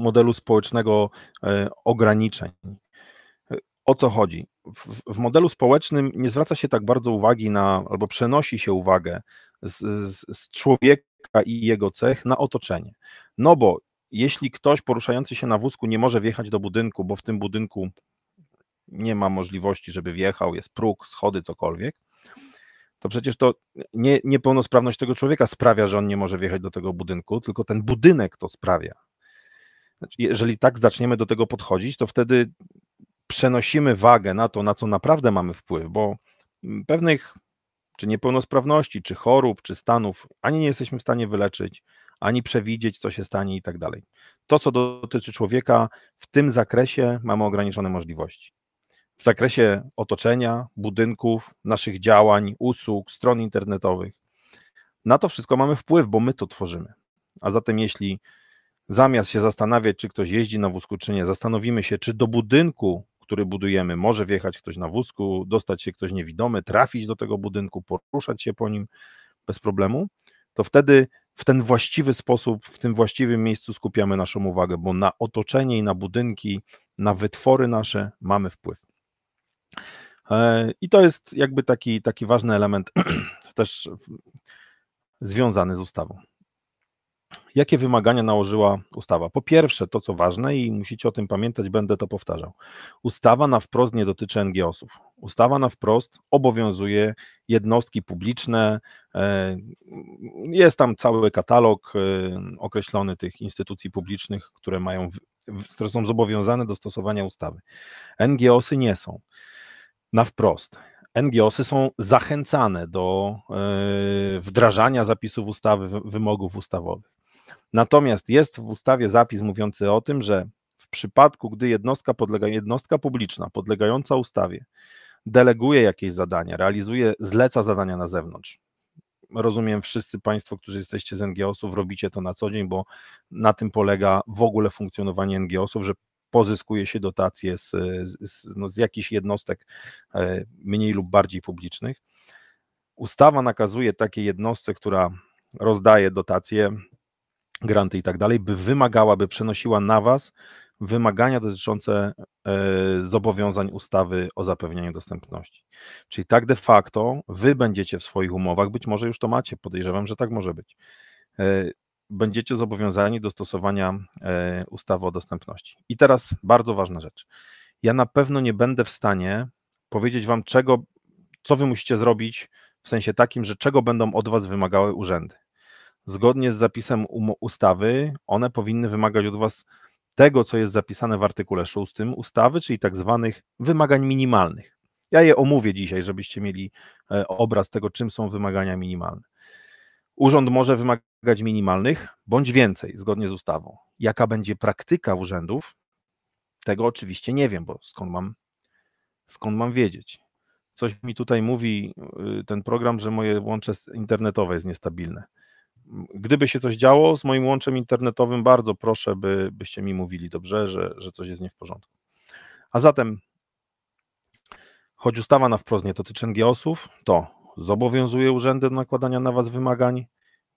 modelu społecznego e, ograniczeń. O co chodzi? W, w, modelu społecznym nie zwraca się tak bardzo uwagi na, albo przenosi się uwagę z, z, z człowieka i jego cech na otoczenie. No bo jeśli ktoś poruszający się na wózku nie może wjechać do budynku, bo w tym budynku nie ma możliwości, żeby wjechał, jest próg, schody, cokolwiek, to przecież to nie, niepełnosprawność tego człowieka sprawia, że on nie może wjechać do tego budynku, tylko ten budynek to sprawia, znaczy, jeżeli tak zaczniemy do tego podchodzić, to wtedy przenosimy wagę na to, na co naprawdę mamy wpływ, bo mm, pewnych czy niepełnosprawności, czy chorób, czy stanów ani nie jesteśmy w stanie wyleczyć, ani przewidzieć, co się stanie i tak dalej. To, co dotyczy człowieka, w tym zakresie mamy ograniczone możliwości. W zakresie otoczenia, budynków, naszych działań, usług, stron internetowych. Na to wszystko mamy wpływ, bo my to tworzymy. A zatem, jeśli Zamiast się zastanawiać, czy ktoś jeździ na wózku, czy nie, zastanowimy się, czy do budynku, który budujemy, może wjechać ktoś na wózku, dostać się ktoś niewidomy, trafić do tego budynku, poruszać się po nim bez problemu, to wtedy w ten właściwy sposób, w tym właściwym miejscu skupiamy naszą uwagę, bo na otoczenie i na budynki, na wytwory nasze mamy wpływ. E, I to jest jakby taki, taki ważny element też związany z ustawą. Jakie wymagania nałożyła ustawa? Po pierwsze, to co ważne i musicie o tym pamiętać, będę to powtarzał. Ustawa na wprost nie dotyczy NGO-sów. Ustawa na wprost obowiązuje jednostki publiczne. E, jest tam cały katalog e, określony tych instytucji publicznych, które mają, które są zobowiązane do stosowania ustawy. NGO-sy nie są na wprost. NGO-sy są zachęcane do e, wdrażania zapisów ustawy, wymogów ustawowych. Natomiast jest w ustawie zapis mówiący o tym, że w przypadku, gdy jednostka, podlega, jednostka publiczna podlegająca ustawie deleguje jakieś zadania, realizuje, zleca zadania na zewnątrz, rozumiem, wszyscy Państwo, którzy jesteście z NGO-sów, robicie to na co dzień, bo na tym polega w ogóle funkcjonowanie NGO-sów, że pozyskuje się dotacje z, z, no z jakichś jednostek e, mniej lub bardziej publicznych. Ustawa nakazuje takiej jednostce, która rozdaje dotacje, granty i tak dalej, by wymagała, by przenosiła na Was wymagania dotyczące e, zobowiązań ustawy o zapewnianiu dostępności. Czyli tak de facto Wy będziecie w swoich umowach, być może już to macie, podejrzewam, że tak może być, e, będziecie zobowiązani do stosowania e, ustawy o dostępności. I teraz bardzo ważna rzecz. Ja na pewno nie będę w stanie powiedzieć Wam, czego, co Wy musicie zrobić, w sensie takim, że czego będą od Was wymagały urzędy zgodnie z zapisem um-, ustawy, one powinny wymagać od Was tego, co jest zapisane w artykule 6 ustawy, czyli tak zwanych wymagań minimalnych. Ja je omówię dzisiaj, żebyście mieli e, obraz tego, czym są wymagania minimalne. Urząd może wymagać minimalnych bądź więcej, zgodnie z ustawą. Jaka będzie praktyka urzędów, tego oczywiście nie wiem, bo skąd mam, skąd mam wiedzieć. Coś mi tutaj mówi y, ten program, że moje łącze internetowe jest niestabilne gdyby się coś działo z moim łączem internetowym, bardzo proszę, by, byście mi mówili dobrze, że, że coś jest nie w porządku. A zatem, choć ustawa na wprost nie dotyczy NGO-sów, to zobowiązuje urzędy do nakładania na Was wymagań.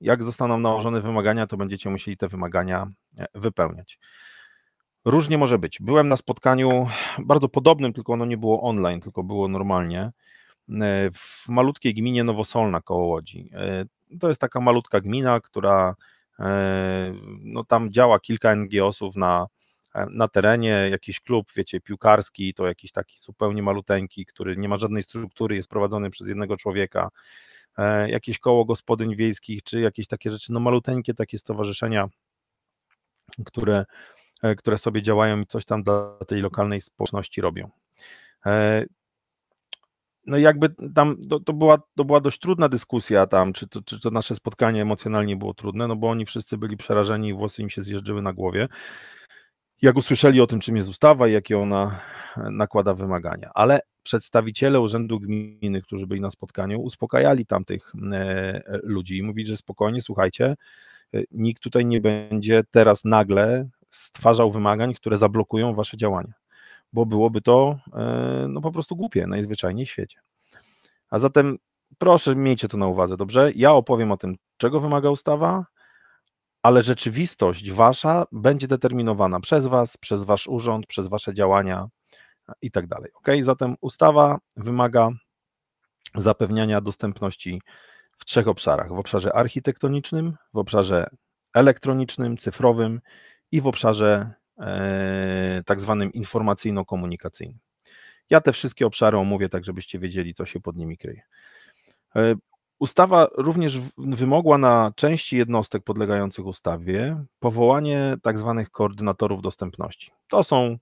Jak zostaną nałożone wymagania, to będziecie musieli te wymagania e, wypełniać. Różnie może być. Byłem na spotkaniu bardzo podobnym, tylko ono nie było online, tylko było normalnie. E, w malutkiej gminie Nowosolna koło Łodzi. E, to jest taka malutka gmina, która e, no tam działa kilka NGO-sów na, na terenie, jakiś klub, wiecie, piłkarski, to jakiś taki zupełnie maluteńki, który nie ma żadnej struktury, jest prowadzony przez jednego człowieka, jakieś koło gospodyń wiejskich, czy jakieś takie rzeczy, no maluteńkie takie stowarzyszenia, które, które sobie działają i coś tam dla tej lokalnej społeczności robią no jakby tam to, to, była, to była dość trudna dyskusja tam, czy to, czy to nasze spotkanie emocjonalnie było trudne, no bo oni wszyscy byli przerażeni i włosy im się zjeżdżyły na głowie. Jak usłyszeli o tym, czym jest ustawa i jakie ona e, nakłada wymagania. Ale przedstawiciele Urzędu Gminy, którzy byli na spotkaniu, uspokajali tamtych e, e, ludzi i mówili, że spokojnie, słuchajcie, nikt tutaj nie będzie teraz nagle stwarzał wymagań, które zablokują wasze działania bo byłoby to e, no, po prostu głupie najzwyczajniej w świecie. A zatem proszę, miejcie to na uwadze, dobrze? Ja opowiem o tym, czego wymaga ustawa, ale rzeczywistość wasza będzie determinowana przez was, przez wasz urząd, przez wasze działania i tak dalej. Ok, zatem ustawa wymaga zapewniania dostępności w trzech obszarach: w obszarze architektonicznym, w obszarze elektronicznym, cyfrowym i w obszarze E, tak zwanym informacyjno-komunikacyjnym. Ja te wszystkie obszary omówię, tak żebyście wiedzieli, co się pod nimi kryje. E, ustawa również wymogła na części jednostek podlegających ustawie powołanie tak zwanych koordynatorów dostępności. To są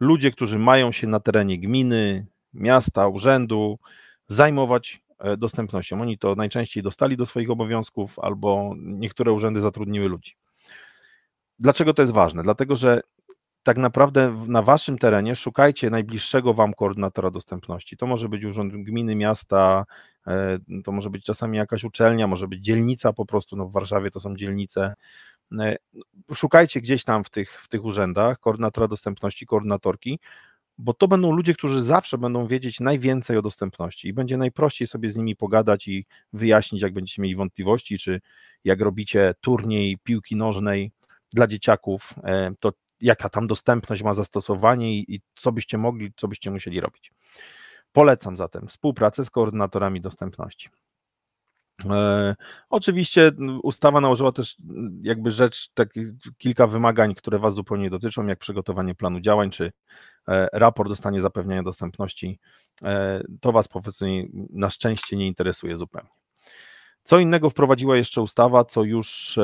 ludzie, którzy mają się na terenie gminy, miasta, urzędu zajmować e, dostępnością. Oni to najczęściej dostali do swoich obowiązków, albo niektóre urzędy zatrudniły ludzi. Dlaczego to jest ważne? Dlatego, że tak naprawdę na waszym terenie szukajcie najbliższego wam koordynatora dostępności. To może być urząd gminy, miasta, e, to może być czasami jakaś uczelnia, może być dzielnica po prostu, no w Warszawie to są dzielnice. E, no, szukajcie gdzieś tam w tych, w tych urzędach koordynatora dostępności, koordynatorki, bo to będą ludzie, którzy zawsze będą wiedzieć najwięcej o dostępności i będzie najprościej sobie z nimi pogadać i wyjaśnić, jak będziecie mieli wątpliwości, czy jak robicie turniej piłki nożnej dla dzieciaków, e, to jaka tam dostępność ma zastosowanie i co byście mogli, co byście musieli robić. Polecam zatem współpracę z koordynatorami dostępności. E, oczywiście ustawa nałożyła też mm, jakby rzecz, tak, kilka wymagań, które Was zupełnie dotyczą, jak przygotowanie planu działań, czy e, raport o stanie zapewnienia dostępności. To Was powiedzmy na szczęście nie interesuje zupełnie. Co innego wprowadziła jeszcze ustawa, co już e,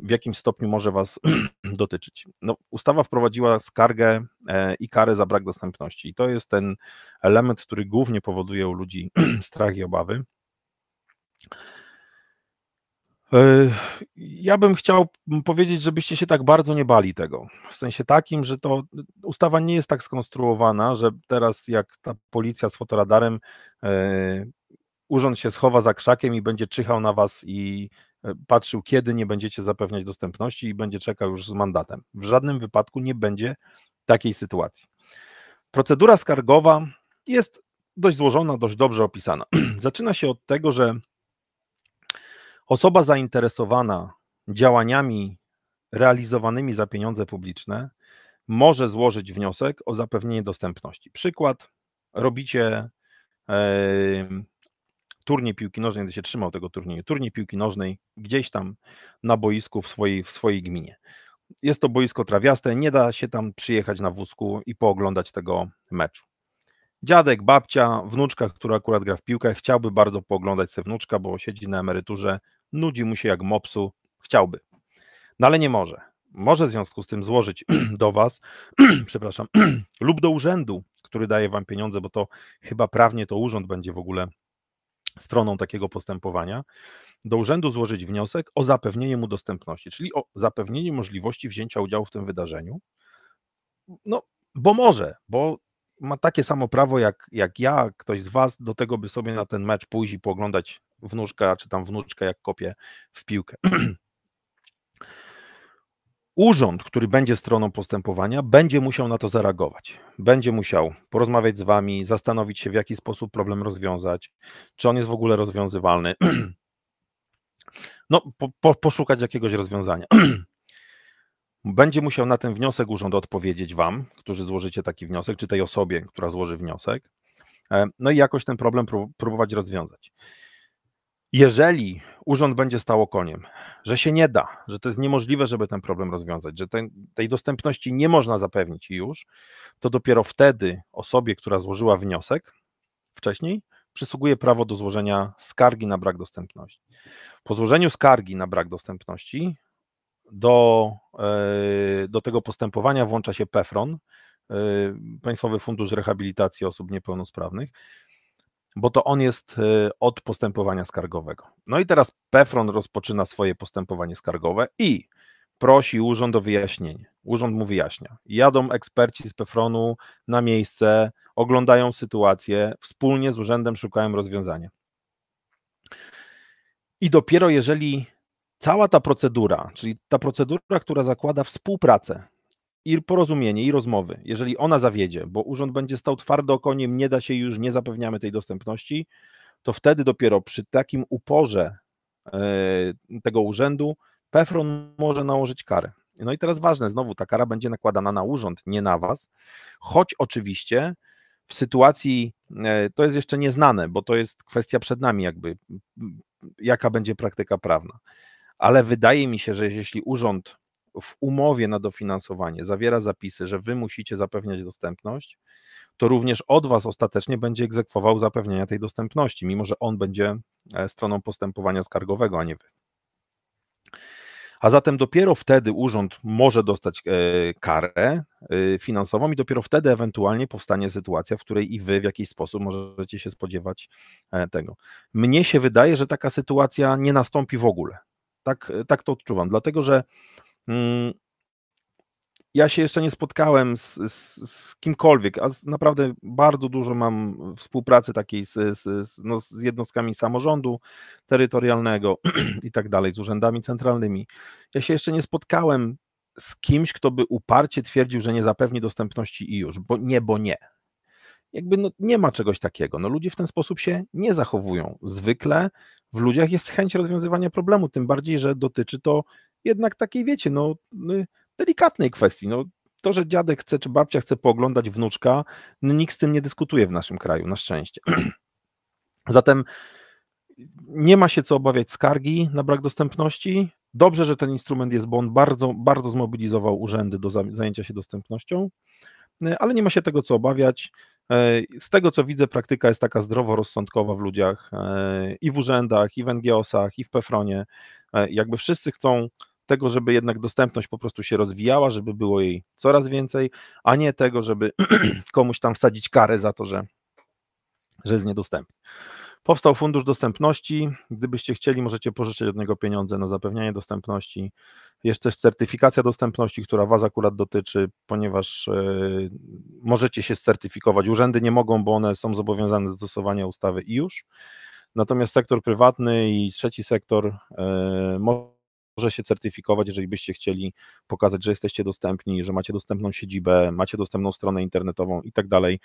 w jakim stopniu może Was dotyczyć? No, ustawa wprowadziła skargę e, i karę za brak dostępności. I to jest ten element, który głównie powoduje u ludzi strach i obawy. E, ja bym chciał powiedzieć, żebyście się tak bardzo nie bali tego. W sensie takim, że to ustawa nie jest tak skonstruowana, że teraz jak ta policja z fotoradarem urząd się schowa za krzakiem i będzie czyhał na was i e, patrzył, kiedy nie będziecie zapewniać dostępności i będzie czekał już z mandatem. W żadnym wypadku nie będzie takiej sytuacji. Procedura skargowa jest dość złożona, dość dobrze opisana. Zaczyna się od tego, że osoba zainteresowana działaniami realizowanymi za pieniądze publiczne może złożyć wniosek o zapewnienie dostępności. Przykład, robicie turniej piłki nożnej, gdy się trzymał tego turnieju, turniej piłki nożnej gdzieś tam na boisku w swojej, w swojej gminie. Jest to boisko trawiaste, nie da się tam przyjechać na wózku i pooglądać tego meczu. Dziadek, babcia, wnuczka, która akurat gra w piłkę, chciałby bardzo pooglądać sobie wnuczka, bo siedzi na emeryturze, nudzi mu się jak mopsu, chciałby. No ale nie może. Może w związku z tym złożyć do Was, przepraszam, lub do urzędu, który daje Wam pieniądze, bo to chyba prawnie to urząd będzie w ogóle stroną takiego postępowania, do urzędu złożyć wniosek o zapewnienie mu dostępności, czyli o zapewnienie możliwości wzięcia udziału w tym wydarzeniu. No, bo może, bo ma takie samo prawo jak, jak ja, ktoś z Was, do tego, by sobie na ten mecz pójść i pooglądać wnuczka czy tam wnuczkę, jak kopie w piłkę. urząd, który będzie stroną postępowania, będzie musiał na to zareagować. Będzie musiał porozmawiać z wami, zastanowić się, w jaki sposób problem rozwiązać, czy on jest w ogóle rozwiązywalny. No, po, po, poszukać jakiegoś rozwiązania. Będzie musiał na ten wniosek urząd odpowiedzieć wam, którzy złożycie taki wniosek, czy tej osobie, która złoży wniosek, e, no i jakoś ten problem próbować rozwiązać jeżeli urząd będzie stało koniem, że się nie da, że to jest niemożliwe, żeby ten problem rozwiązać, że ten, tej dostępności nie można zapewnić już, to dopiero wtedy osobie, która złożyła wniosek wcześniej, przysługuje prawo do złożenia skargi na brak dostępności. Po złożeniu skargi na brak dostępności do, e, do tego postępowania włącza się PEFRON, e, Państwowy Fundusz Rehabilitacji Osób Niepełnosprawnych bo to on jest e, od postępowania skargowego. No i teraz Pefron rozpoczyna swoje postępowanie skargowe i prosi urząd o wyjaśnienie. Urząd mu wyjaśnia. Jadą eksperci z Pefronu na miejsce, oglądają sytuację, wspólnie z urzędem szukają rozwiązania. I dopiero jeżeli cała ta procedura, czyli ta procedura, która zakłada współpracę i porozumienie, i rozmowy, jeżeli ona zawiedzie, bo urząd będzie stał twardo koniem, nie da się już, nie zapewniamy tej dostępności, to wtedy dopiero przy takim uporze e, tego urzędu PEFRON może nałożyć karę. No i teraz ważne, znowu ta kara będzie nakładana na urząd, nie na was, choć oczywiście w sytuacji, e, to jest jeszcze nieznane, bo to jest kwestia przed nami, jakby jaka będzie praktyka prawna. Ale wydaje mi się, że jeśli urząd w umowie na dofinansowanie zawiera zapisy, że wy musicie zapewniać dostępność, to również od was ostatecznie będzie egzekwował zapewnienia tej dostępności, mimo że on będzie e, stroną postępowania skargowego, a nie wy. A zatem dopiero wtedy urząd może dostać e, karę e, finansową i dopiero wtedy ewentualnie powstanie sytuacja, w której i wy w jakiś sposób możecie się spodziewać tego. Mnie się wydaje, że taka sytuacja nie nastąpi w ogóle. Tak, tak to odczuwam, dlatego że Mm, ja się jeszcze nie spotkałem z, z, z kimkolwiek, a z, naprawdę bardzo dużo mam współpracy takiej z, no, z jednostkami samorządu terytorialnego i tak dalej, z urzędami centralnymi. Ja się jeszcze nie spotkałem z kimś, kto by uparcie twierdził, że nie zapewni dostępności i już, bo nie, bo nie. Jakby no, nie ma czegoś takiego. No, ludzie w ten sposób się nie zachowują. Zwykle w ludziach jest chęć rozwiązywania problemu, tym bardziej, że dotyczy to jednak takiej, wiecie, no, y, delikatnej kwestii. No, to, że dziadek chce czy babcia chce pooglądać wnuczka, no, nikt z tym nie dyskutuje w naszym kraju, na szczęście. Zatem nie ma się co obawiać skargi na brak dostępności. Dobrze, że ten instrument jest, bo on bardzo, bardzo zmobilizował urzędy do zajęcia się dostępnością, y, ale nie ma się tego co obawiać. Y, z tego co widzę, praktyka jest taka zdroworozsądkowa w ludziach i w urzędach, i w NGOsach, i w Pefronie. Jakby wszyscy chcą tego, żeby jednak dostępność po prostu się rozwijała, żeby było jej coraz więcej, a nie tego, żeby komuś tam wsadzić karę za to, że, że jest niedostępny. Powstał Fundusz Dostępności. Gdybyście chcieli, możecie pożyczyć od niego pieniądze na zapewnianie dostępności. Jest też certyfikacja dostępności, która Was akurat dotyczy, ponieważ yy, możecie się certyfikować. Urzędy nie mogą, bo one są zobowiązane do stosowania ustawy i już. Natomiast sektor prywatny i trzeci sektor yy, e, może może się certyfikować, jeżeli byście chcieli pokazać, że jesteście dostępni, że macie dostępną siedzibę, macie dostępną stronę internetową i tak dalej.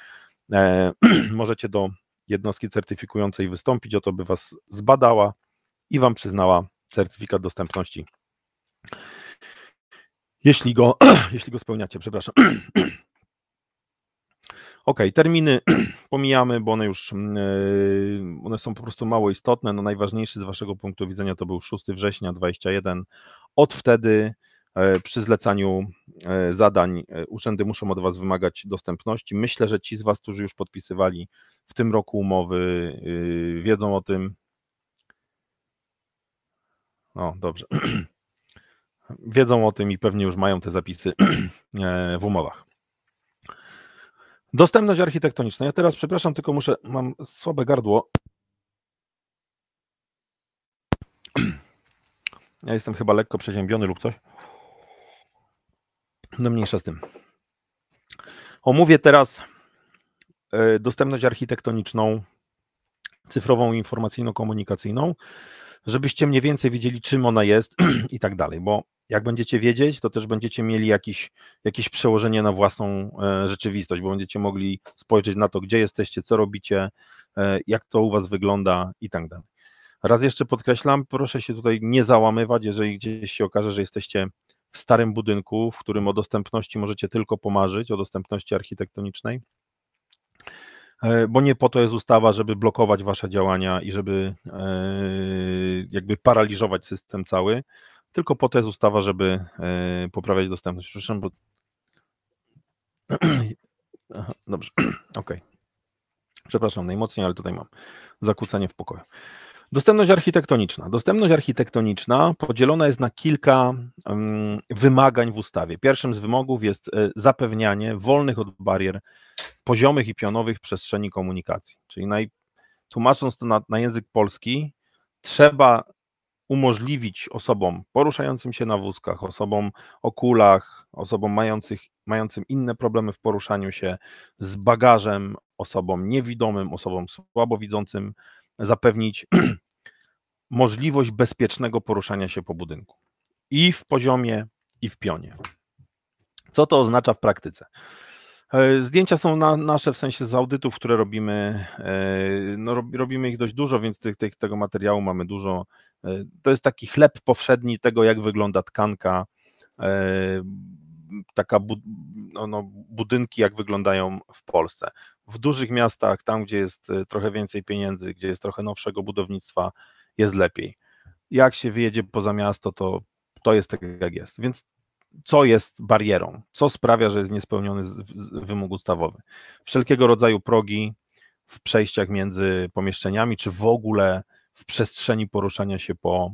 E, możecie do jednostki certyfikującej wystąpić o to, by Was zbadała i Wam przyznała certyfikat dostępności. Jeśli go, jeśli go spełniacie, przepraszam. Ok, terminy pomijamy, bo one już mm, e, one są po prostu mało istotne. No najważniejszy z Waszego punktu widzenia to był 6 września 21. Od wtedy e, przy zlecaniu e, zadań urzędy muszą od Was wymagać dostępności. Myślę, że ci z Was, którzy już podpisywali w tym roku umowy, y, wiedzą o tym. No dobrze. Wiedzą o tym i pewnie już mają te zapisy w umowach. Dostępność architektoniczna. Ja teraz przepraszam, tylko muszę, mam słabe gardło. Ja jestem chyba lekko przeziębiony lub coś. No mniejsza z tym. Omówię teraz e, dostępność architektoniczną, cyfrową informacyjno-komunikacyjną żebyście mniej więcej wiedzieli, czym ona jest i tak dalej, bo jak będziecie wiedzieć, to też będziecie mieli jakiś, jakieś przełożenie na własną e, rzeczywistość, bo będziecie mogli spojrzeć na to, gdzie jesteście, co robicie, e, jak to u Was wygląda i tak dalej. Raz jeszcze podkreślam, proszę się tutaj nie załamywać, jeżeli gdzieś się okaże, że jesteście w starym budynku, w którym o dostępności możecie tylko pomarzyć, o dostępności architektonicznej, E, bo nie po to jest ustawa, żeby blokować wasze działania i żeby e, jakby paraliżować system cały, tylko po to jest ustawa, żeby e, poprawiać dostępność. Przepraszam, bo... dobrze, okej. Okay. Przepraszam najmocniej, ale tutaj mam zakłócenie w pokoju. Dostępność architektoniczna. Dostępność architektoniczna podzielona jest na kilka wymagań w ustawie. Pierwszym z wymogów jest e, zapewnianie wolnych od barier poziomych i pionowych przestrzeni komunikacji. Czyli naj, tłumacząc to na, na język polski, trzeba umożliwić osobom poruszającym się na wózkach, osobom o kulach, osobom mających, mającym inne problemy w poruszaniu się z bagażem, osobom niewidomym, osobom słabowidzącym, zapewnić możliwość bezpiecznego poruszania się po budynku i w poziomie, i w pionie. Co to oznacza w praktyce? E, zdjęcia są na, nasze w sensie z audytów, które robimy. E, no, robimy ich dość dużo, więc tych, tych, tego materiału mamy dużo. E, to jest taki chleb powszedni tego, jak wygląda tkanka taka bud no, no, budynki, jak wyglądają w Polsce. W dużych miastach, tam gdzie jest y, trochę więcej pieniędzy, gdzie jest trochę nowszego budownictwa, jest lepiej. Jak się wyjedzie poza miasto, to, to jest tak, jak jest. Więc co jest barierą? Co sprawia, że jest niespełniony wymóg ustawowy? Wszelkiego rodzaju progi w przejściach między pomieszczeniami, czy w ogóle w przestrzeni poruszania się po,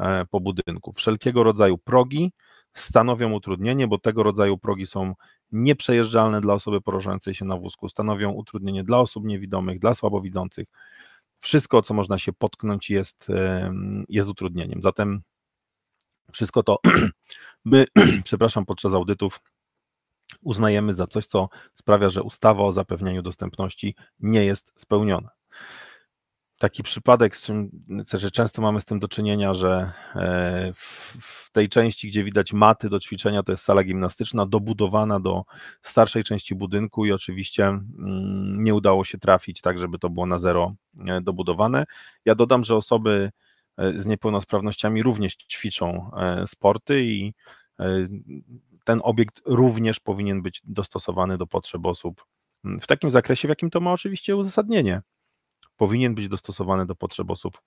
e, po budynku. Wszelkiego rodzaju progi, stanowią utrudnienie, bo tego rodzaju progi są nieprzejeżdżalne dla osoby poruszającej się na wózku, stanowią utrudnienie dla osób niewidomych, dla słabowidzących. Wszystko, co można się potknąć, jest, jest utrudnieniem. Zatem wszystko to my, przepraszam, podczas audytów uznajemy za coś, co sprawia, że ustawa o zapewnianiu dostępności nie jest spełniona taki przypadek, z czym że często mamy z tym do czynienia, że e, w, w, tej części, gdzie widać maty do ćwiczenia, to jest sala gimnastyczna, dobudowana do starszej części budynku i oczywiście mm, nie udało się trafić tak, żeby to było na zero e, dobudowane. Ja dodam, że osoby e, z niepełnosprawnościami również ćwiczą sporty i ten obiekt również powinien być dostosowany do potrzeb osób mm, w takim zakresie, w jakim to ma oczywiście uzasadnienie powinien być dostosowany do potrzeb osób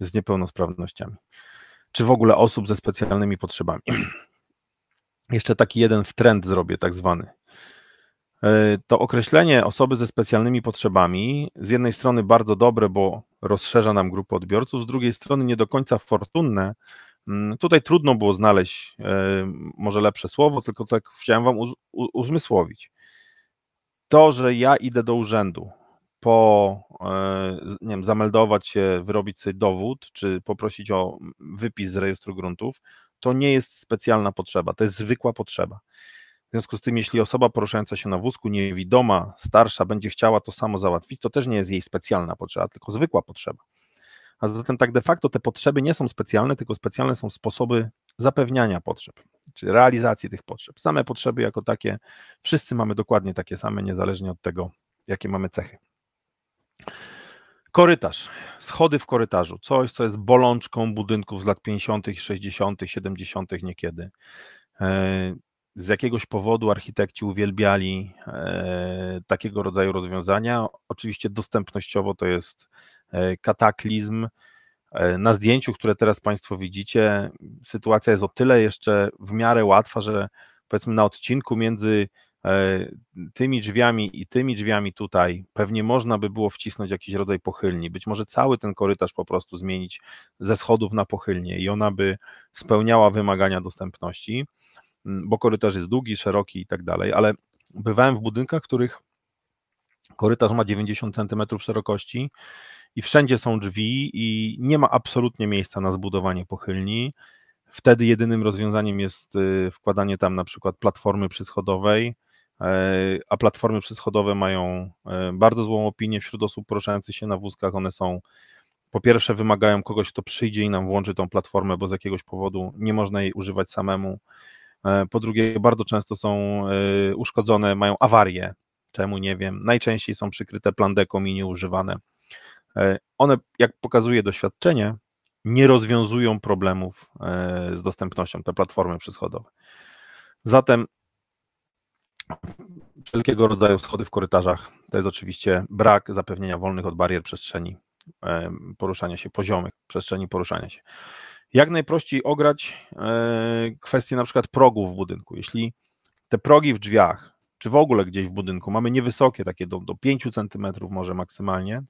z niepełnosprawnościami, czy w ogóle osób ze specjalnymi potrzebami. Jeszcze taki jeden trend zrobię, tak zwany. E, to określenie osoby ze specjalnymi potrzebami, z jednej strony bardzo dobre, bo rozszerza nam grupę odbiorców, z drugiej strony nie do końca fortunne. Mm, tutaj trudno było znaleźć e, może lepsze słowo, tylko tak chciałem Wam uzmysłowić. To, że ja idę do urzędu po, e, nie wiem, zameldować się, wyrobić sobie dowód, czy poprosić o wypis z rejestru gruntów, to nie jest specjalna potrzeba, to jest zwykła potrzeba. W związku z tym, jeśli osoba poruszająca się na wózku, niewidoma, starsza, będzie chciała to samo załatwić, to też nie jest jej specjalna potrzeba, tylko zwykła potrzeba. A zatem tak de facto te potrzeby nie są specjalne, tylko specjalne są sposoby zapewniania potrzeb, czy realizacji tych potrzeb. Same potrzeby jako takie, wszyscy mamy dokładnie takie same, niezależnie od tego, jakie mamy cechy. Korytarz, schody w korytarzu, coś, co jest bolączką budynków z lat 50., 60., 70. niekiedy. E, z jakiegoś powodu architekci uwielbiali e, takiego rodzaju rozwiązania. Oczywiście dostępnościowo to jest e, kataklizm. Na zdjęciu, które teraz Państwo widzicie, sytuacja jest o tyle jeszcze w miarę łatwa, że powiedzmy na odcinku między E, tymi drzwiami i tymi drzwiami tutaj pewnie można by było wcisnąć jakiś rodzaj pochylni, być może cały ten korytarz po prostu zmienić ze schodów na pochylnie i ona by spełniała wymagania dostępności, mm, bo korytarz jest długi, szeroki i tak dalej, ale bywałem w budynkach, których korytarz ma 90 cm szerokości i wszędzie są drzwi i nie ma absolutnie miejsca na zbudowanie pochylni. Wtedy jedynym rozwiązaniem jest y, wkładanie tam na przykład platformy przyschodowej, E, a platformy przyschodowe mają e, bardzo złą opinię wśród osób poruszających się na wózkach. One są, po pierwsze, wymagają kogoś, kto przyjdzie i nam włączy tą platformę, bo z jakiegoś powodu nie można jej używać samemu. E, po drugie, bardzo często są uszkodzone, mają awarie, czemu nie wiem. Najczęściej są przykryte plandekom i nieużywane. One, jak pokazuje doświadczenie, nie rozwiązują problemów z dostępnością, te platformy przyschodowe. Zatem wszelkiego rodzaju schody w korytarzach. To jest oczywiście brak zapewnienia wolnych od barier przestrzeni poruszania się, poziomych przestrzeni poruszania się. Jak najprościej ograć e, kwestię na przykład progów w budynku. Jeśli te progi w drzwiach, czy w ogóle gdzieś w budynku mamy niewysokie, takie do, do 5 cm może maksymalnie,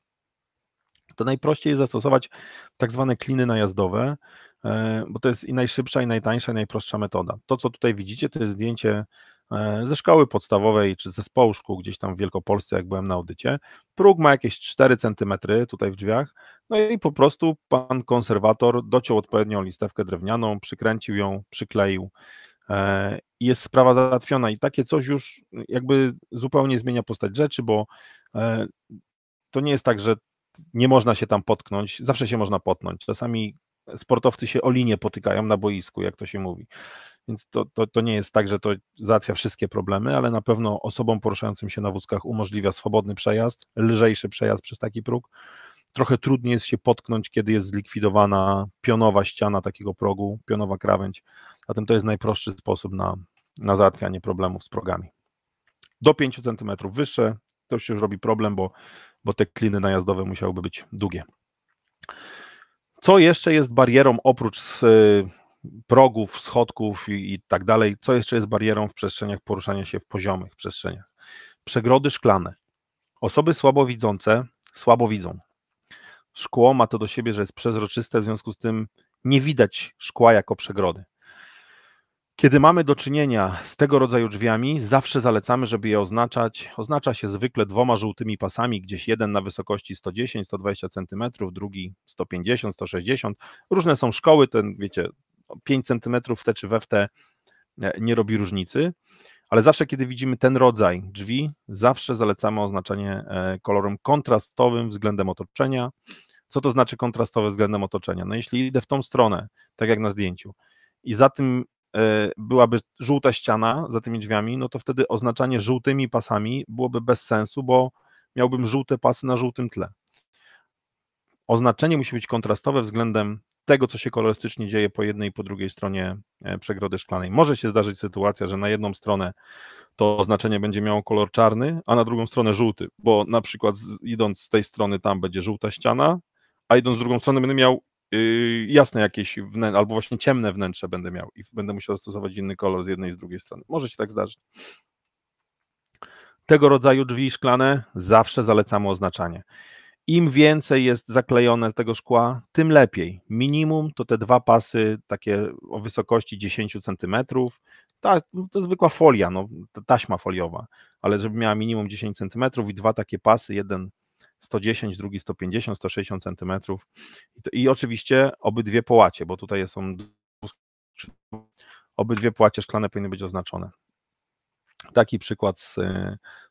to najprościej jest zastosować tak zwane kliny najazdowe, e, bo to jest i najszybsza, i najtańsza, i najprostsza metoda. To, co tutaj widzicie, to jest zdjęcie E, ze szkoły podstawowej czy ze zespołu gdzieś tam w Wielkopolsce, jak byłem na audycie. Próg ma jakieś 4 cm tutaj w drzwiach. No i po prostu pan konserwator dociął odpowiednią listewkę drewnianą, przykręcił ją, przykleił. I e, jest sprawa załatwiona i takie coś już jakby zupełnie zmienia postać rzeczy, bo e, to nie jest tak, że nie można się tam potknąć, zawsze się można potknąć. Czasami sportowcy się o linię potykają na boisku, jak to się mówi. Więc to, to, to nie jest tak, że to załatwia wszystkie problemy, ale na pewno osobom poruszającym się na wózkach umożliwia swobodny przejazd, lżejszy przejazd przez taki próg. Trochę trudniej jest się potknąć, kiedy jest zlikwidowana pionowa ściana takiego progu, pionowa krawędź. Zatem to jest najprostszy sposób na, na załatwianie problemów z progami. Do 5 cm wyższe to się już robi problem, bo, bo te kliny najazdowe musiałyby być długie. Co jeszcze jest barierą oprócz y, progów, schodków i, i, tak dalej, co jeszcze jest barierą w przestrzeniach poruszania się w poziomych przestrzeniach. Przegrody szklane. Osoby słabowidzące słabo widzą. Szkło ma to do siebie, że jest przezroczyste, w związku z tym nie widać szkła jako przegrody. Kiedy mamy do czynienia z tego rodzaju drzwiami, zawsze zalecamy, żeby je oznaczać. Oznacza się zwykle dwoma żółtymi pasami, gdzieś jeden na wysokości 110-120 cm, drugi 150-160. Różne są szkoły, ten wiecie, 5 centymetrów w te czy we w te e, nie robi różnicy, ale zawsze, kiedy widzimy ten rodzaj drzwi, zawsze zalecamy oznaczenie e, kolorem kontrastowym względem otoczenia. Co to znaczy kontrastowe względem otoczenia? No jeśli idę w tą stronę, tak jak na zdjęciu, i za tym e, byłaby żółta ściana za tymi drzwiami, no to wtedy oznaczanie żółtymi pasami byłoby bez sensu, bo miałbym żółte pasy na żółtym tle. Oznaczenie musi być kontrastowe względem tego, co się kolorystycznie dzieje po jednej i po drugiej stronie e, przegrody szklanej. Może się zdarzyć sytuacja, że na jedną stronę to oznaczenie będzie miało kolor czarny, a na drugą stronę żółty, bo na przykład idąc z tej strony tam będzie żółta ściana, a idąc z drugą strony będę miał yy, jasne jakieś wnętrze, albo właśnie ciemne wnętrze będę miał i będę musiał stosować inny kolor z jednej i z drugiej strony. Może się tak zdarzyć. Tego rodzaju drzwi szklane zawsze zalecamy oznaczanie im więcej jest zaklejone tego szkła, tym lepiej. Minimum to te dwa pasy takie o wysokości 10 cm. Ta, no, to zwykła folia, no, taśma foliowa, ale żeby miała minimum 10 cm i dwa takie pasy, jeden 110, drugi 150, 160 cm. I, to, i oczywiście obydwie połacie, bo tutaj są obydwie połacie szklane powinny być oznaczone. Taki przykład z,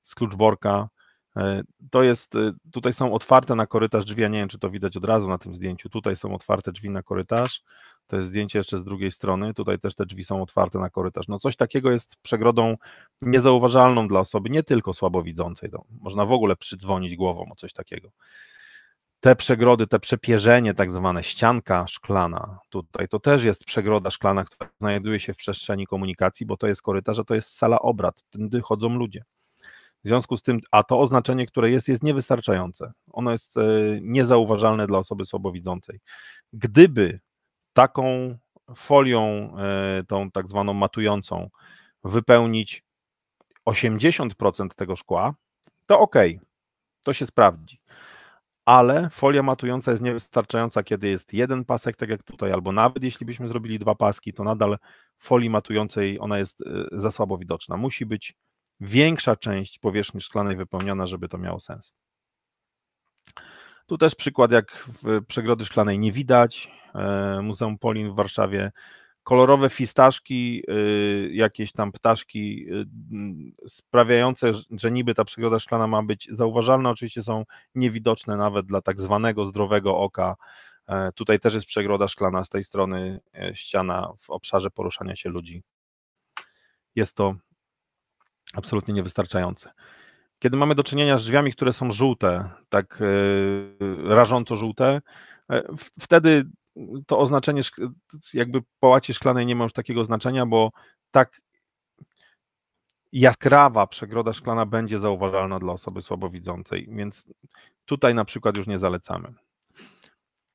z Kluczborka E, to jest, e, tutaj są otwarte na korytarz drzwi, ja nie wiem, czy to widać od razu na tym zdjęciu. Tutaj są otwarte drzwi na korytarz. To jest zdjęcie jeszcze z drugiej strony. Tutaj też te drzwi są otwarte na korytarz. No coś takiego jest przegrodą niezauważalną dla osoby, nie tylko słabowidzącej. No, można w ogóle przydzwonić głową o coś takiego. Te przegrody, te przepierzenie, tak zwane ścianka szklana, tutaj to też jest przegroda szklana, która znajduje się w przestrzeni komunikacji, bo to jest korytarz, a to jest sala obrad. Tędy chodzą ludzie. W związku z tym, a to oznaczenie, które jest, jest niewystarczające. Ono jest e, niezauważalne dla osoby słabowidzącej. Gdyby taką folią, e, tą tak zwaną matującą, wypełnić 80% tego szkła, to ok, to się sprawdzi. Ale folia matująca jest niewystarczająca, kiedy jest jeden pasek, tak jak tutaj, albo nawet jeśli byśmy zrobili dwa paski, to nadal folii matującej ona jest e, za słabo widoczna. Musi być większa część powierzchni szklanej wypełniona, żeby to miało sens. Tu też przykład, jak przegrody szklanej nie widać. E, Muzeum Polin w Warszawie. Kolorowe fistaszki, y, jakieś tam ptaszki y, sprawiające, że niby ta przegroda szklana ma być zauważalna, oczywiście są niewidoczne nawet dla tak zwanego zdrowego oka. E, tutaj też jest przegroda szklana z tej strony, e, ściana w obszarze poruszania się ludzi. Jest to absolutnie niewystarczające. Kiedy mamy do czynienia z drzwiami, które są żółte, tak e, rażąco żółte, e, wtedy to oznaczenie jakby połaci szklanej nie ma już takiego znaczenia, bo tak jaskrawa przegroda szklana będzie zauważalna dla osoby słabowidzącej, więc tutaj na przykład już nie zalecamy.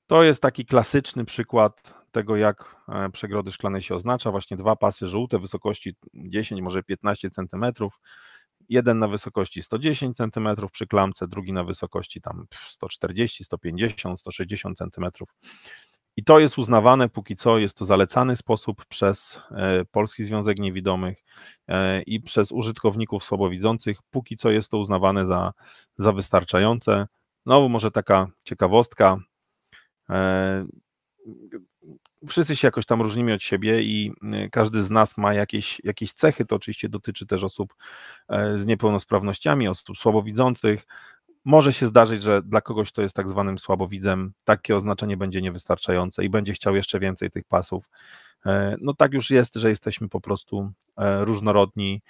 To jest taki klasyczny przykład tego, jak e, przegrody szklane się oznacza. Właśnie dwa pasy żółte wysokości 10, może 15 cm. Jeden na wysokości 110 cm przy klamce, drugi na wysokości tam 140, 150, 160 cm. I to jest uznawane póki co, jest to zalecany sposób przez e, Polski Związek Niewidomych e, i przez użytkowników słabowidzących. Póki co jest to uznawane za, za wystarczające. Znowu może taka ciekawostka wszyscy się jakoś tam różnimy od siebie i y, każdy z nas ma jakieś, jakieś cechy. To oczywiście dotyczy też osób e, z niepełnosprawnościami, osób słabowidzących. Może się zdarzyć, że dla kogoś, kto jest tak zwanym słabowidzem, takie oznaczenie będzie niewystarczające i będzie chciał jeszcze więcej tych pasów. E, no tak już jest, że jesteśmy po prostu e, różnorodni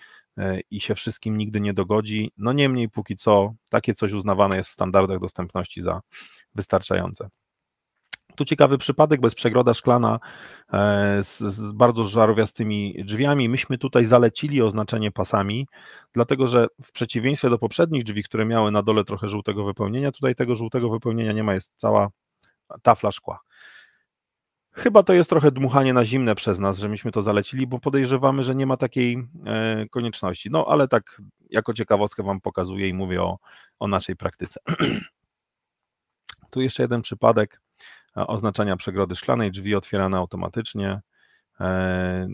i się wszystkim nigdy nie dogodzi. No niemniej póki co takie coś uznawane jest w standardach dostępności za wystarczające tu ciekawy przypadek, bo jest przegroda szklana e, z, z bardzo żarowiastymi drzwiami. Myśmy tutaj zalecili oznaczenie pasami, dlatego że w przeciwieństwie do poprzednich drzwi, które miały na dole trochę żółtego wypełnienia, tutaj tego żółtego wypełnienia nie ma, jest cała tafla szkła. Chyba to jest trochę dmuchanie na zimne przez nas, że myśmy to zalecili, bo podejrzewamy, że nie ma takiej e, konieczności. No ale tak jako ciekawostkę Wam pokazuję i mówię o, o naszej praktyce. tu jeszcze jeden przypadek. E, oznaczania przegrody szklanej, drzwi otwierane automatycznie. E,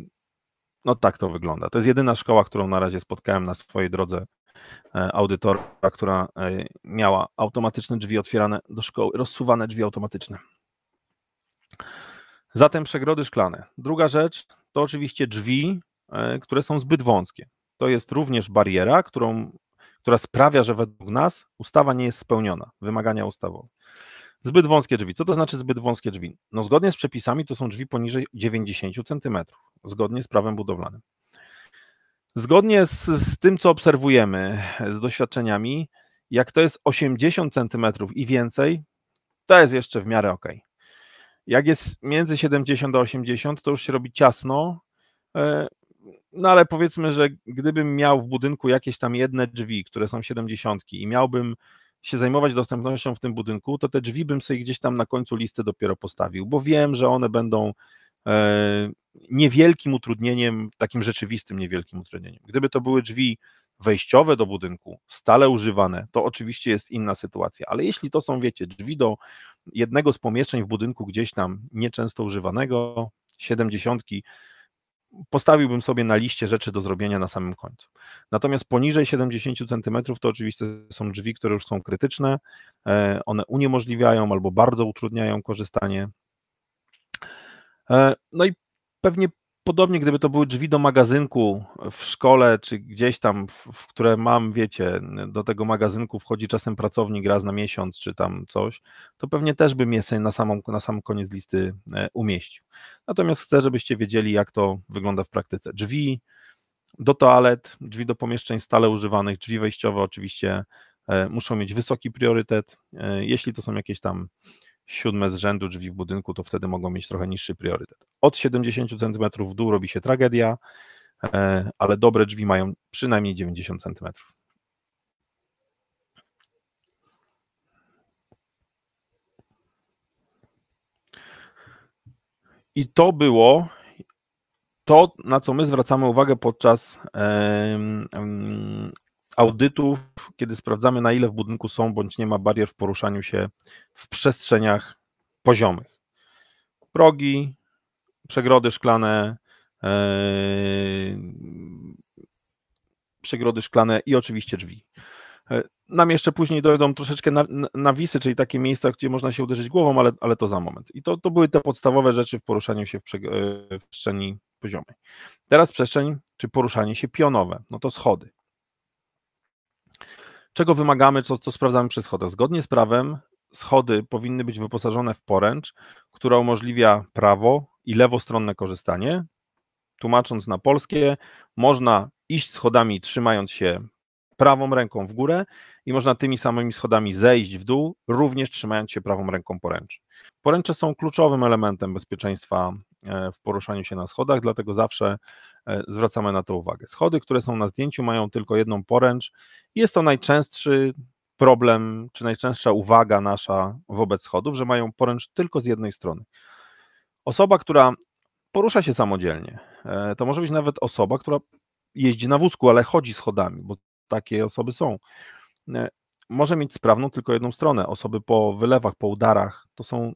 no tak to wygląda. To jest jedyna szkoła, którą na razie spotkałem na swojej drodze e, audytora, która miała automatyczne drzwi otwierane do szkoły, rozsuwane drzwi automatyczne. Zatem przegrody szklane. Druga rzecz to oczywiście drzwi, które są zbyt wąskie. To jest również bariera, którą, która sprawia, że według nas ustawa nie jest spełniona, wymagania ustawowe. Zbyt wąskie drzwi. Co to znaczy zbyt wąskie drzwi? No zgodnie z przepisami to są drzwi poniżej 90 cm, zgodnie z prawem budowlanym. Zgodnie z, z tym, co obserwujemy, z doświadczeniami, jak to jest 80 cm i więcej, to jest jeszcze w miarę ok. Jak jest między 70 a 80, to już się robi ciasno. E, no ale powiedzmy, że gdybym miał w budynku jakieś tam jedne drzwi, które są 70 i miałbym się zajmować dostępnością w tym budynku, to te drzwi bym sobie gdzieś tam na końcu listy dopiero postawił, bo wiem, że one będą e, niewielkim utrudnieniem, takim rzeczywistym niewielkim utrudnieniem. Gdyby to były drzwi wejściowe do budynku, stale używane, to oczywiście jest inna sytuacja, ale jeśli to są, wiecie, drzwi do jednego z pomieszczeń w budynku gdzieś tam nieczęsto używanego, siedemdziesiątki, postawiłbym sobie na liście rzeczy do zrobienia na samym końcu. Natomiast poniżej 70 cm to oczywiście są drzwi, które już są krytyczne. E, one uniemożliwiają albo bardzo utrudniają korzystanie. E, no i pewnie podobnie, gdyby to były drzwi do magazynku w szkole, czy gdzieś tam, w, w, które mam, wiecie, do tego magazynku wchodzi czasem pracownik raz na miesiąc, czy tam coś, to pewnie też bym je sobie na, samą, na sam koniec listy e, umieścił. Natomiast chcę, żebyście wiedzieli, jak to wygląda w praktyce. Drzwi do toalet, drzwi do pomieszczeń stale używanych, drzwi wejściowe oczywiście e, muszą mieć wysoki priorytet. E, jeśli to są jakieś tam siódme z rzędu drzwi w budynku, to wtedy mogą mieć trochę niższy priorytet. Od 70 cm w dół robi się tragedia, e, ale dobre drzwi mają przynajmniej 90 cm. I to było to, na co my zwracamy uwagę podczas audytów, kiedy sprawdzamy, na ile w budynku są bądź nie ma barier w poruszaniu się w przestrzeniach poziomych. Progi, przegrody szklane, e, przegrody szklane i oczywiście drzwi. E, nam jeszcze później dojdą troszeczkę nawisy, czyli takie miejsca, gdzie można się uderzyć głową, ale, ale to za moment. I to, to były te podstawowe rzeczy w poruszaniu się w, e, w przestrzeni poziomej. Teraz przestrzeń, czy poruszanie się pionowe, no to schody. Czego wymagamy, co, co sprawdzamy przy schodach? Zgodnie z prawem schody powinny być wyposażone w poręcz, która umożliwia prawo i lewostronne korzystanie. Tłumacząc na polskie, można iść schodami trzymając się prawą ręką w górę i można tymi samymi schodami zejść w dół, również trzymając się prawą ręką poręczy. Poręcze są kluczowym elementem bezpieczeństwa E, w poruszaniu się na schodach, dlatego zawsze e, zwracamy na to uwagę. Schody, które są na zdjęciu, mają tylko jedną poręcz. Jest to najczęstszy problem, czy najczęstsza uwaga nasza wobec schodów, że mają poręcz tylko z jednej strony. Osoba, która porusza się samodzielnie, e, to może być nawet osoba, która jeździ na wózku, ale chodzi schodami, bo takie osoby są może mieć sprawną tylko jedną stronę. Osoby po wylewach, po udarach to są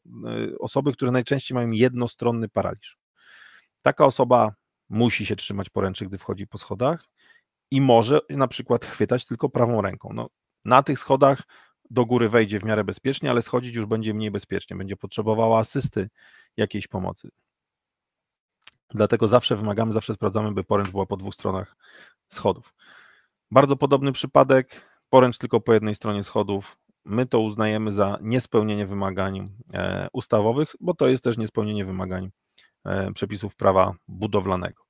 y, osoby, które najczęściej mają jednostronny paraliż. Taka osoba musi się trzymać poręczy, gdy wchodzi po schodach i może na przykład chwytać tylko prawą ręką. No, na tych schodach do góry wejdzie w miarę bezpiecznie, ale schodzić już będzie mniej bezpiecznie, będzie potrzebowała asysty jakiejś pomocy. Dlatego zawsze wymagamy, zawsze sprawdzamy, by poręcz była po dwóch stronach schodów. Bardzo podobny przypadek poręcz tylko po jednej stronie schodów. My to uznajemy za niespełnienie wymagań e, ustawowych, bo to jest też niespełnienie wymagań e, przepisów prawa budowlanego.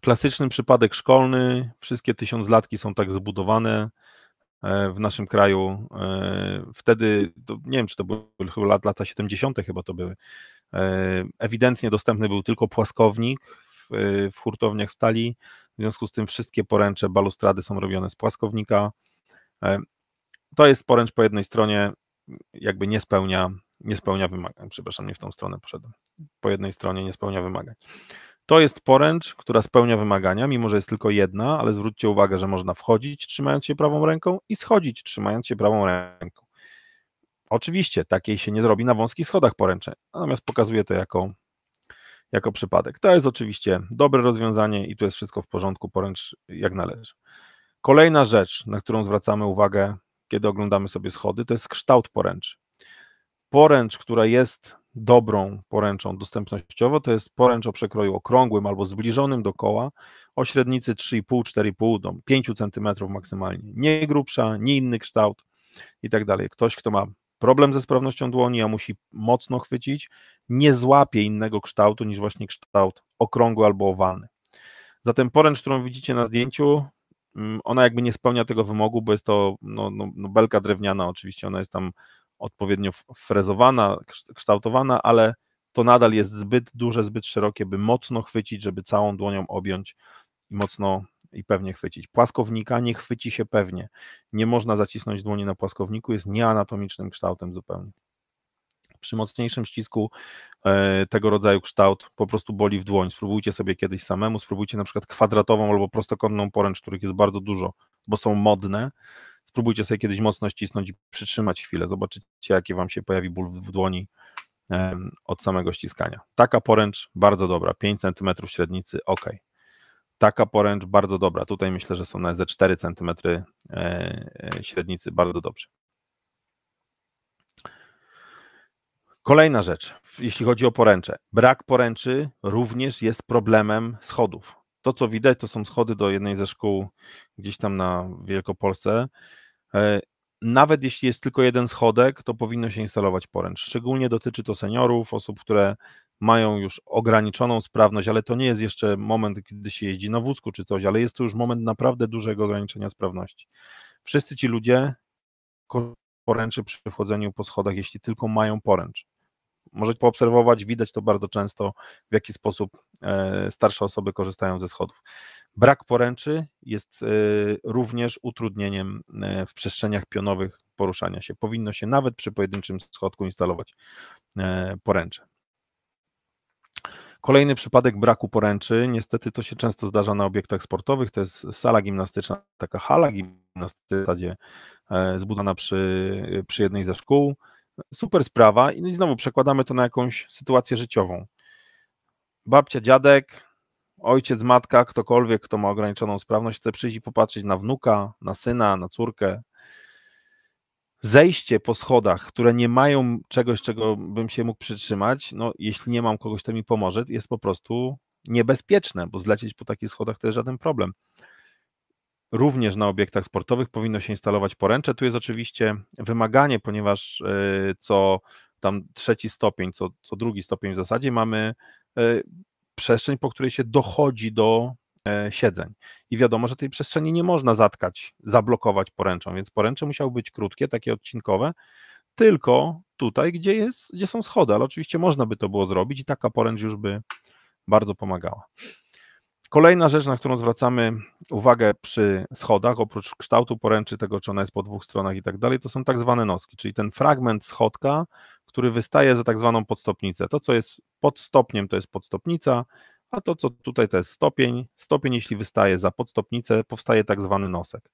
Klasyczny przypadek szkolny, wszystkie tysiąclatki są tak zbudowane e, w naszym kraju. Wtedy, nie wiem czy to były chyba lata 70. chyba to były, ewidentnie dostępny był tylko płaskownik w, hurtowniach stali. W związku z tym wszystkie poręcze balustrady są robione z płaskownika. E, to jest poręcz po jednej stronie, jakby nie spełnia, nie spełnia wymagań. Przepraszam, nie w tą stronę poszedłem. Po jednej stronie nie spełnia wymagań. To jest poręcz, która spełnia wymagania, mimo że jest tylko jedna, ale zwróćcie uwagę, że można wchodzić trzymając się prawą ręką i schodzić trzymając się prawą ręką. Oczywiście takiej się nie zrobi na wąskich schodach poręcze, natomiast pokazuje to jako jako przypadek. To jest oczywiście dobre rozwiązanie i tu jest wszystko w porządku, poręcz jak należy. Kolejna rzecz, na którą zwracamy uwagę, kiedy oglądamy sobie schody, to jest kształt poręczy. Poręcz, która jest dobrą poręczą dostępnościowo, to jest poręcz o przekroju okrągłym albo zbliżonym do koła, o średnicy 3,5-4,5 do 5 cm maksymalnie. Nie grubsza, nie inny kształt i tak dalej. Ktoś, kto ma problem ze sprawnością dłoni, a musi mocno chwycić, nie złapie innego kształtu niż właśnie kształt okrągły albo owalny. Zatem poręcz, którą widzicie na zdjęciu, mm, ona jakby nie spełnia tego wymogu, bo jest to no, no, no belka drewniana, oczywiście ona jest tam odpowiednio frezowana, kształtowana, ale to nadal jest zbyt duże, zbyt szerokie, by mocno chwycić, żeby całą dłonią objąć i mocno i pewnie chwycić. Płaskownika nie chwyci się pewnie. Nie można zacisnąć dłoni na płaskowniku, jest nieanatomicznym kształtem zupełnie. Przy mocniejszym ścisku e, tego rodzaju kształt po prostu boli w dłoń. Spróbujcie sobie kiedyś samemu, spróbujcie na przykład kwadratową albo prostokątną poręcz, których jest bardzo dużo, bo są modne. Spróbujcie sobie kiedyś mocno ścisnąć i przytrzymać chwilę. Zobaczycie, jaki wam się pojawi ból w dłoni od samego ściskania. Taka poręcz bardzo dobra, 5 cm średnicy, ok taka poręcz bardzo dobra. Tutaj myślę, że są na ze 4 cm e, e, średnicy bardzo dobrze. Kolejna rzecz, jeśli chodzi o poręcze. Brak poręczy również jest problemem schodów. To, co widać, to są schody do jednej ze szkół gdzieś tam na Wielkopolsce. E, nawet jeśli jest tylko jeden schodek, to powinno się instalować poręcz. Szczególnie dotyczy to seniorów, osób, które mają już ograniczoną sprawność, ale to nie jest jeszcze moment, kiedy się jeździ na wózku czy coś, ale jest to już moment naprawdę dużego ograniczenia sprawności. Wszyscy ci ludzie poręczy przy wchodzeniu po schodach, jeśli tylko mają poręcz. Możecie poobserwować, widać to bardzo często, w jaki sposób e, starsze osoby korzystają ze schodów. Brak poręczy jest e, również utrudnieniem e, w przestrzeniach pionowych poruszania się. Powinno się nawet przy pojedynczym schodku instalować poręcze. Kolejny przypadek braku poręczy. Niestety to się często zdarza na obiektach sportowych. To jest sala gimnastyczna, taka hala gimnastyczna, gdzie e, zbudowana przy, przy jednej ze szkół. Super sprawa no i znowu przekładamy to na jakąś sytuację życiową. Babcia, dziadek, ojciec, matka, ktokolwiek, kto ma ograniczoną sprawność, chce przyjść i popatrzeć na wnuka, na syna, na córkę, zejście po schodach, które nie mają czegoś, czego bym się mógł przytrzymać, no jeśli nie mam kogoś, kto mi pomoże, jest po prostu niebezpieczne, bo zlecieć po takich schodach to jest żaden problem. Również na obiektach sportowych powinno się instalować poręcze. Tu jest oczywiście wymaganie, ponieważ e, co tam trzeci stopień, co, co drugi stopień w zasadzie mamy e, przestrzeń, po której się dochodzi do E, siedzeń. I wiadomo, że tej przestrzeni nie można zatkać, zablokować poręczą, więc poręcze musiały być krótkie, takie odcinkowe, tylko tutaj, gdzie, jest, gdzie są schody, ale oczywiście można by to było zrobić i taka poręcz już by bardzo pomagała. Kolejna rzecz, na którą zwracamy uwagę przy schodach, oprócz kształtu poręczy, tego czy ona jest po dwóch stronach i tak dalej, to są tak zwane noski, czyli ten fragment schodka, który wystaje za tak zwaną podstopnicę. To, co jest pod stopniem, to jest podstopnica, a to co tutaj to jest stopień. Stopień, jeśli wystaje za podstopnicę, powstaje tak zwany nosek.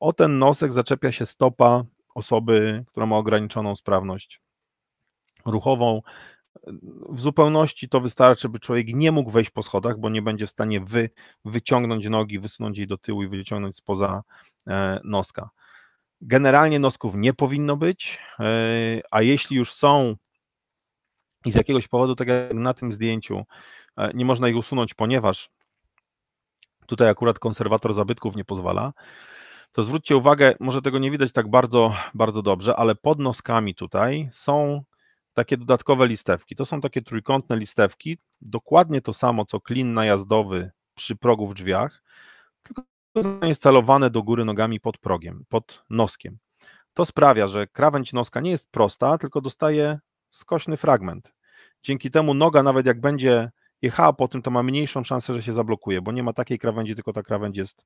O ten nosek zaczepia się stopa osoby, która ma ograniczoną sprawność ruchową. W zupełności to wystarczy, by człowiek nie mógł wejść po schodach, bo nie będzie w stanie wy, wyciągnąć nogi, wysunąć jej do tyłu i wyciągnąć spoza e, noska. Generalnie nosków nie powinno być, e, a jeśli już są i z jakiegoś powodu, tak jak na tym zdjęciu, e, nie można ich usunąć, ponieważ tutaj akurat konserwator zabytków nie pozwala, to zwróćcie uwagę, może tego nie widać tak bardzo, bardzo dobrze, ale pod noskami tutaj są takie dodatkowe listewki. To są takie trójkątne listewki, dokładnie to samo, co klin najazdowy przy progu w drzwiach, tylko zainstalowane do góry nogami pod progiem, pod noskiem. To sprawia, że krawędź noska nie jest prosta, tylko dostaje skośny fragment. Dzięki temu noga, nawet jak będzie jechała po tym, to ma mniejszą szansę, że się zablokuje, bo nie ma takiej krawędzi, tylko ta krawędź jest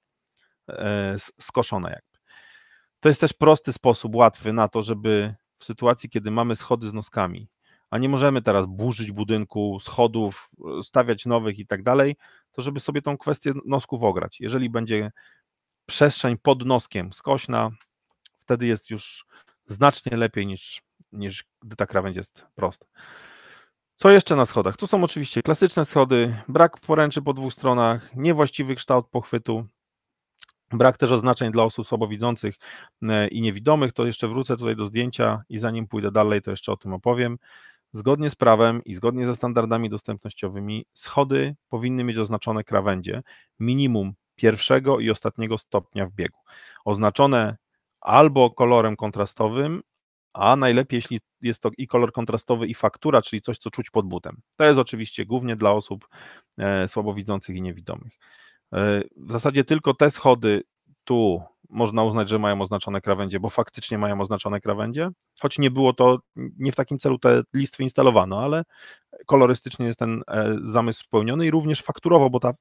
e, skoszona jakby. To jest też prosty sposób, łatwy na to, żeby w sytuacji, kiedy mamy schody z noskami, a nie możemy teraz burzyć budynku, schodów, stawiać nowych i tak dalej, to żeby sobie tą kwestię nosków ograć. Jeżeli będzie przestrzeń pod noskiem skośna, wtedy jest już znacznie lepiej niż niż gdy ta krawędź jest prosta. Co jeszcze na schodach? Tu są oczywiście klasyczne schody, brak poręczy po dwóch stronach, niewłaściwy kształt pochwytu, brak też oznaczeń dla osób słabowidzących e, i niewidomych. To jeszcze wrócę tutaj do zdjęcia i zanim pójdę dalej, to jeszcze o tym opowiem. Zgodnie z prawem i zgodnie ze standardami dostępnościowymi, schody powinny mieć oznaczone krawędzie minimum pierwszego i ostatniego stopnia w biegu, oznaczone albo kolorem kontrastowym, a najlepiej, jeśli jest to i kolor kontrastowy, i faktura, czyli coś, co czuć pod butem. To jest oczywiście głównie dla osób e, słabowidzących i niewidomych. E, w zasadzie tylko te schody tu można uznać, że mają oznaczone krawędzie, bo faktycznie mają oznaczone krawędzie, choć nie było to, nie w takim celu te listwy instalowano, ale kolorystycznie jest ten e, zamysł spełniony i również fakturowo, bo ta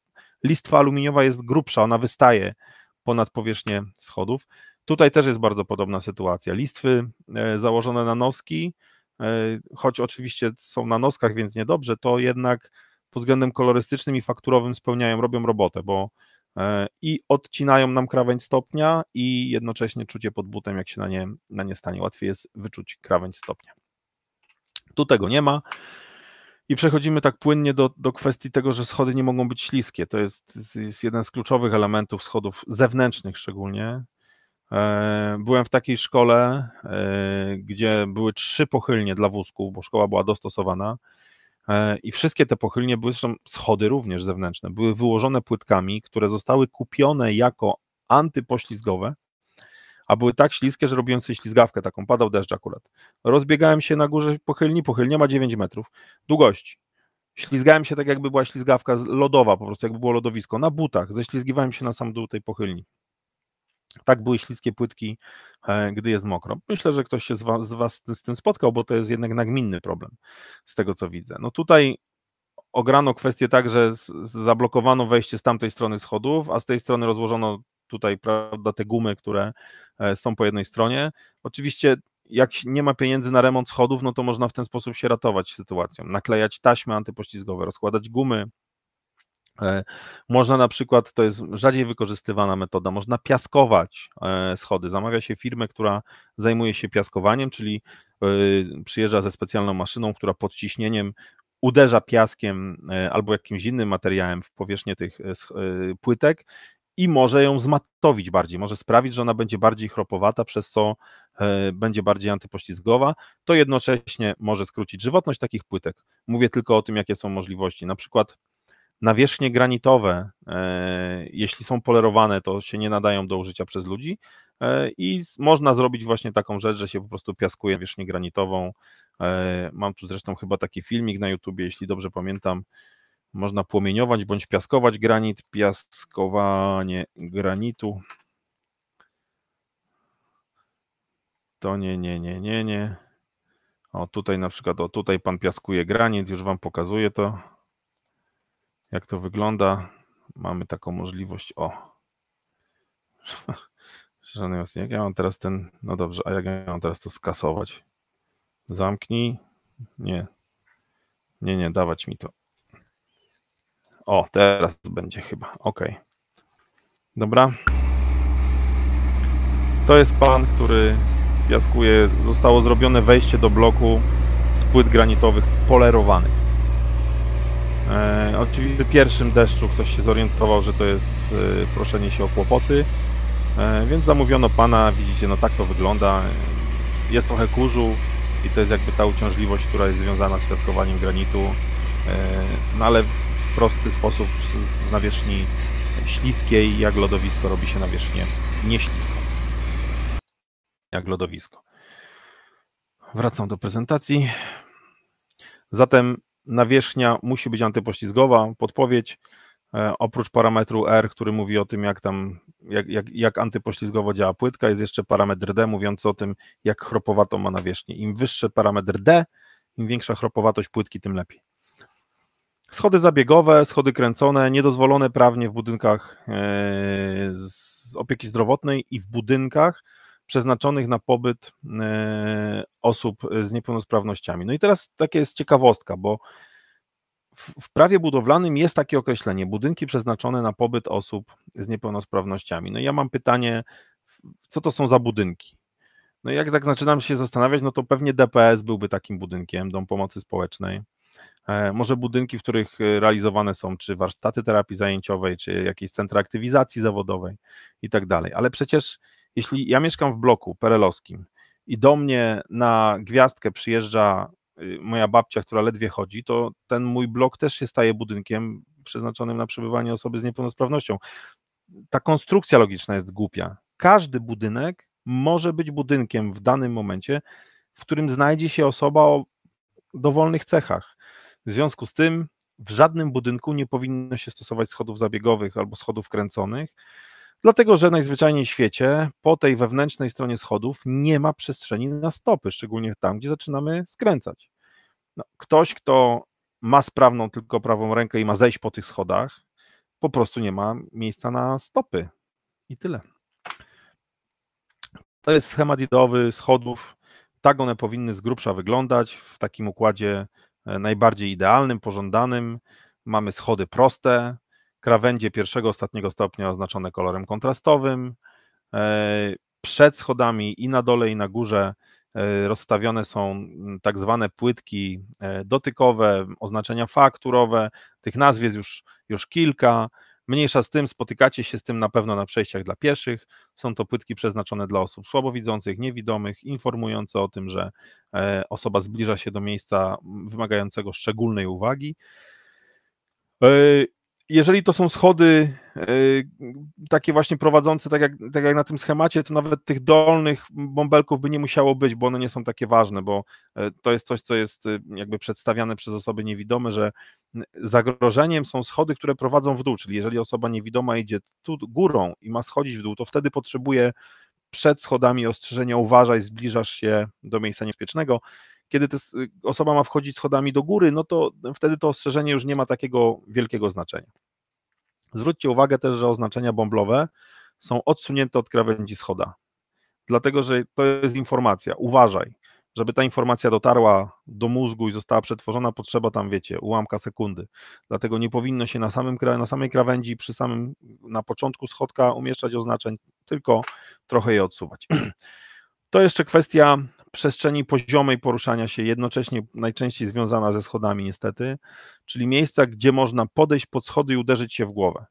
listwa aluminiowa jest grubsza, ona wystaje ponad powierzchnię schodów. Tutaj też jest bardzo podobna sytuacja. Listwy e, założone na noski, e, choć oczywiście są na noskach, więc niedobrze, to jednak pod względem kolorystycznym i fakturowym spełniają, robią robotę, bo e, i odcinają nam krawędź stopnia i jednocześnie czucie pod butem, jak się na nie, na nie stanie. Łatwiej jest wyczuć krawędź stopnia. Tu tego nie ma. I przechodzimy tak płynnie do, do kwestii tego, że schody nie mogą być śliskie. To jest, jest jeden z kluczowych elementów schodów zewnętrznych szczególnie, E, byłem w takiej szkole, e, gdzie były trzy pochylnie dla wózków, bo szkoła była dostosowana. E, I wszystkie te pochylnie były, zresztą schody również zewnętrzne, były wyłożone płytkami, które zostały kupione jako antypoślizgowe, a były tak śliskie, że robiłem sobie ślizgawkę taką, padał deszcz akurat. Rozbiegałem się na górze pochylni, pochylnia ma 9 metrów długości. Ślizgałem się tak, jakby była ślizgawka lodowa, po prostu jakby było lodowisko, na butach, ześlizgiwałem się na sam dół tej pochylni. Tak były śliskie płytki, e, gdy jest mokro. Myślę, że ktoś się z was, z was z tym spotkał, bo to jest jednak nagminny problem, z tego co widzę. No tutaj ograno kwestię tak, że zablokowano wejście z tamtej strony schodów, a z tej strony rozłożono tutaj prawda, te gumy, które e, są po jednej stronie. Oczywiście jak nie ma pieniędzy na remont schodów, no to można w ten sposób się ratować sytuacją. Naklejać taśmy antypoślizgowe, rozkładać gumy, E, można na przykład, to jest rzadziej wykorzystywana metoda, można piaskować e, schody. Zamawia się firmę, która zajmuje się piaskowaniem, czyli e, przyjeżdża ze specjalną maszyną, która pod ciśnieniem uderza piaskiem albo jakimś innym materiałem w powierzchnię tych płytek i może ją zmatowić bardziej, może sprawić, że ona będzie bardziej chropowata, przez co będzie bardziej antypoślizgowa, to jednocześnie może skrócić żywotność takich płytek. Mówię tylko o tym, jakie są możliwości. Na przykład nawierzchnie granitowe, e, jeśli są polerowane, to się nie nadają do użycia przez ludzi e, i można zrobić właśnie taką rzecz, że się po prostu piaskuje nawierzchnię granitową. E, mam tu zresztą chyba taki filmik na YouTubie, jeśli dobrze pamiętam. Można płomieniować bądź piaskować granit, piaskowanie granitu. To nie, nie, nie, nie, nie. O, tutaj na przykład, o, tutaj pan piaskuje granit, już wam pokazuję to jak to wygląda. Mamy taką możliwość. O! Żadnej jasne, jak ja mam teraz ten. No dobrze, a jak ja mam teraz to skasować? Zamknij. Nie. Nie, nie, dawać mi to. O, teraz będzie chyba. Ok. Dobra. To jest pan, który piaskuje. Zostało zrobione wejście do bloku z płyt granitowych polerowanych. E, oczywiście w pierwszym deszczu ktoś się zorientował, że to jest e, proszenie się o kłopoty, e, więc zamówiono pana, widzicie, no tak to wygląda. Jest trochę kurzu i to jest jakby ta uciążliwość, która jest związana z siatkowaniem granitu, e, no ale w prosty sposób z, z nawierzchni śliskiej, jak lodowisko robi się nawierzchnię nieśliską. Jak lodowisko. Wracam do prezentacji. Zatem nawierzchnia musi być antypoślizgowa, podpowiedź, e, oprócz parametru R, który mówi o tym, jak tam, jak, jak, jak antypoślizgowo działa płytka, jest jeszcze parametr D mówiący o tym, jak chropowato ma nawierzchnię. Im wyższy parametr D, im większa chropowatość płytki, tym lepiej. Schody zabiegowe, schody kręcone, niedozwolone prawnie w budynkach e, z opieki zdrowotnej i w budynkach, przeznaczonych na pobyt e, osób z niepełnosprawnościami. No i teraz taka jest ciekawostka, bo w prawie budowlanym jest takie określenie budynki przeznaczone na pobyt osób z niepełnosprawnościami. No i ja mam pytanie, co to są za budynki? No i jak tak zaczynam się zastanawiać, no to pewnie DPS byłby takim budynkiem, Dom Pomocy Społecznej. E, może budynki, w których realizowane są czy warsztaty terapii zajęciowej, czy jakieś centra aktywizacji zawodowej i tak dalej. Ale przecież jeśli ja mieszkam w bloku perelowskim i do mnie na gwiazdkę przyjeżdża y, moja babcia, która ledwie chodzi, to ten mój blok też się staje budynkiem przeznaczonym na przebywanie osoby z niepełnosprawnością. Ta konstrukcja logiczna jest głupia. Każdy budynek może być budynkiem w danym momencie, w którym znajdzie się osoba o dowolnych cechach. W związku z tym w żadnym budynku nie powinno się stosować schodów zabiegowych albo schodów kręconych, Dlatego, że najzwyczajniej w świecie po tej wewnętrznej stronie schodów nie ma przestrzeni na stopy, szczególnie tam, gdzie zaczynamy skręcać. No, ktoś, kto ma sprawną tylko prawą rękę i ma zejść po tych schodach, po prostu nie ma miejsca na stopy. I tyle. To jest schemat ideowy schodów. Tak one powinny z grubsza wyglądać w takim układzie e, najbardziej idealnym, pożądanym. Mamy schody proste, krawędzie pierwszego, ostatniego stopnia oznaczone kolorem kontrastowym. E, przed schodami i na dole, i na górze e, rozstawione są mm, tak zwane płytki e, dotykowe, oznaczenia fakturowe. Tych nazw jest już, już kilka. Mniejsza z tym, spotykacie się z tym na pewno na przejściach dla pieszych. Są to płytki przeznaczone dla osób słabowidzących, niewidomych, informujące o tym, że osoba zbliża się do miejsca wymagającego szczególnej uwagi jeżeli to są schody e, takie właśnie prowadzące, tak jak, tak jak na tym schemacie, to nawet tych dolnych bąbelków by nie musiało być, bo one nie są takie ważne, bo e, to jest coś, co jest e, jakby przedstawiane przez osoby niewidome, że zagrożeniem są schody, które prowadzą w dół, czyli jeżeli osoba niewidoma idzie tu górą i ma schodzić w dół, to wtedy potrzebuje przed schodami ostrzeżenia uważaj, zbliżasz się do miejsca niebezpiecznego. Kiedy y, osoba ma wchodzić schodami do góry, no to wtedy to ostrzeżenie już nie ma takiego wielkiego znaczenia. Zwróćcie uwagę też, że oznaczenia bąblowe są odsunięte od krawędzi schoda, dlatego że to jest informacja. Uważaj, żeby ta informacja dotarła do mózgu i została przetworzona, potrzeba tam, wiecie, ułamka sekundy. Dlatego nie powinno się na, samym, na samej krawędzi, przy samym, na początku schodka umieszczać oznaczeń, tylko trochę je odsuwać. To jeszcze kwestia przestrzeni poziomej poruszania się, jednocześnie najczęściej związana ze schodami, niestety, czyli miejsca, gdzie można podejść pod schody i uderzyć się w głowę.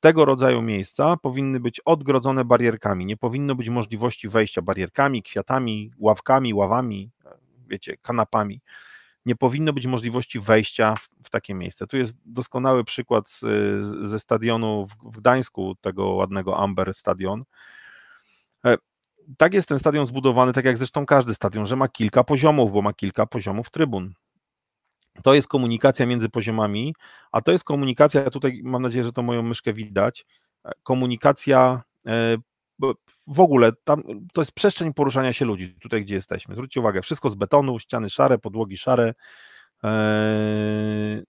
Tego rodzaju miejsca powinny być odgrodzone barierkami. Nie powinno być możliwości wejścia barierkami, kwiatami, ławkami, ławami, wiecie, kanapami. Nie powinno być możliwości wejścia w, takie miejsce. Tu jest doskonały przykład z, ze stadionu w, w Gdańsku, tego ładnego Amber Stadion e, tak jest ten stadion zbudowany, tak jak zresztą każdy stadion, że ma kilka poziomów, bo ma kilka poziomów trybun. To jest komunikacja między poziomami, a to jest komunikacja, tutaj mam nadzieję, że to moją myszkę widać, e, komunikacja e, w ogóle, tam, to jest przestrzeń poruszania się ludzi, tutaj gdzie jesteśmy. Zwróćcie uwagę, wszystko z betonu, ściany szare, podłogi szare, e,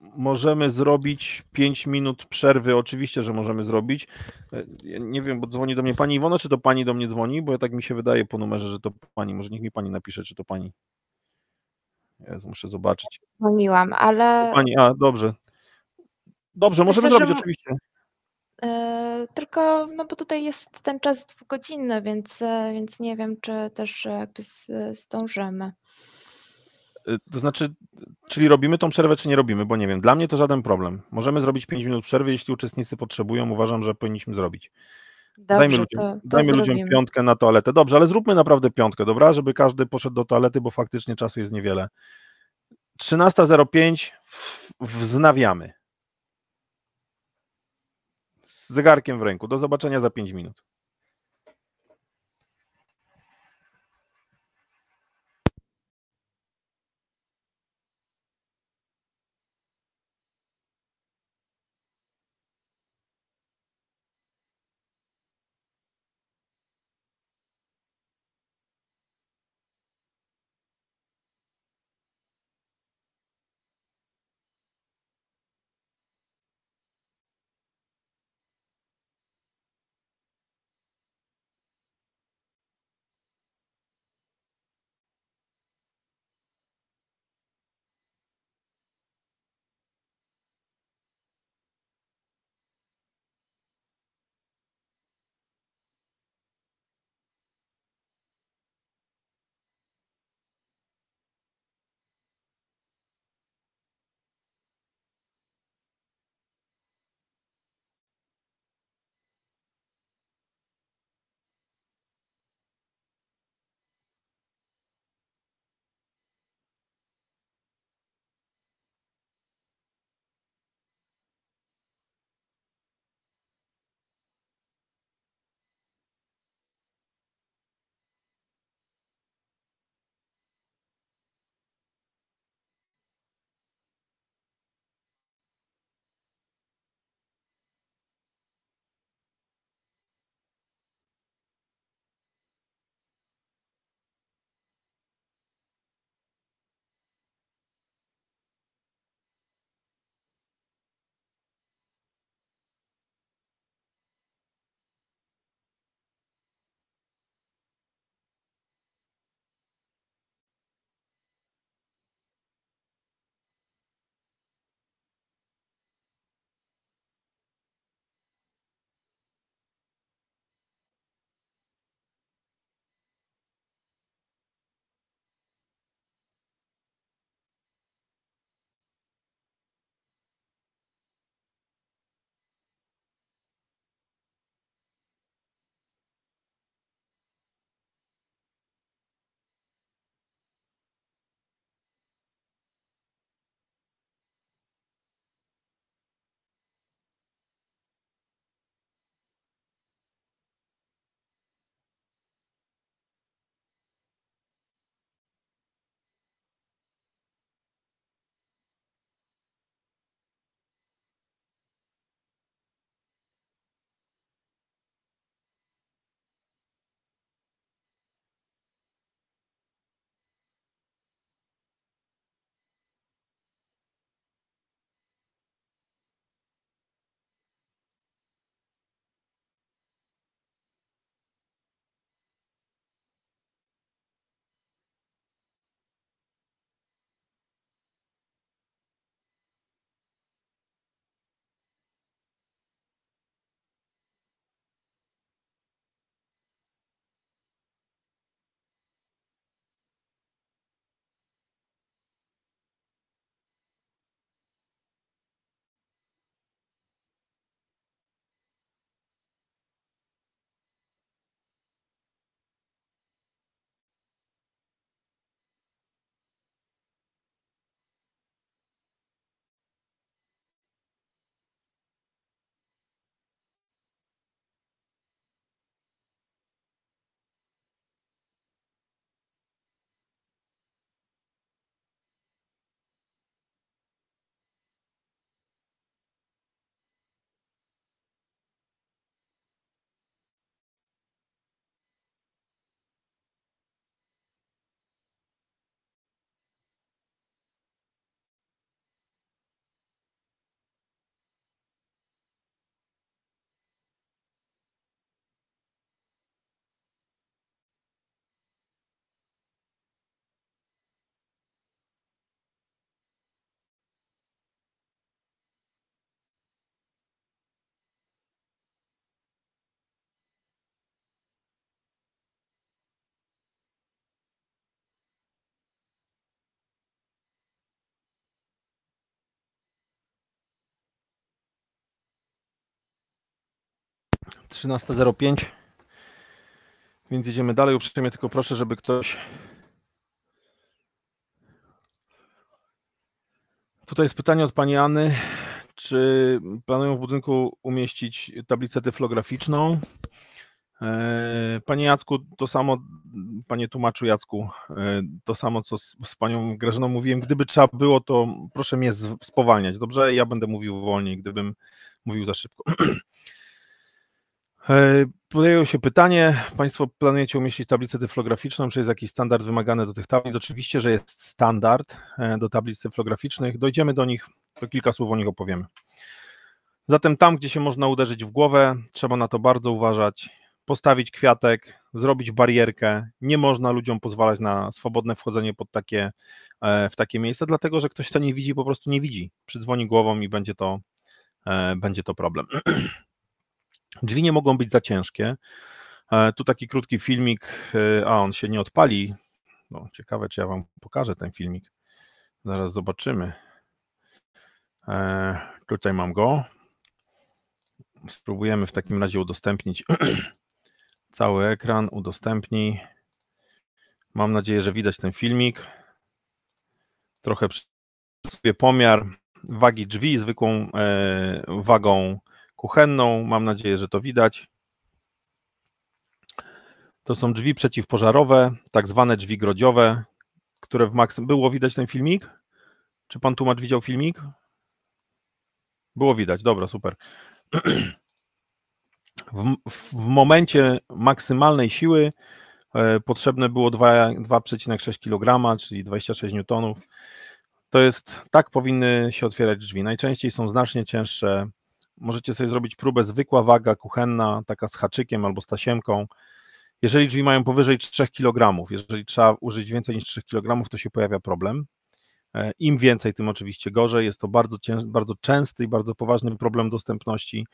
możemy zrobić 5 minut przerwy, oczywiście, że możemy zrobić. E, nie wiem, bo dzwoni do mnie pani Iwona, czy to pani do mnie dzwoni, bo ja tak mi się wydaje po numerze, że to pani. Może niech mi pani napisze, czy to pani. Ja muszę zobaczyć. Dzwoniłam, ale... Pani, a, dobrze. Dobrze, możemy Myślę, zrobić że... oczywiście. E, tylko, no bo tutaj jest ten czas dwugodzinny, więc, e, więc nie wiem, czy też jakby zdążymy. Y, to znaczy, czyli robimy tą przerwę, czy nie robimy, bo nie wiem, dla mnie to żaden problem. Możemy zrobić 5 minut przerwy, jeśli uczestnicy potrzebują, uważam, że powinniśmy zrobić. Dobrze, dajmy ludziom, to, to dajmy ludziom piątkę na toaletę. Dobrze, ale zróbmy naprawdę piątkę, dobra? Żeby każdy poszedł do toalety, bo faktycznie czasu jest niewiele. 13.05 wznawiamy. Z zegarkiem w ręku. Do zobaczenia za 5 minut. 13.05. Więc idziemy dalej. Uprzejmie tylko proszę, żeby ktoś. Tutaj jest pytanie od pani Anny. Czy planują w budynku umieścić tablicę tyflograficzną? E, panie Jacku, to samo, panie tłumaczu Jacku, e, to samo co z, z, panią Grażyną mówiłem. Gdyby trzeba było, to proszę mnie spowalniać, dobrze? Ja będę mówił wolniej, gdybym mówił za szybko. E, pojawiło się pytanie, Państwo planujecie umieścić tablicę tyflograficzną, czy jest jakiś standard wymagany do tych tablic? Oczywiście, że jest standard e, do tablic cyfrograficznych. dojdziemy do nich, to kilka słów o nich opowiemy. Zatem tam, gdzie się można uderzyć w głowę, trzeba na to bardzo uważać, postawić kwiatek, zrobić barierkę, nie można ludziom pozwalać na swobodne wchodzenie pod takie, e, w takie miejsca, dlatego że ktoś, kto nie widzi, po prostu nie widzi, przydzwoni głową i będzie to, będzie to problem. Drzwi nie mogą być za ciężkie. E, tu taki krótki filmik, e, a on się nie odpali. No, ciekawe, czy ja Wam pokażę ten filmik. Zaraz zobaczymy. E, tutaj mam go. Spróbujemy w takim razie udostępnić cały ekran. Udostępnij. Mam nadzieję, że widać ten filmik. Trochę sobie pomiar wagi drzwi zwykłą wagą kuchenną. Mam nadzieję, że to widać. To są drzwi przeciwpożarowe, tak zwane drzwi grodziowe, które w Max. Było widać ten filmik? Czy pan tłumacz widział filmik? Było widać, dobra, super. W, w, momencie maksymalnej siły e, potrzebne było 2,6 kg, czyli 26 N. To jest tak powinny się otwierać drzwi. Najczęściej są znacznie cięższe Możecie sobie zrobić próbę zwykła waga kuchenna, taka z haczykiem albo z tasiemką. Jeżeli drzwi mają powyżej 3 kg, jeżeli trzeba użyć więcej niż 3 kg, to się pojawia problem. E, Im więcej, tym oczywiście gorzej. Jest to bardzo, bardzo częsty i bardzo poważny problem dostępności,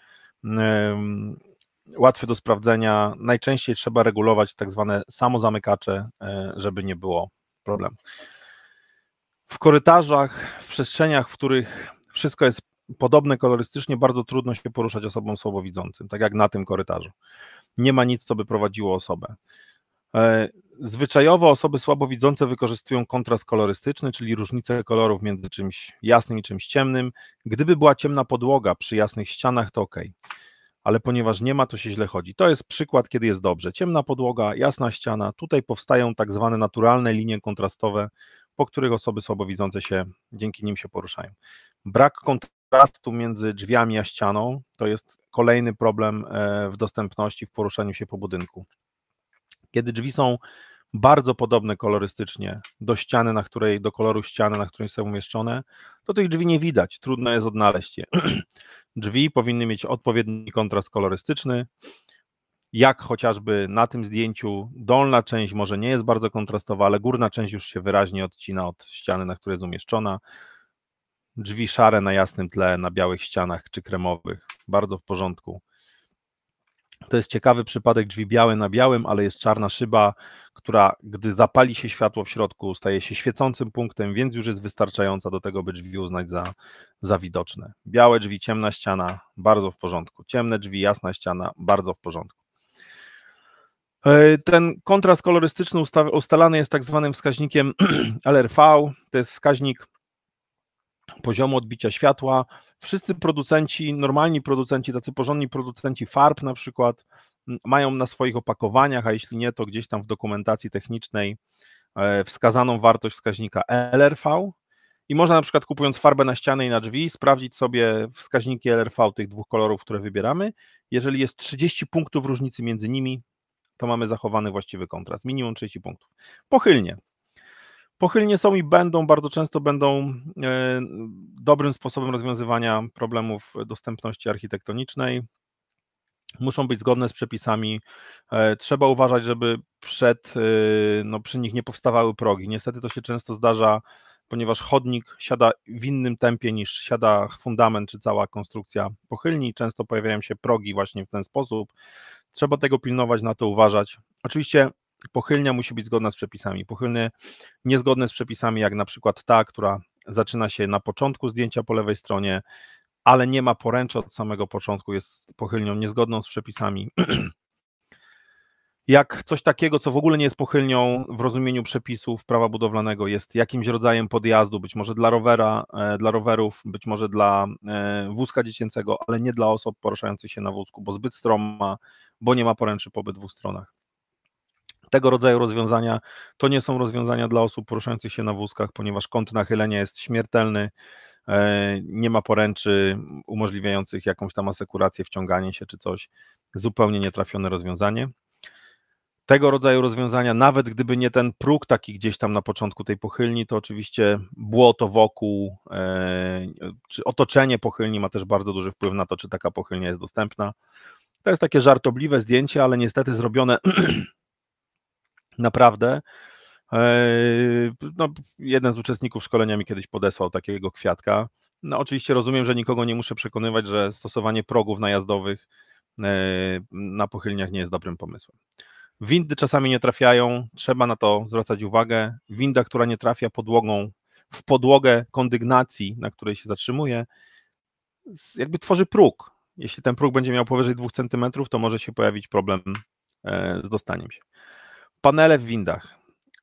łatwy do sprawdzenia. Najczęściej trzeba regulować tak zwane samozamykacze, e, żeby nie było problemu. W korytarzach, w przestrzeniach, w których wszystko jest podobne kolorystycznie bardzo trudno się poruszać osobom słabowidzącym, tak jak na tym korytarzu. Nie ma nic, co by prowadziło osobę. E, zwyczajowo osoby słabowidzące wykorzystują kontrast kolorystyczny, czyli różnicę kolorów między czymś jasnym i czymś ciemnym. Gdyby była ciemna podłoga przy jasnych ścianach, to ok, ale ponieważ nie ma, to się źle chodzi. To jest przykład, kiedy jest dobrze. Ciemna podłoga, jasna ściana, tutaj powstają tak zwane naturalne linie kontrastowe, po których osoby słabowidzące się dzięki nim się poruszają. Brak kontrastu kontrastu między drzwiami a ścianą to jest kolejny problem e, w dostępności, w poruszaniu się po budynku. Kiedy drzwi są bardzo podobne kolorystycznie do ściany, na której, do koloru ściany, na której są umieszczone, to tych drzwi nie widać, trudno jest odnaleźć je. drzwi powinny mieć odpowiedni kontrast kolorystyczny, jak chociażby na tym zdjęciu dolna część może nie jest bardzo kontrastowa, ale górna część już się wyraźnie odcina od ściany, na której jest umieszczona. Drzwi szare na jasnym tle, na białych ścianach czy kremowych. Bardzo w porządku. To jest ciekawy przypadek drzwi białe na białym, ale jest czarna szyba, która gdy zapali się światło w środku, staje się świecącym punktem, więc już jest wystarczająca do tego, by drzwi uznać za, za widoczne. Białe drzwi, ciemna ściana, bardzo w porządku. Ciemne drzwi, jasna ściana, bardzo w porządku. E, ten kontrast kolorystyczny ustalany jest tak zwanym wskaźnikiem LRV. To jest wskaźnik poziomu odbicia światła. Wszyscy producenci, normalni producenci, tacy porządni producenci farb na przykład, mają na swoich opakowaniach, a jeśli nie, to gdzieś tam w dokumentacji technicznej e, wskazaną wartość wskaźnika LRV. I można na przykład kupując farbę na ścianę i na drzwi, sprawdzić sobie wskaźniki LRV tych dwóch kolorów, które wybieramy. Jeżeli jest 30 punktów różnicy między nimi, to mamy zachowany właściwy kontrast. Minimum 30 punktów. Pochylnie, Pochylnie są i będą, bardzo często będą e, dobrym sposobem rozwiązywania problemów dostępności architektonicznej. Muszą być zgodne z przepisami. E, trzeba uważać, żeby przed, e, no, przy nich nie powstawały progi. Niestety to się często zdarza, ponieważ chodnik siada w innym tempie niż siada fundament czy cała konstrukcja pochylni. Często pojawiają się progi właśnie w ten sposób. Trzeba tego pilnować, na to uważać. Oczywiście Pochylnia musi być zgodna z przepisami. Pochylnie niezgodne z przepisami, jak na przykład ta, która zaczyna się na początku zdjęcia po lewej stronie, ale nie ma poręczy od samego początku, jest pochylnią niezgodną z przepisami. jak coś takiego, co w ogóle nie jest pochylnią w rozumieniu przepisów prawa budowlanego, jest jakimś rodzajem podjazdu, być może dla rowera, e, dla rowerów, być może dla e, wózka dziecięcego, ale nie dla osób poruszających się na wózku, bo zbyt stroma, bo nie ma poręczy po obydwu stronach. Tego rodzaju rozwiązania to nie są rozwiązania dla osób poruszających się na wózkach, ponieważ kąt nachylenia jest śmiertelny, e, nie ma poręczy umożliwiających jakąś tam asekurację, wciąganie się czy coś. Zupełnie nietrafione rozwiązanie. Tego rodzaju rozwiązania, nawet gdyby nie ten próg taki gdzieś tam na początku tej pochylni, to oczywiście błoto wokół, e, czy otoczenie pochylni ma też bardzo duży wpływ na to, czy taka pochylnia jest dostępna. To jest takie żartobliwe zdjęcie, ale niestety zrobione Naprawdę. E, no, jeden z uczestników szkolenia mi kiedyś podesłał takiego kwiatka. No, oczywiście rozumiem, że nikogo nie muszę przekonywać, że stosowanie progów najazdowych e, na pochylniach nie jest dobrym pomysłem. Windy czasami nie trafiają, trzeba na to zwracać uwagę. Winda, która nie trafia podłogą w podłogę kondygnacji, na której się zatrzymuje, jakby tworzy próg. Jeśli ten próg będzie miał powyżej 2 cm, to może się pojawić problem e, z dostaniem się. Panele w windach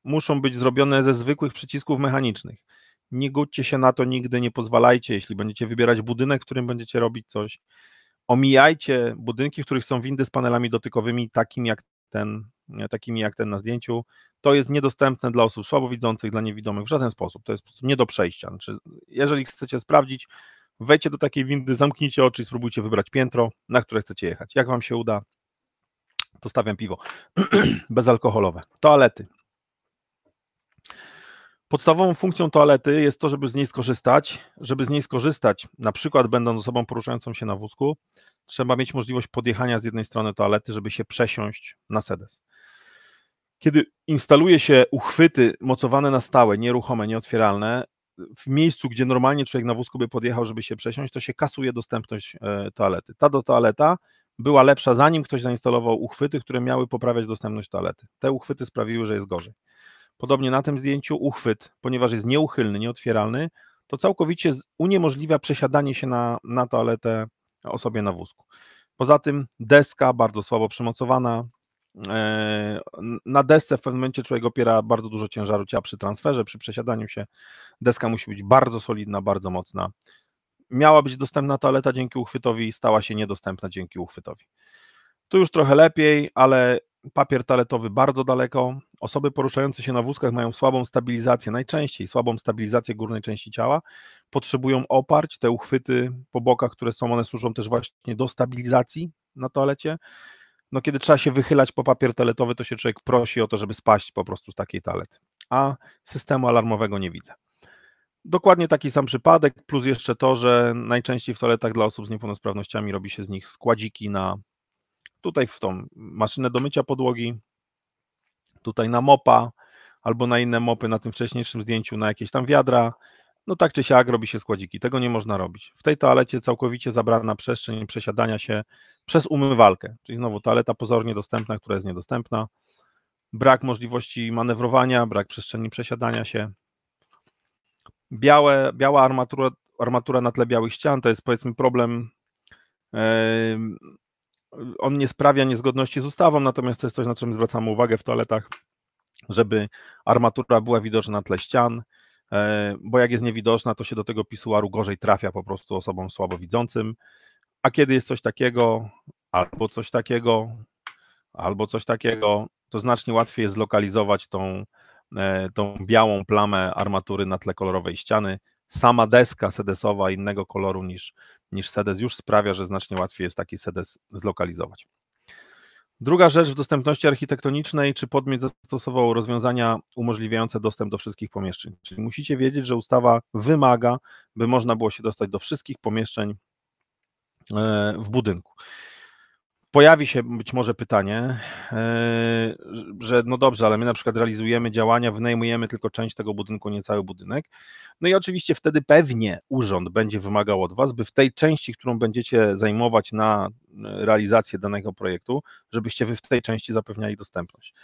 muszą być zrobione ze zwykłych przycisków mechanicznych. Nie gódźcie się na to nigdy, nie pozwalajcie, jeśli będziecie wybierać budynek, w którym będziecie robić coś. Omijajcie budynki, w których są windy z panelami dotykowymi, takim jak ten, e, takimi jak ten na zdjęciu. To jest niedostępne dla osób słabowidzących, dla niewidomych w żaden sposób. To jest nie do przejścia. Znaczy, jeżeli chcecie sprawdzić, wejdźcie do takiej windy, zamknijcie oczy i spróbujcie wybrać piętro, na które chcecie jechać. Jak wam się uda, to stawiam piwo. Bezalkoholowe. Toalety. Podstawową funkcją toalety jest to, żeby z niej skorzystać. Żeby z niej skorzystać, na przykład będąc osobą poruszającą się na wózku, trzeba mieć możliwość podjechania z jednej strony toalety, żeby się przesiąść na sedes. Kiedy instaluje się uchwyty mocowane na stałe, nieruchome, nieotwieralne, w miejscu, gdzie normalnie człowiek na wózku by podjechał, żeby się przesiąść, to się kasuje dostępność e, toalety. Ta do toaleta była lepsza, zanim ktoś zainstalował uchwyty, które miały poprawiać dostępność toalety. Te uchwyty sprawiły, że jest gorzej. Podobnie na tym zdjęciu uchwyt, ponieważ jest nieuchylny, nieotwieralny, to całkowicie uniemożliwia przesiadanie się na, na toaletę osobie na wózku. Poza tym deska bardzo słabo przymocowana. E, na desce w pewnym momencie człowiek opiera bardzo dużo ciężaru ciała przy transferze, przy przesiadaniu się. Deska musi być bardzo solidna, bardzo mocna miała być dostępna toaleta dzięki uchwytowi, stała się niedostępna dzięki uchwytowi. Tu już trochę lepiej, ale papier toaletowy bardzo daleko. Osoby poruszające się na wózkach mają słabą stabilizację, najczęściej słabą stabilizację górnej części ciała. Potrzebują oparć, te uchwyty po bokach, które są, one służą też właśnie do stabilizacji na toalecie. No kiedy trzeba się wychylać po papier toaletowy, to się człowiek prosi o to, żeby spaść po prostu z takiej toalety. A systemu alarmowego nie widzę. Dokładnie taki sam przypadek, plus jeszcze to, że najczęściej w toaletach dla osób z niepełnosprawnościami robi się z nich składziki na tutaj w tą maszynę do mycia podłogi, tutaj na mopa albo na inne mopy na tym wcześniejszym zdjęciu, na jakieś tam wiadra. No tak czy siak robi się składziki. Tego nie można robić. W tej toalecie całkowicie zabrana przestrzeń przesiadania się przez umywalkę. Czyli znowu toaleta pozornie dostępna, która jest niedostępna. Brak możliwości manewrowania, brak przestrzeni przesiadania się białe, biała armatura, armatura na tle białych ścian to jest powiedzmy problem. On nie sprawia niezgodności z ustawą, natomiast to jest coś, na czym zwracamy uwagę w toaletach, żeby armatura była widoczna na tle ścian, e, bo jak jest niewidoczna, to się do tego pisuaru gorzej trafia po prostu osobom słabowidzącym. A kiedy jest coś takiego, albo coś takiego, albo coś takiego, to znacznie łatwiej jest zlokalizować tą E, tą białą plamę armatury na tle kolorowej ściany. Sama deska sedesowa innego koloru niż, niż sedes już sprawia, że znacznie łatwiej jest taki sedes zlokalizować. Druga rzecz w dostępności architektonicznej, czy podmiot zastosował rozwiązania umożliwiające dostęp do wszystkich pomieszczeń. Czyli musicie wiedzieć, że ustawa wymaga, by można było się dostać do wszystkich pomieszczeń e, w budynku pojawi się być może pytanie, e, że no dobrze, ale my na przykład realizujemy działania, wynajmujemy tylko część tego budynku, nie cały budynek. No i oczywiście wtedy pewnie urząd będzie wymagał od Was, by w tej części, którą będziecie zajmować na e, realizację danego projektu, żebyście Wy w tej części zapewniali dostępność.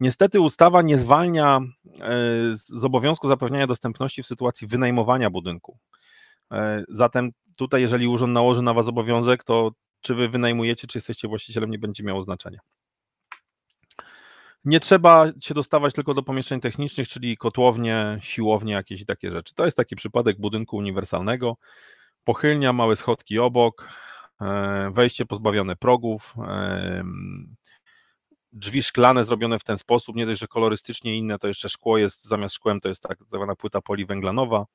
Niestety ustawa nie zwalnia e, z obowiązku zapewniania dostępności w sytuacji wynajmowania budynku. Zatem tutaj, jeżeli urząd nałoży na Was obowiązek, to czy wy wynajmujecie, czy jesteście właścicielem, nie będzie miało znaczenia. Nie trzeba się dostawać tylko do pomieszczeń technicznych, czyli kotłownie, siłownie, jakieś takie rzeczy. To jest taki przypadek budynku uniwersalnego. Pochylnia, małe schodki obok, e, wejście pozbawione progów, e, drzwi szklane zrobione w ten sposób, nie dość, że kolorystycznie inne, to jeszcze szkło jest, zamiast szkłem to jest tak zwana płyta poliwęglanowa,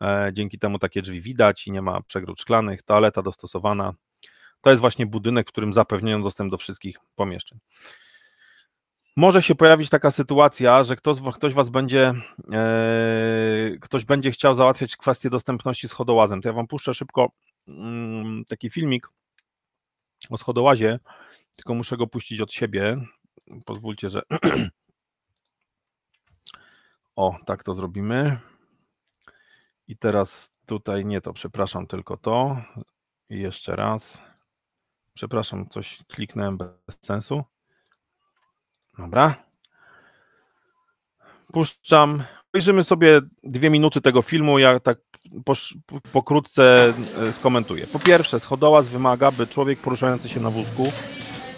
e, dzięki temu takie drzwi widać i nie ma przegród szklanych, toaleta dostosowana, to jest właśnie budynek, w którym zapewniają dostęp do wszystkich pomieszczeń. Może się pojawić taka sytuacja, że ktoś, ktoś was będzie, e, ktoś będzie chciał załatwiać kwestię dostępności schodołazem. To ja wam puszczę szybko mm, taki filmik o schodołazie, tylko muszę go puścić od siebie. Pozwólcie, że. o, tak to zrobimy. I teraz tutaj nie to, przepraszam, tylko to. I jeszcze raz. Przepraszam, coś kliknąłem bez sensu. Dobra. Puszczam. Obejrzymy sobie dwie minuty tego filmu. Ja tak pokrótce e, skomentuję. Po pierwsze, schodołaz wymaga, by człowiek poruszający się na wózku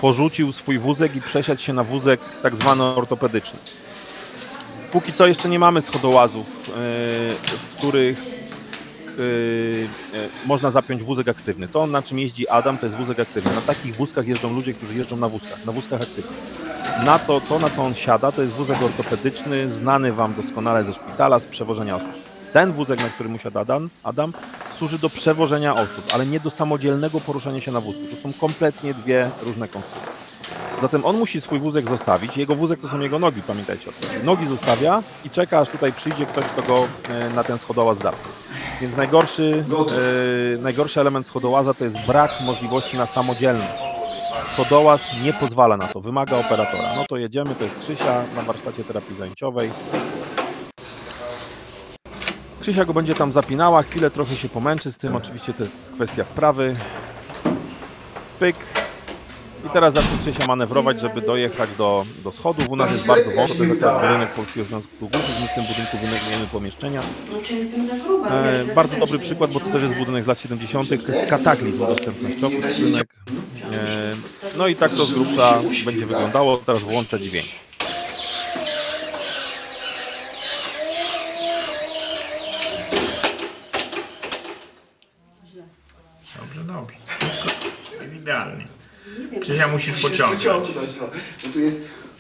porzucił swój wózek i przesiadł się na wózek tak zwany ortopedyczny. Póki co jeszcze nie mamy schodołazów, e, w których Y, y, można zapiąć wózek aktywny. To, na czym jeździ Adam, to jest wózek aktywny. Na takich wózkach jeżdżą ludzie, którzy jeżdżą na wózkach, na wózkach aktywnych. Na to, to, na co on siada, to jest wózek ortopedyczny, znany Wam doskonale ze szpitala, z przewożenia osób. Ten wózek, na którym usiada Adam, Adam służy do przewożenia osób, ale nie do samodzielnego poruszania się na wózku. To są kompletnie dwie różne konstrukcje. Zatem on musi swój wózek zostawić. Jego wózek to są jego nogi, pamiętajcie o tym. Nogi zostawia i czeka, aż tutaj przyjdzie ktoś, kto go e, na ten schodołaz zapnie. Więc najgorszy, no e, najgorszy element schodołaza to jest brak możliwości na samodzielność. Schodołaz nie pozwala na to, wymaga operatora. No to jedziemy, to jest Krzysia na warsztacie terapii zajęciowej. Krzysia go będzie tam zapinała, chwilę trochę się pomęczy z tym, oczywiście to jest kwestia wprawy. Pyk, i teraz zaczniecie się manewrować, żeby dojechać do, do schodów. U nas jest bardzo wąsko, to budynek Polskiego Związku Górników. My w tym budynku wynajmujemy pomieszczenia. No e, bardzo dobry przykład, bo to też jest budynek z lat 70. To jest kataklizm dostępnościowy budynek. E, no i tak to z grubsza będzie wyglądało. Teraz włączę dźwięk. mięśnia musisz, musisz pociągnąć. pociągnąć no. no. jest,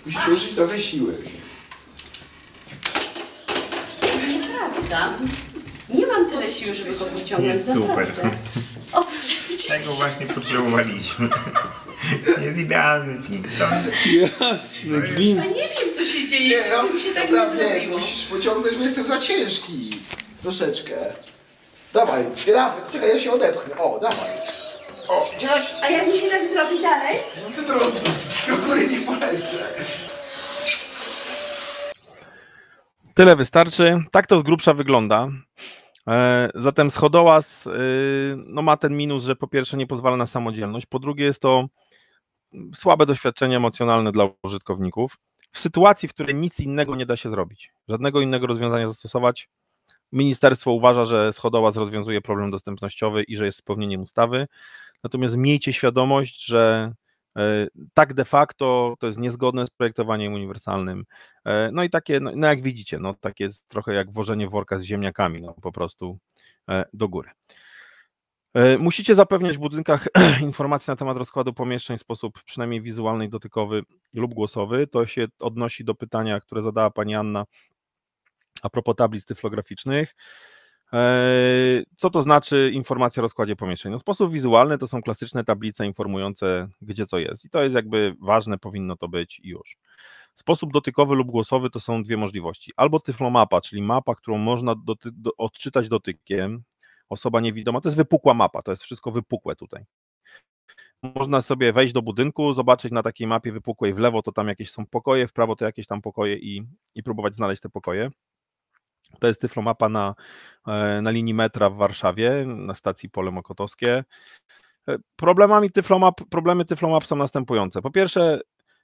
musisz użyć trochę siły. Prawda. Nie mam tyle siły, żeby go pociągnąć. Jest super. Tego właśnie potrzebowaliśmy. Jest idealny film. Jasny no gwint. Ja nie wiem, co się dzieje. Nie, no, się tak naprawdę, nie musisz pociągnąć, bo jestem za ciężki. Troszeczkę. Dawaj, razem. Czekaj, ja się odepchnę. O, dawaj. O, a jak mi się tak zrobi dalej? No to robisz do góry nie polecę. Tyle wystarczy. Tak to z grubsza wygląda. E, zatem schodołaz e, no, ma ten minus, że po pierwsze nie pozwala na samodzielność, po drugie jest to słabe doświadczenie emocjonalne dla użytkowników. W sytuacji, w której nic innego nie da się zrobić, żadnego innego rozwiązania zastosować, ministerstwo uważa, że schodołaz rozwiązuje problem dostępnościowy i że jest spełnieniem ustawy natomiast miejcie świadomość, że e, tak de facto to jest niezgodne z projektowaniem uniwersalnym. E, no i takie, no, no jak widzicie, no takie jest trochę jak wożenie worka z ziemniakami, no po prostu e, do góry. Musicie zapewniać w budynkach informacje na temat rozkładu pomieszczeń w sposób przynajmniej wizualny, dotykowy lub głosowy. To się odnosi do pytania, które zadała pani Anna a propos tablic tyflograficznych. E, co to znaczy informacja o rozkładzie pomieszczeń? No, sposób wizualny to są klasyczne tablice informujące, gdzie co jest. I to jest jakby ważne, powinno to być już. Sposób dotykowy lub głosowy to są dwie możliwości. Albo tyflomapa, czyli mapa, którą można doty do, odczytać dotykiem. Osoba niewidoma, to jest wypukła mapa, to jest wszystko wypukłe tutaj. Można sobie wejść do budynku, zobaczyć na takiej mapie wypukłej w lewo to tam jakieś są pokoje, w prawo to jakieś tam pokoje i, i próbować znaleźć te pokoje. To jest tyflomapa na, e, na linii metra w Warszawie, na stacji Pole Mokotowskie. E, problemami tyflomap, problemy tyflomap są następujące. Po pierwsze,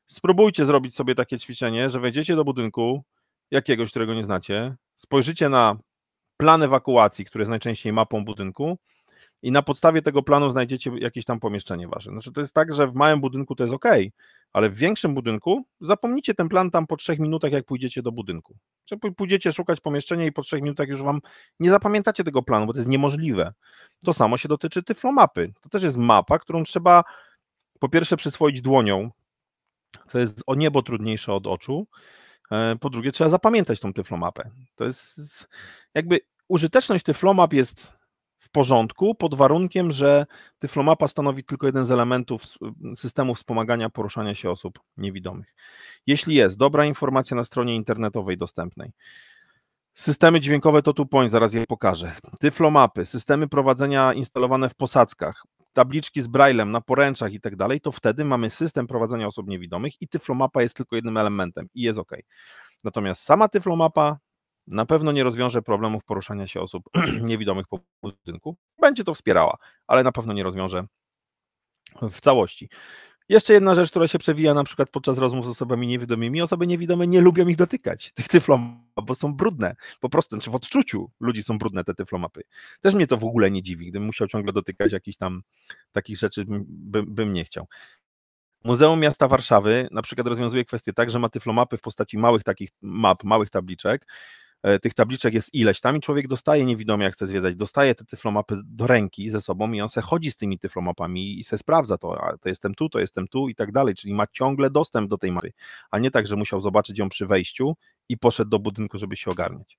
spróbujcie zrobić sobie takie ćwiczenie, że wejdziecie do budynku jakiegoś, którego nie znacie, spojrzycie na plan ewakuacji, który jest najczęściej mapą budynku i na podstawie tego planu znajdziecie jakieś tam pomieszczenie wasze. Znaczy to jest tak, że w małym budynku to jest ok, ale w większym budynku zapomnicie ten plan tam po trzech minutach, jak pójdziecie do budynku. Czy pójdziecie szukać pomieszczenia i po trzech minutach już wam nie zapamiętacie tego planu, bo to jest niemożliwe. To samo się dotyczy tyflomapy. To też jest mapa, którą trzeba po pierwsze przyswoić dłonią, co jest o niebo trudniejsze od oczu. E, po drugie, trzeba zapamiętać tą tyflomapę. To jest jakby użyteczność tyflomap jest w porządku, pod warunkiem, że tyflomapa stanowi tylko jeden z elementów systemu wspomagania poruszania się osób niewidomych. Jeśli jest dobra informacja na stronie internetowej dostępnej, Systemy dźwiękowe to point, zaraz je pokażę. Tyflomapy, systemy prowadzenia instalowane w posadzkach, tabliczki z braillem na poręczach i tak dalej, to wtedy mamy system prowadzenia osób niewidomych i tyflomapa jest tylko jednym elementem i jest ok. Natomiast sama tyflomapa na pewno nie rozwiąże problemów poruszania się osób niewidomych po budynku. Będzie to wspierała, ale na pewno nie rozwiąże w całości. Jeszcze jedna rzecz, która się przewija na przykład podczas rozmów z osobami niewidomymi. Osoby niewidome nie lubią ich dotykać, tych tyflomap, bo są brudne. Po prostu, czy znaczy w odczuciu ludzi są brudne te tyflomapy. Też mnie to w ogóle nie dziwi. Gdybym musiał ciągle dotykać jakichś tam takich rzeczy, bym, bym nie chciał. Muzeum Miasta Warszawy na przykład rozwiązuje kwestię tak, że ma tyflomapy w postaci małych takich map, małych tabliczek, E, tych tabliczek jest ileś tam i człowiek dostaje niewidomie, jak chce zwiedzać, dostaje te tyflomapy do ręki ze sobą i on se chodzi z tymi tyflomapami i se sprawdza to, a to jestem tu, to jestem tu i tak dalej, czyli ma ciągle dostęp do tej mapy, a nie tak, że musiał zobaczyć ją przy wejściu i poszedł do budynku, żeby się ogarniać.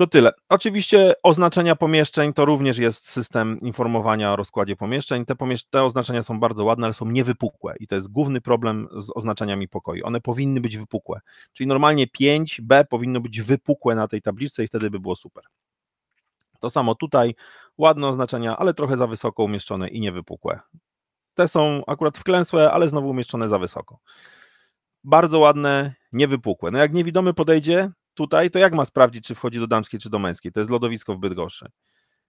To tyle. Oczywiście oznaczenia pomieszczeń to również jest system informowania o rozkładzie pomieszczeń. Te, pomiesz te oznaczenia są bardzo ładne, ale są niewypukłe i to jest główny problem z oznaczeniami pokoi. One powinny być wypukłe. Czyli normalnie 5B powinno być wypukłe na tej tabliczce i wtedy by było super. To samo tutaj, ładne oznaczenia, ale trochę za wysoko umieszczone i niewypukłe. Te są akurat wklęsłe, ale znowu umieszczone za wysoko. Bardzo ładne, niewypukłe. No jak niewidomy podejdzie, tutaj, to jak ma sprawdzić, czy wchodzi do damskiej, czy do męskiej? To jest lodowisko w Bydgoszczy.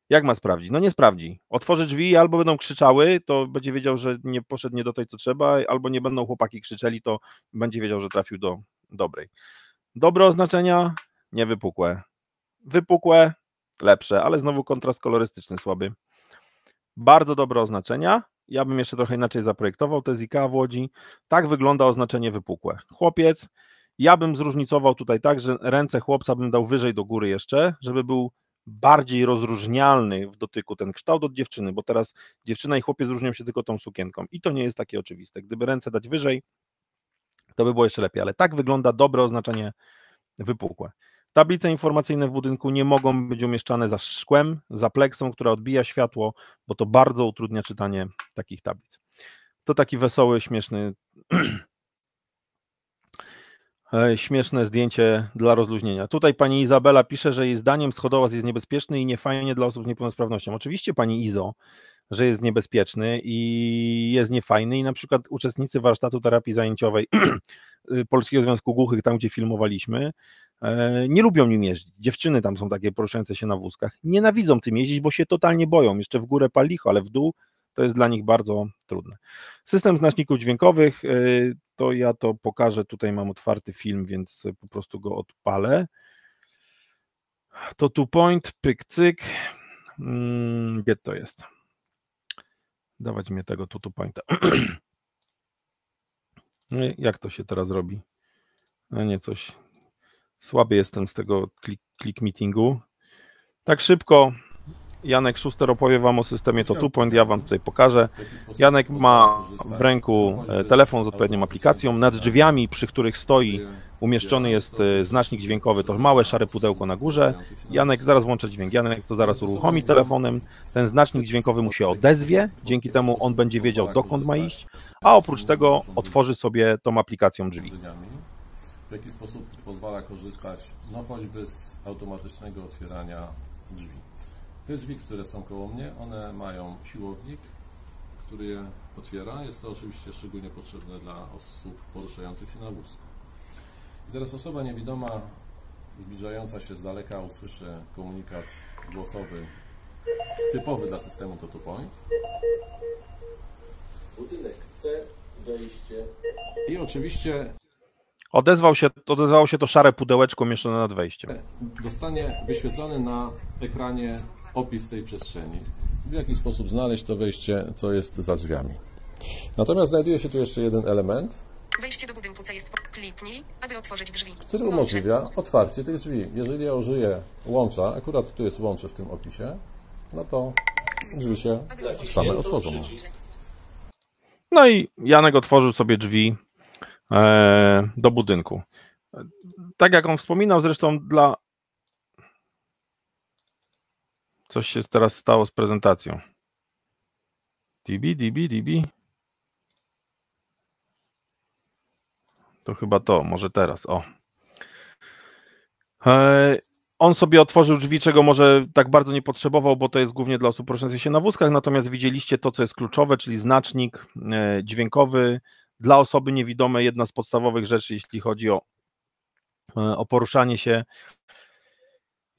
Jak ma sprawdzić? No nie sprawdzi. Otworzy drzwi, albo będą krzyczały, to będzie wiedział, że nie poszedł nie do tej, co trzeba, albo nie będą chłopaki krzyczeli, to będzie wiedział, że trafił do dobrej. Dobre oznaczenia, niewypukłe. Wypukłe, lepsze, ale znowu kontrast kolorystyczny słaby. Bardzo dobre oznaczenia. Ja bym jeszcze trochę inaczej zaprojektował. To jest IKEA w Łodzi. Tak wygląda oznaczenie wypukłe. Chłopiec, ja bym zróżnicował tutaj tak, że ręce chłopca bym dał wyżej do góry jeszcze, żeby był bardziej rozróżnialny w dotyku ten kształt od dziewczyny, bo teraz dziewczyna i chłopiec różnią się tylko tą sukienką i to nie jest takie oczywiste. Gdyby ręce dać wyżej, to by było jeszcze lepiej, ale tak wygląda dobre oznaczenie wypukłe. Tablice informacyjne w budynku nie mogą być umieszczane za szkłem, za pleksą, która odbija światło, bo to bardzo utrudnia czytanie takich tablic. To taki wesoły, śmieszny śmieszne zdjęcie dla rozluźnienia. Tutaj pani Izabela pisze, że jej zdaniem schodowaz jest niebezpieczny i niefajnie dla osób z niepełnosprawnością. Oczywiście pani Izo, że jest niebezpieczny i jest niefajny i na przykład uczestnicy warsztatu terapii zajęciowej y, Polskiego Związku Głuchych, tam gdzie filmowaliśmy, e, nie lubią nim jeździć. Dziewczyny tam są takie poruszające się na wózkach. Nienawidzą tym jeździć, bo się totalnie boją. Jeszcze w górę palicho, ale w dół to jest dla nich bardzo trudne. System znaczników dźwiękowych, y, to ja to pokażę, tutaj mam otwarty film, więc po prostu go odpalę. To tu point, pyk, cyk, mm, gdzie to jest? Dawać mi tego tutu pointa. No jak to się teraz robi? No nie, coś słaby jestem z tego click meetingu. Tak szybko Janek Szuster opowie Wam o systemie TotuPoint, ja Wam tutaj pokażę. Janek ma w ręku e, telefon z odpowiednią aplikacją. Nad drzwiami, przy których stoi, umieszczony jest e, znacznik dźwiękowy, to małe szare pudełko na górze. Janek, zaraz włączę dźwięk, Janek to zaraz uruchomi telefonem. Ten znacznik dźwiękowy mu się odezwie, dzięki temu on będzie wiedział, dokąd ma iść, a oprócz tego otworzy sobie tą aplikacją drzwi w jaki sposób pozwala korzystać, no choćby z automatycznego otwierania drzwi. Te drzwi, które są koło mnie, one mają siłownik, który je otwiera. Jest to oczywiście szczególnie potrzebne dla osób poruszających się na wózku. I teraz osoba niewidoma, zbliżająca się z daleka, usłyszy komunikat głosowy typowy dla systemu Toto Point. Budynek C, dojście. I oczywiście Odezwał się, odezwało się to szare pudełeczko mieszane nad wejściem. Zostanie wyświetlony na ekranie opis tej przestrzeni. W jaki sposób znaleźć to wejście, co jest za drzwiami. Natomiast znajduje się tu jeszcze jeden element. Wejście do budynku C jest kliknij, aby otworzyć drzwi. Który umożliwia otwarcie tych drzwi. Jeżeli ja użyję łącza, akurat tu jest łącze w tym opisie, no to drzwi się same otworzą. No i Janek otworzył sobie drzwi E, do budynku. Tak jak on wspominał, zresztą dla. Coś się teraz stało z prezentacją. DB, DB, DB. To chyba to, może teraz. O. E, on sobie otworzył drzwi, czego może tak bardzo nie potrzebował, bo to jest głównie dla osób poruszających się na wózkach, natomiast widzieliście to, co jest kluczowe, czyli znacznik e, dźwiękowy, dla osoby niewidomej jedna z podstawowych rzeczy, jeśli chodzi o, e, o poruszanie się.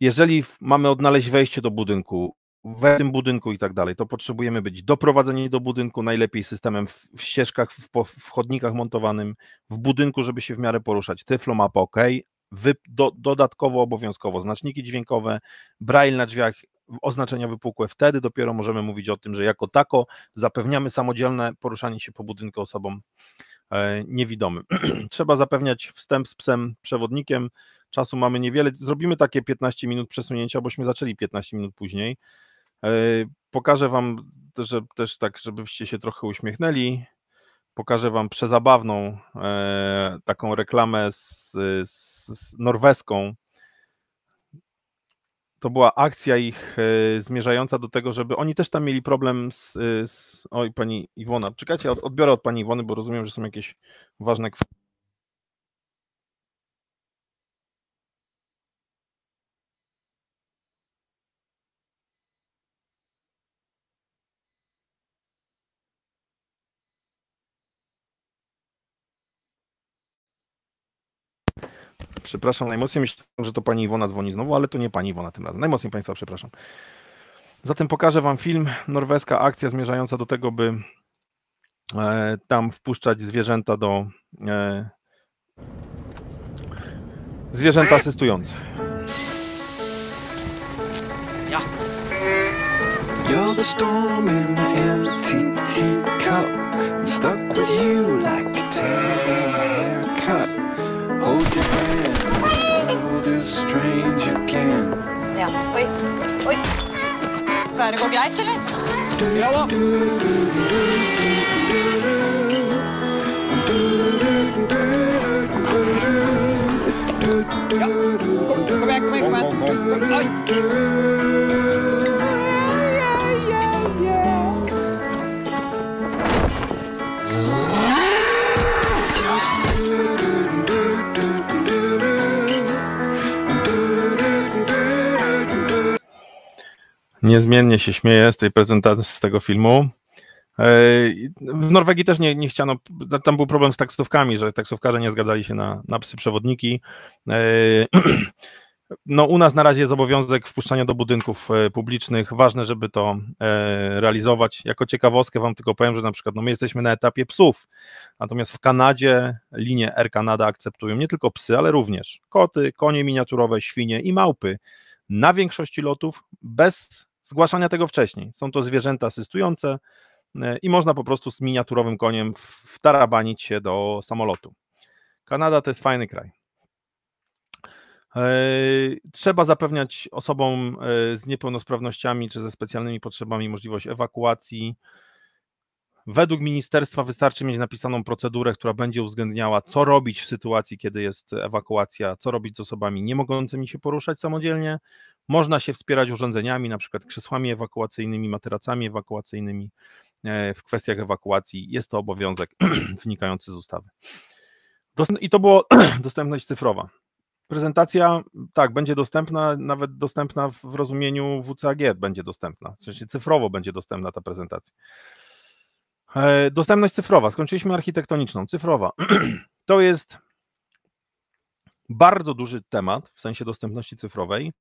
Jeżeli mamy odnaleźć wejście do budynku, w tym budynku i tak dalej, to potrzebujemy być doprowadzeni do budynku, najlepiej systemem w, ścieżkach, w, w, chodnikach montowanym, w budynku, żeby się w miarę poruszać. Tyflomapa ok, Wy, do, dodatkowo obowiązkowo znaczniki dźwiękowe, braille na drzwiach, oznaczenia wypukłe. Wtedy dopiero możemy mówić o tym, że jako tako zapewniamy samodzielne poruszanie się po budynku osobom e, niewidomym. Trzeba zapewniać wstęp z psem przewodnikiem. Czasu mamy niewiele. Zrobimy takie 15 minut przesunięcia, bośmy zaczęli 15 minut później. E, pokażę Wam że też tak, żebyście się trochę uśmiechnęli. Pokażę Wam przezabawną e, taką reklamę z, z, z norweską to była akcja ich e, zmierzająca do tego, żeby oni też tam mieli problem z. E, z... Oj, pani Iwona, czekajcie, odbiorę od pani Iwony, bo rozumiem, że są jakieś ważne kwestie. Przepraszam najmocniej, myślałem, że to pani Iwona dzwoni znowu, ale to nie pani Iwona tym razem. Najmocniej państwa przepraszam. Zatem pokażę wam film, norweska akcja zmierzająca do tego, by e, tam wpuszczać zwierzęta do... E, zwierzęta asystujące. Ja. You're the storm in the empty teacup. I'm stuck with you like a strange you Ja. Oi. Oi. Pleier det gå greit, eller? Ja da. Ja. Kom, kom igjen, kom igjen. Kom igjen. Oi. niezmiennie się śmieję z tej prezentacji, z tego filmu. E, w Norwegii też nie, nie chciano, tam był problem z taksówkami, że taksówkarze nie zgadzali się na, na psy przewodniki. E, no, u nas na razie jest obowiązek wpuszczania do budynków e, publicznych. Ważne, żeby to realizować. Jako ciekawostkę Wam tylko powiem, że na przykład no, my jesteśmy na etapie psów, natomiast w Kanadzie linie Air Canada akceptują nie tylko psy, ale również koty, konie miniaturowe, świnie i małpy. Na większości lotów bez zgłaszania tego wcześniej. Są to zwierzęta asystujące e, i można po prostu z miniaturowym koniem wtarabanić się do samolotu. Kanada to jest fajny kraj. E, trzeba zapewniać osobom e, z niepełnosprawnościami czy ze specjalnymi potrzebami możliwość ewakuacji, Według ministerstwa wystarczy mieć napisaną procedurę, która będzie uwzględniała, co robić w sytuacji, kiedy jest ewakuacja, co robić z osobami nie mogącymi się poruszać samodzielnie. Można się wspierać urządzeniami, na przykład krzesłami ewakuacyjnymi, materacami ewakuacyjnymi e, w kwestiach ewakuacji. Jest to obowiązek wynikający z ustawy. I to było dostępność cyfrowa. Prezentacja, tak, będzie dostępna, nawet dostępna w rozumieniu WCAG będzie dostępna, w sensie cyfrowo będzie dostępna ta prezentacja. E, dostępność cyfrowa. Skończyliśmy architektoniczną. Cyfrowa. To jest bardzo duży temat w sensie dostępności cyfrowej,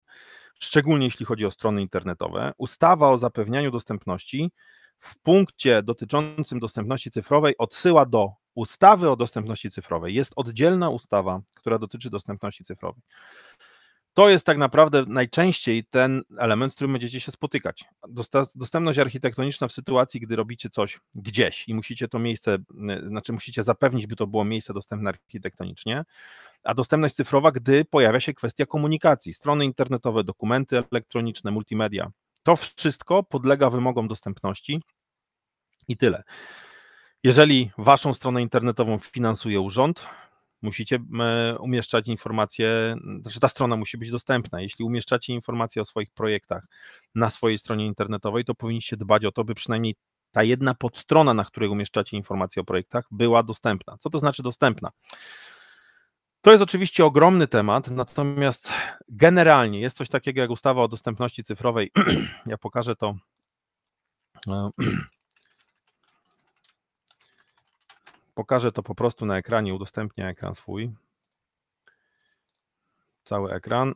szczególnie jeśli chodzi o strony internetowe. Ustawa o zapewnianiu dostępności w punkcie dotyczącym dostępności cyfrowej odsyła do ustawy o dostępności cyfrowej. Jest oddzielna ustawa, która dotyczy dostępności cyfrowej to jest tak naprawdę najczęściej ten element, z którym będziecie się spotykać. Dostępność architektoniczna w sytuacji, gdy robicie coś gdzieś i musicie to miejsce, y, znaczy musicie zapewnić, by to było miejsce dostępne architektonicznie, a dostępność cyfrowa, gdy pojawia się kwestia komunikacji, strony internetowe, dokumenty elektroniczne, multimedia. To wszystko podlega wymogom dostępności i tyle. Jeżeli waszą stronę internetową finansuje urząd, musicie umieszczać informacje, znaczy ta strona musi być dostępna. Jeśli umieszczacie informacje o swoich projektach na swojej stronie internetowej, to powinniście dbać o to, by przynajmniej ta jedna podstrona, na której umieszczacie informacje o projektach, była dostępna. Co to znaczy dostępna? To jest oczywiście ogromny temat, natomiast generalnie jest coś takiego jak ustawa o dostępności cyfrowej. Ja pokażę to e, Pokażę to po prostu na ekranie, udostępnię ekran swój. Cały ekran.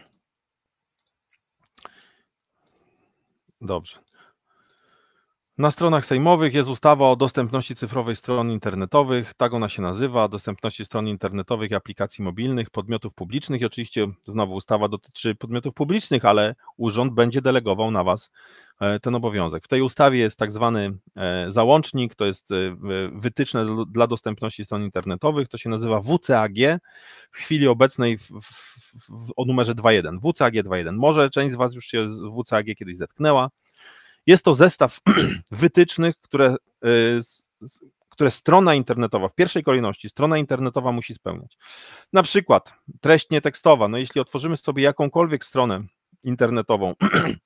Dobrze. Na stronach sejmowych jest ustawa o dostępności cyfrowej stron internetowych, tak ona się nazywa, dostępności stron internetowych i aplikacji mobilnych, podmiotów publicznych i oczywiście znowu ustawa dotyczy podmiotów publicznych, ale urząd będzie delegował na Was E, ten obowiązek. W tej ustawie jest tak zwany e, załącznik, to jest e, wytyczne dla dostępności stron internetowych, to się nazywa WCAG, w chwili obecnej w, w, w, o numerze 2.1, WCAG 2.1. Może część z Was już się z WCAG kiedyś zetknęła. Jest to zestaw wytycznych, które które strona internetowa, w pierwszej kolejności strona internetowa musi spełniać. Na przykład treść nietekstowa, no jeśli otworzymy sobie jakąkolwiek stronę internetową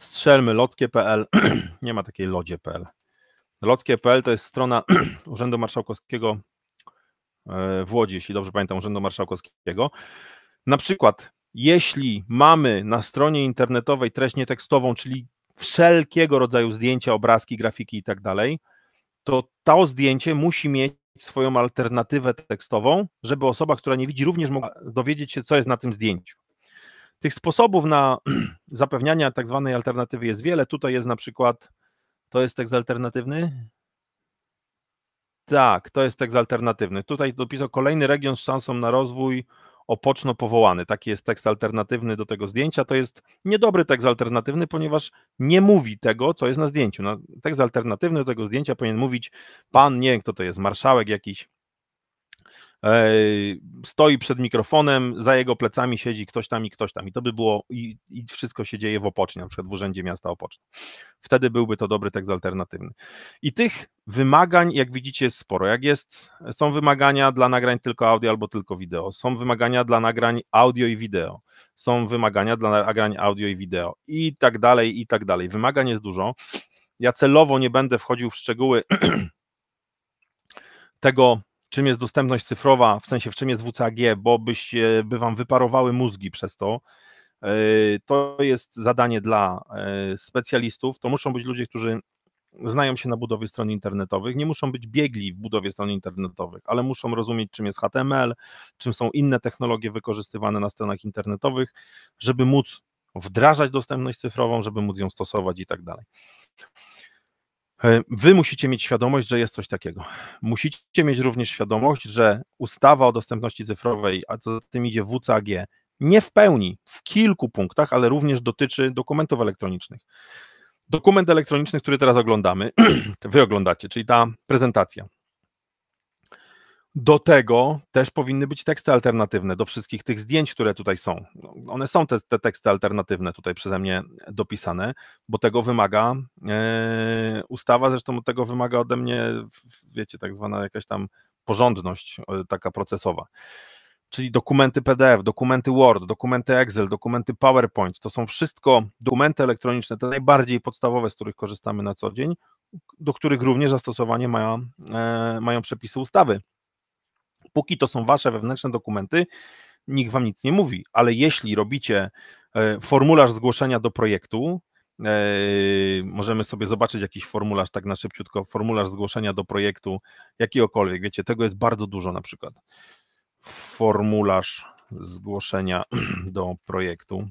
Strzelmy Nie ma takiej lodzie.pl. Lotkie.pl to jest strona Urzędu Marszałkowskiego e, w Łodzi, jeśli dobrze pamiętam, Urzędu Marszałkowskiego. Na przykład, jeśli mamy na stronie internetowej treść nietekstową, czyli wszelkiego rodzaju zdjęcia, obrazki, grafiki i tak dalej, to to zdjęcie musi mieć swoją alternatywę tekstową, żeby osoba, która nie widzi, również mogła dowiedzieć się, co jest na tym zdjęciu. Tych sposobów na zapewniania tak zwanej alternatywy jest wiele. Tutaj jest na przykład, to jest tekst alternatywny? Tak, to jest tekst alternatywny. Tutaj dopisał kolejny region z szansą na rozwój opoczno powołany. Taki jest tekst alternatywny do tego zdjęcia. To jest niedobry tekst alternatywny, ponieważ nie mówi tego, co jest na zdjęciu. No, tekst alternatywny do tego zdjęcia powinien mówić pan, nie wiem kto to jest, marszałek jakiś, E, stoi przed mikrofonem, za jego plecami siedzi ktoś tam i ktoś tam. I to by było, i, i wszystko się dzieje w Opocznie, na przykład w Urzędzie Miasta Opocznie. Wtedy byłby to dobry tekst alternatywny. I tych wymagań, jak widzicie, jest sporo. Jak jest, są wymagania dla nagrań tylko audio albo tylko wideo, są wymagania dla nagrań audio i wideo, są wymagania dla nagrań audio i wideo i tak dalej, i tak dalej. Wymagań jest dużo. Ja celowo nie będę wchodził w szczegóły tego, czym jest dostępność cyfrowa, w sensie w czym jest WCAG, bo byś, e, by wam wyparowały mózgi przez to. E, to jest zadanie dla e, specjalistów. To muszą być ludzie, którzy znają się na budowie stron internetowych, nie muszą być biegli w budowie stron internetowych, ale muszą rozumieć, czym jest HTML, czym są inne technologie wykorzystywane na stronach internetowych, żeby móc wdrażać dostępność cyfrową, żeby móc ją stosować i tak dalej. E, wy musicie mieć świadomość, że jest coś takiego. Musicie mieć również świadomość, że ustawa o dostępności cyfrowej, a co za tym idzie WCAG, nie w pełni, w kilku punktach, ale również dotyczy dokumentów elektronicznych. Dokument elektroniczny, który teraz oglądamy, wy oglądacie, czyli ta prezentacja, do tego też powinny być teksty alternatywne do wszystkich tych zdjęć, które tutaj są. No, one są te, te teksty alternatywne tutaj przeze mnie dopisane, bo tego wymaga yy, ustawa, zresztą tego wymaga ode mnie, wiecie, tak zwana jakaś tam porządność yy, taka procesowa. Czyli dokumenty PDF, dokumenty Word, dokumenty Excel, dokumenty PowerPoint, to są wszystko dokumenty elektroniczne, te najbardziej podstawowe, z których korzystamy na co dzień, do których również zastosowanie ma, e, mają przepisy ustawy Póki to są wasze wewnętrzne dokumenty, nikt wam nic nie mówi, ale jeśli robicie e, formularz zgłoszenia do projektu, e, możemy sobie zobaczyć jakiś formularz, tak na szybciutko, formularz zgłoszenia do projektu jakiegokolwiek, wiecie, tego jest bardzo dużo na przykład. Formularz zgłoszenia do projektu.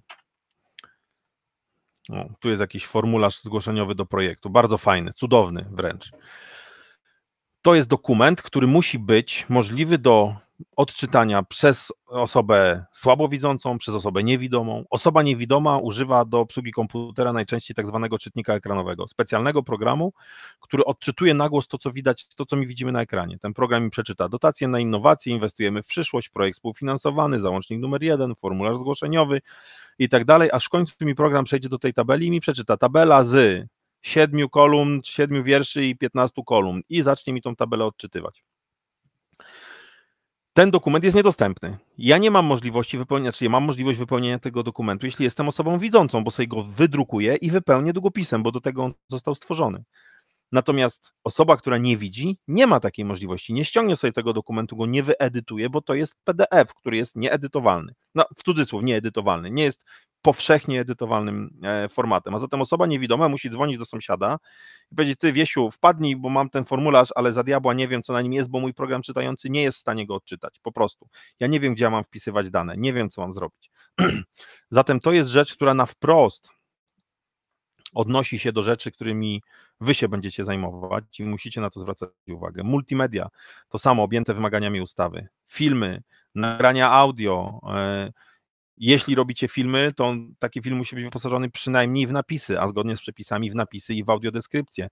O, tu jest jakiś formularz zgłoszeniowy do projektu, bardzo fajny, cudowny wręcz to jest dokument, który musi być możliwy do odczytania przez osobę słabowidzącą, przez osobę niewidomą. Osoba niewidoma używa do obsługi komputera najczęściej tak zwanego czytnika ekranowego, specjalnego programu, który odczytuje na głos to, co widać, to, co mi widzimy na ekranie. Ten program mi przeczyta dotacje na innowacje, inwestujemy w przyszłość, projekt współfinansowany, załącznik numer jeden, formularz zgłoszeniowy i tak dalej, aż w końcu mi program przejdzie do tej tabeli i mi przeczyta tabela z siedmiu kolumn, siedmiu wierszy i 15 kolumn i zacznie mi tą tabelę odczytywać. Ten dokument jest niedostępny. Ja nie mam możliwości wypełnienia, czyli ja mam możliwość wypełnienia tego dokumentu, jeśli jestem osobą widzącą, bo sobie go wydrukuję i wypełnię długopisem, bo do tego on został stworzony. Natomiast osoba, która nie widzi, nie ma takiej możliwości. Nie ściągnie sobie tego dokumentu, go nie wyedytuje, bo to jest PDF, który jest nieedytowalny. No, w cudzysłów, nieedytowalny. Nie jest powszechnie edytowalnym e, formatem. A zatem osoba niewidoma musi dzwonić do sąsiada i powiedzieć, ty Wiesiu, wpadnij, bo mam ten formularz, ale za diabła nie wiem, co na nim jest, bo mój program czytający nie jest w stanie go odczytać, po prostu. Ja nie wiem, gdzie ja mam wpisywać dane, nie wiem, co mam zrobić. zatem to jest rzecz, która na wprost odnosi się do rzeczy, którymi wy się będziecie zajmować i musicie na to zwracać uwagę. Multimedia, to samo, objęte wymaganiami ustawy. Filmy, nagrania audio, yy, jeśli robicie filmy, to taki film musi być wyposażony przynajmniej w napisy, a zgodnie z przepisami w napisy i w audiodeskrypcję.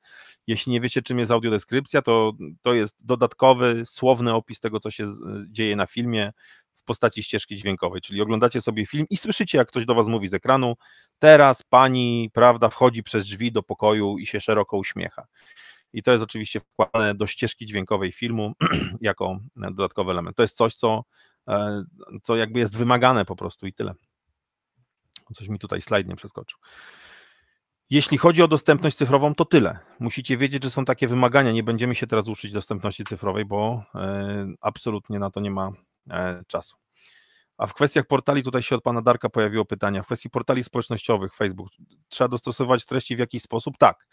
Jeśli nie wiecie, czym jest audiodeskrypcja, to to jest dodatkowy, słowny opis tego, co się dzieje na filmie w postaci ścieżki dźwiękowej, czyli oglądacie sobie film i słyszycie, jak ktoś do was mówi z ekranu, teraz pani, prawda, wchodzi przez drzwi do pokoju i się szeroko uśmiecha. I to jest oczywiście wkładane do ścieżki dźwiękowej filmu jako dodatkowy element. To jest coś, co E, co jakby jest wymagane po prostu i tyle. Coś mi tutaj slajd nie przeskoczył. Jeśli chodzi o dostępność cyfrową, to tyle. Musicie wiedzieć, że są takie wymagania. Nie będziemy się teraz uczyć dostępności cyfrowej, bo e, absolutnie na to nie ma e, czasu. A w kwestiach portali, tutaj się od pana Darka pojawiło pytanie, w kwestii portali społecznościowych, Facebook, trzeba dostosować treści w jakiś sposób? Tak.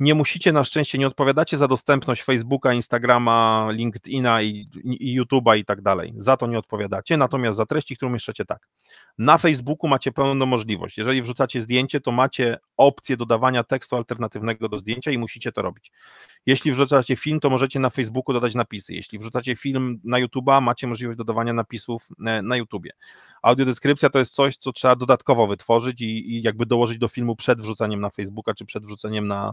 Nie musicie na szczęście, nie odpowiadacie za dostępność Facebooka, Instagrama, LinkedIna i, i YouTube'a i tak dalej. Za to nie odpowiadacie, natomiast za treści, które umieszczacie tak. Na Facebooku macie pełną możliwość. Jeżeli wrzucacie zdjęcie, to macie opcję dodawania tekstu alternatywnego do zdjęcia i musicie to robić. Jeśli wrzucacie film, to możecie na Facebooku dodać napisy. Jeśli wrzucacie film na YouTube'a, macie możliwość dodawania napisów e, na YouTubie. Audiodeskrypcja to jest coś, co trzeba dodatkowo wytworzyć i, i jakby dołożyć do filmu przed wrzucaniem na Facebooka czy przed wrzuceniem na,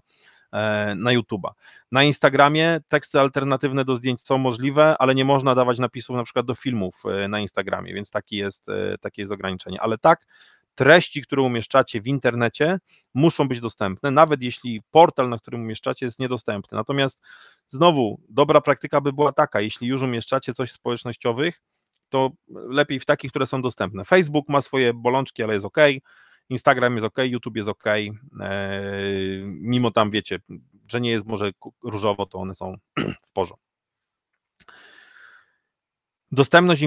E, na YouTube'a. Na Instagramie teksty alternatywne do zdjęć są możliwe, ale nie można dawać napisów na przykład do filmów e, na Instagramie, więc taki jest, e, takie jest ograniczenie. Ale tak, treści, które umieszczacie w internecie, muszą być dostępne, nawet jeśli portal, na którym umieszczacie, jest niedostępny. Natomiast znowu, dobra praktyka by była taka, jeśli już umieszczacie coś społecznościowych, to lepiej w takich, które są dostępne. Facebook ma swoje bolączki, ale jest ok. Instagram jest ok, YouTube jest ok, e, mimo tam wiecie, że nie jest może różowo, to one są w porządku. Dostępność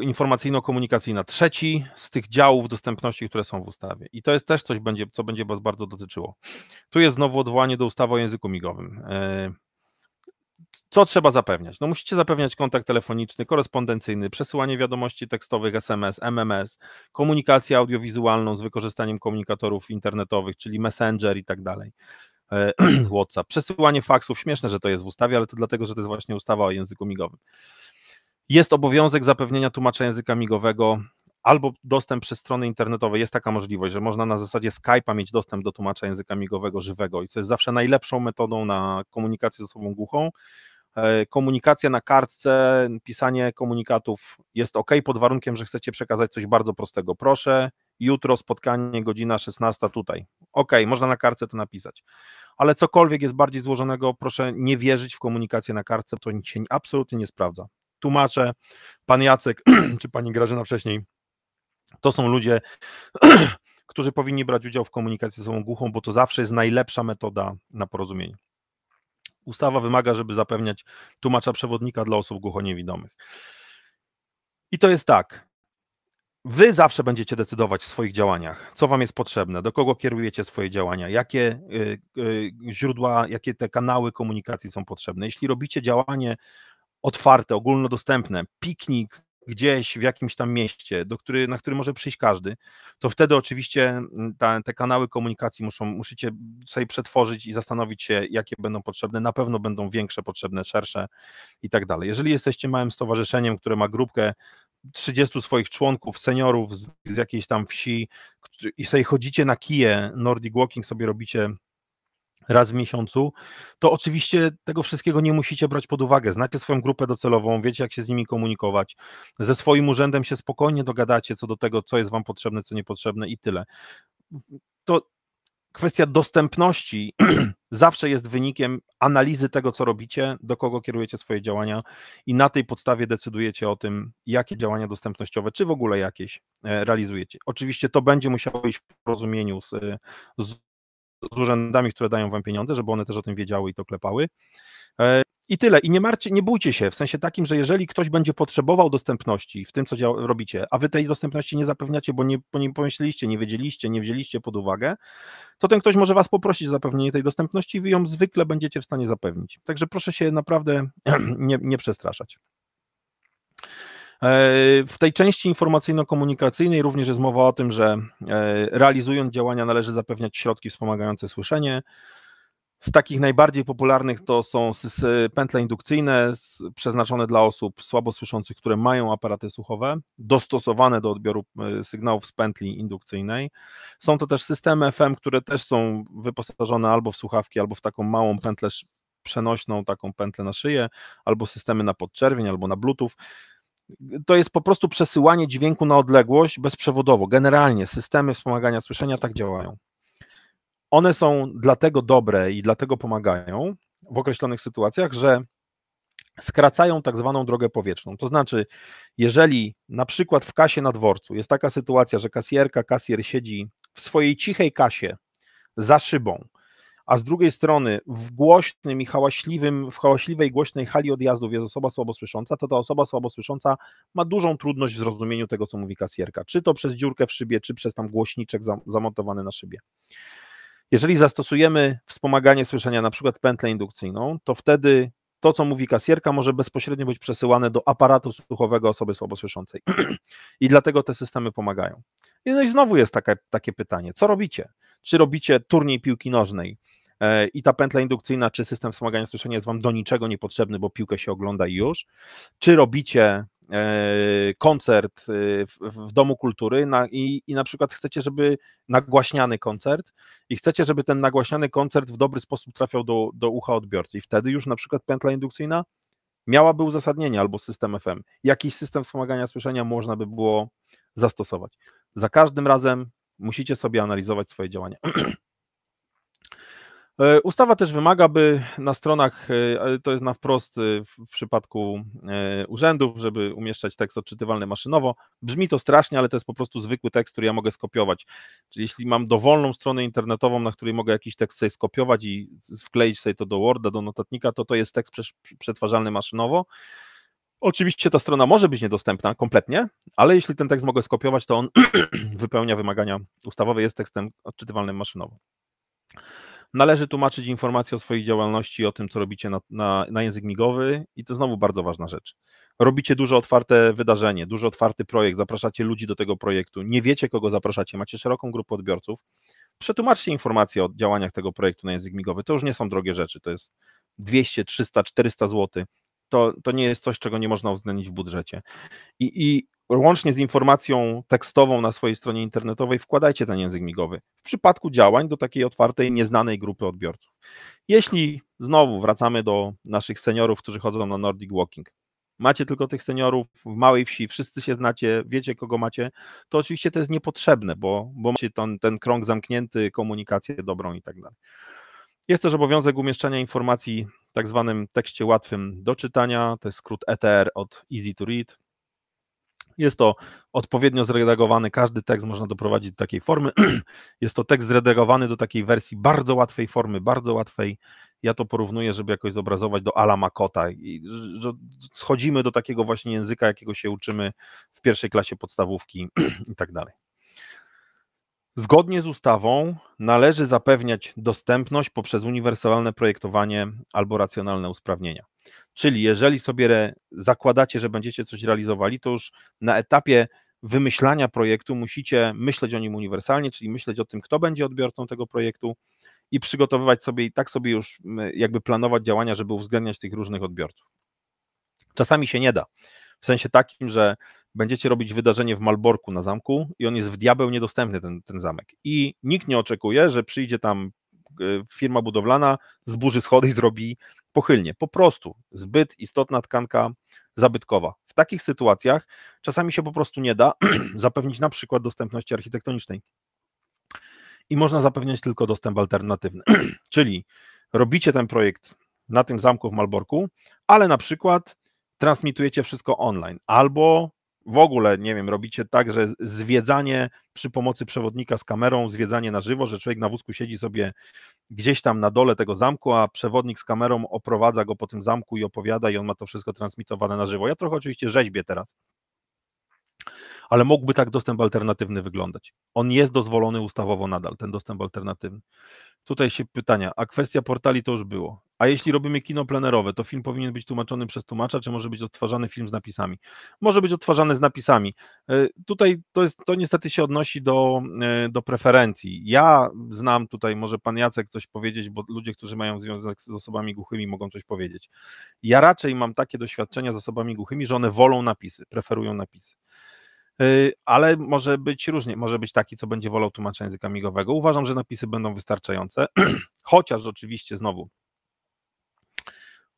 informacyjno-komunikacyjna, trzeci z tych działów dostępności, które są w ustawie. I to jest też coś, będzie, co będzie Was bardzo dotyczyło. Tu jest znowu odwołanie do ustawy o języku migowym. E, co trzeba zapewniać? No musicie zapewniać kontakt telefoniczny, korespondencyjny, przesyłanie wiadomości tekstowych, SMS, MMS, komunikację audiowizualną z wykorzystaniem komunikatorów internetowych, czyli Messenger i tak dalej. E, WhatsApp, przesyłanie faksów, śmieszne, że to jest w ustawie, ale to dlatego, że to jest właśnie ustawa o języku migowym. Jest obowiązek zapewnienia tłumacza języka migowego albo dostęp przez strony internetowe. Jest taka możliwość, że można na zasadzie Skype'a mieć dostęp do tłumacza języka migowego żywego i co jest zawsze najlepszą metodą na komunikację z osobą głuchą. E, komunikacja na kartce, pisanie komunikatów jest ok, pod warunkiem, że chcecie przekazać coś bardzo prostego. Proszę, jutro spotkanie, godzina 16 tutaj. Ok, można na kartce to napisać. Ale cokolwiek jest bardziej złożonego, proszę nie wierzyć w komunikację na kartce, to nic się absolutnie nie sprawdza. Tłumaczę, pan Jacek czy pani Grażyna wcześniej to są ludzie, którzy powinni brać udział w komunikacji z osobą głuchą, bo to zawsze jest najlepsza metoda na porozumienie. Ustawa wymaga, żeby zapewniać tłumacza przewodnika dla osób głuchoniewidomych. I to jest tak. Wy zawsze będziecie decydować w swoich działaniach, co wam jest potrzebne, do kogo kierujecie swoje działania, jakie y, y, źródła, jakie te kanały komunikacji są potrzebne. Jeśli robicie działanie otwarte, ogólnodostępne, piknik, gdzieś w jakimś tam mieście, do który, na który może przyjść każdy, to wtedy oczywiście mm, ta, te kanały komunikacji muszą, musicie sobie przetworzyć i zastanowić się, jakie będą potrzebne. Na pewno będą większe, potrzebne, szersze i tak dalej. Jeżeli jesteście małym stowarzyszeniem, które ma grupkę 30 swoich członków, seniorów z, z jakiejś tam wsi i sobie chodzicie na kije, Nordic Walking sobie robicie raz w miesiącu, to oczywiście tego wszystkiego nie musicie brać pod uwagę. Znacie swoją grupę docelową, wiecie, jak się z nimi komunikować. Ze swoim urzędem się spokojnie dogadacie co do tego, co jest Wam potrzebne, co niepotrzebne i tyle. To kwestia dostępności zawsze jest wynikiem analizy tego, co robicie, do kogo kierujecie swoje działania i na tej podstawie decydujecie o tym, jakie działania dostępnościowe, czy w ogóle jakieś e, realizujecie. Oczywiście to będzie musiało iść w porozumieniu z, z z urzędami, które dają wam pieniądze, żeby one też o tym wiedziały i to klepały. E, I tyle. I nie, marcie, nie bójcie się, w sensie takim, że jeżeli ktoś będzie potrzebował dostępności w tym, co dział, robicie, a wy tej dostępności nie zapewniacie, bo nie, bo nie pomyśleliście, nie wiedzieliście, nie wzięliście pod uwagę, to ten ktoś może was poprosić o zapewnienie tej dostępności i wy ją zwykle będziecie w stanie zapewnić. Także proszę się naprawdę nie, nie przestraszać. E, w tej części informacyjno-komunikacyjnej również jest mowa o tym, że e, realizując działania należy zapewniać środki wspomagające słyszenie. Z takich najbardziej popularnych to są e, pętle indukcyjne przeznaczone dla osób słabo słyszących, które mają aparaty słuchowe, dostosowane do odbioru sygnałów z pętli indukcyjnej. Są to też systemy FM, które też są wyposażone albo w słuchawki, albo w taką małą pętlę przenośną, taką pętlę na szyję, albo systemy na podczerwień, albo na bluetooth to jest po prostu przesyłanie dźwięku na odległość bezprzewodowo. Generalnie systemy wspomagania słyszenia tak działają. One są dlatego dobre i dlatego pomagają w określonych sytuacjach, że skracają tak zwaną drogę powietrzną. To znaczy, jeżeli na przykład w kasie na dworcu jest taka sytuacja, że kasjerka, kasjer siedzi w swojej cichej kasie za szybą, a z drugiej strony w głośnym i hałaśliwym, w hałaśliwej, głośnej hali odjazdów jest osoba słabosłysząca, to ta osoba słabosłysząca ma dużą trudność w zrozumieniu tego, co mówi kasjerka, czy to przez dziurkę w szybie, czy przez tam głośniczek zamontowany na szybie. Jeżeli zastosujemy wspomaganie słyszenia, na przykład pętlę indukcyjną, to wtedy to, co mówi kasjerka, może bezpośrednio być przesyłane do aparatu słuchowego osoby słabosłyszącej. I dlatego te systemy pomagają. No i znowu jest takie pytanie, co robicie? Czy robicie turniej piłki nożnej, E, i ta pętla indukcyjna czy system wspomagania słyszenia jest Wam do niczego niepotrzebny, bo piłkę się ogląda i już. Czy robicie e, koncert e, w Domu Kultury na, i, i na przykład chcecie, żeby nagłaśniany koncert i chcecie, żeby ten nagłaśniany koncert w dobry sposób trafiał do, do ucha odbiorcy i wtedy już na przykład pętla indukcyjna miałaby uzasadnienie albo system FM. Jakiś system wspomagania słyszenia można by było zastosować. Za każdym razem musicie sobie analizować swoje działania. E, ustawa też wymaga, by na stronach, e, e, to jest na wprost w przypadku urzędów, żeby umieszczać tekst odczytywalny maszynowo. Brzmi to strasznie, ale to jest po prostu zwykły tekst, który ja mogę skopiować. Czyli jeśli mam dowolną stronę internetową, na której mogę jakiś tekst sobie skopiować i wkleić sobie to do Worda, do notatnika, to to jest tekst przetwarzalny maszynowo. Oczywiście ta strona może być niedostępna kompletnie, ale jeśli ten tekst mogę skopiować, to on wypełnia wymagania ustawowe, jest tekstem odczytywalnym maszynowo. Należy tłumaczyć informacje o swojej działalności, o tym, co robicie na, na, na język migowy i to znowu bardzo ważna rzecz. Robicie dużo otwarte wydarzenie, dużo otwarty projekt, zapraszacie ludzi do tego projektu, nie wiecie, kogo zapraszacie, macie szeroką grupę odbiorców, przetłumaczcie informacje o działaniach tego projektu na język migowy. To już nie są drogie rzeczy, to jest 200, 300, 400 zł. To, to nie jest coś, czego nie można uwzględnić w budżecie. I, I łącznie z informacją tekstową na swojej stronie internetowej wkładajcie ten język migowy w przypadku działań do takiej otwartej, nieznanej grupy odbiorców. Jeśli znowu wracamy do naszych seniorów, którzy chodzą na Nordic Walking, macie tylko tych seniorów w małej wsi, wszyscy się znacie, wiecie kogo macie, to oczywiście to jest niepotrzebne, bo, bo macie ten, ten krąg zamknięty, komunikację dobrą i tak dalej. Jest też obowiązek umieszczania informacji w tak zwanym tekście łatwym do czytania, to jest skrót ETR od Easy to Read, jest to odpowiednio zredagowany, każdy tekst można doprowadzić do takiej formy. Jest to tekst zredagowany do takiej wersji bardzo łatwej formy, bardzo łatwej. Ja to porównuję, żeby jakoś zobrazować do ala Makota. I, że schodzimy do takiego właśnie języka, jakiego się uczymy w pierwszej klasie podstawówki i tak dalej. Zgodnie z ustawą należy zapewniać dostępność poprzez uniwersalne projektowanie albo racjonalne usprawnienia. Czyli jeżeli sobie zakładacie, że będziecie coś realizowali, to już na etapie wymyślania projektu musicie myśleć o nim uniwersalnie, czyli myśleć o tym, kto będzie odbiorcą tego projektu i przygotowywać sobie i tak sobie już mm, jakby planować działania, żeby uwzględniać tych różnych odbiorców. Czasami się nie da. W sensie takim, że będziecie robić wydarzenie w Malborku na zamku i on jest w diabeł niedostępny, ten, ten zamek. I nikt nie oczekuje, że przyjdzie tam y, firma budowlana, zburzy schody i zrobi pochylnie. Po prostu zbyt istotna tkanka zabytkowa. W takich sytuacjach czasami się po prostu nie da zapewnić na przykład dostępności architektonicznej. I można zapewniać tylko dostęp alternatywny. Czyli robicie ten projekt na tym zamku w Malborku, ale na przykład transmitujecie wszystko online albo w ogóle, nie wiem, robicie tak, że zwiedzanie przy pomocy przewodnika z kamerą, zwiedzanie na żywo, że człowiek na wózku siedzi sobie gdzieś tam na dole tego zamku, a przewodnik z kamerą oprowadza go po tym zamku i opowiada, i on ma to wszystko transmitowane na żywo. Ja trochę oczywiście rzeźbię teraz, ale mógłby tak dostęp alternatywny wyglądać. On jest dozwolony ustawowo nadal, ten dostęp alternatywny. Tutaj się pytania, a kwestia portali to już było. A jeśli robimy kino plenerowe, to film powinien być tłumaczony przez tłumacza, czy może być odtwarzany film z napisami? Może być odtwarzany z napisami. E, tutaj to, jest, to niestety się odnosi do, e, do preferencji. Ja znam tutaj, może pan Jacek coś powiedzieć, bo ludzie, którzy mają związek z osobami głuchymi, mogą coś powiedzieć. Ja raczej mam takie doświadczenia z osobami głuchymi, że one wolą napisy, preferują napisy e, ale może być różnie. Może być taki, co będzie wolał tłumacza języka migowego. Uważam, że napisy będą wystarczające, chociaż oczywiście znowu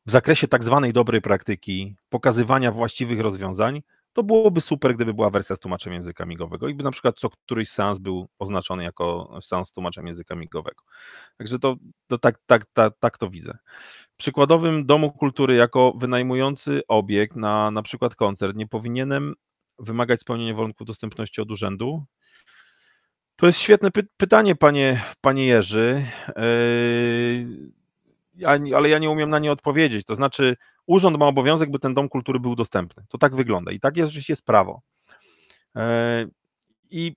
w zakresie tak zwanej dobrej praktyki, pokazywania właściwych rozwiązań, to byłoby super, gdyby była wersja z tłumaczeniem języka migowego i by na przykład co któryś seans był oznaczony jako seans z języka migowego. Także to, to tak, tak, tak, tak to widzę. Przykładowym Domu Kultury jako wynajmujący obiekt na na przykład koncert nie powinienem wymagać spełnienia warunków dostępności od urzędu, to jest świetne py pytanie, panie, panie Jerzy. Yy, ale ja nie umiem na nie odpowiedzieć. To znaczy, urząd ma obowiązek, by ten dom kultury był dostępny. To tak wygląda i tak jest, jest prawo. E, I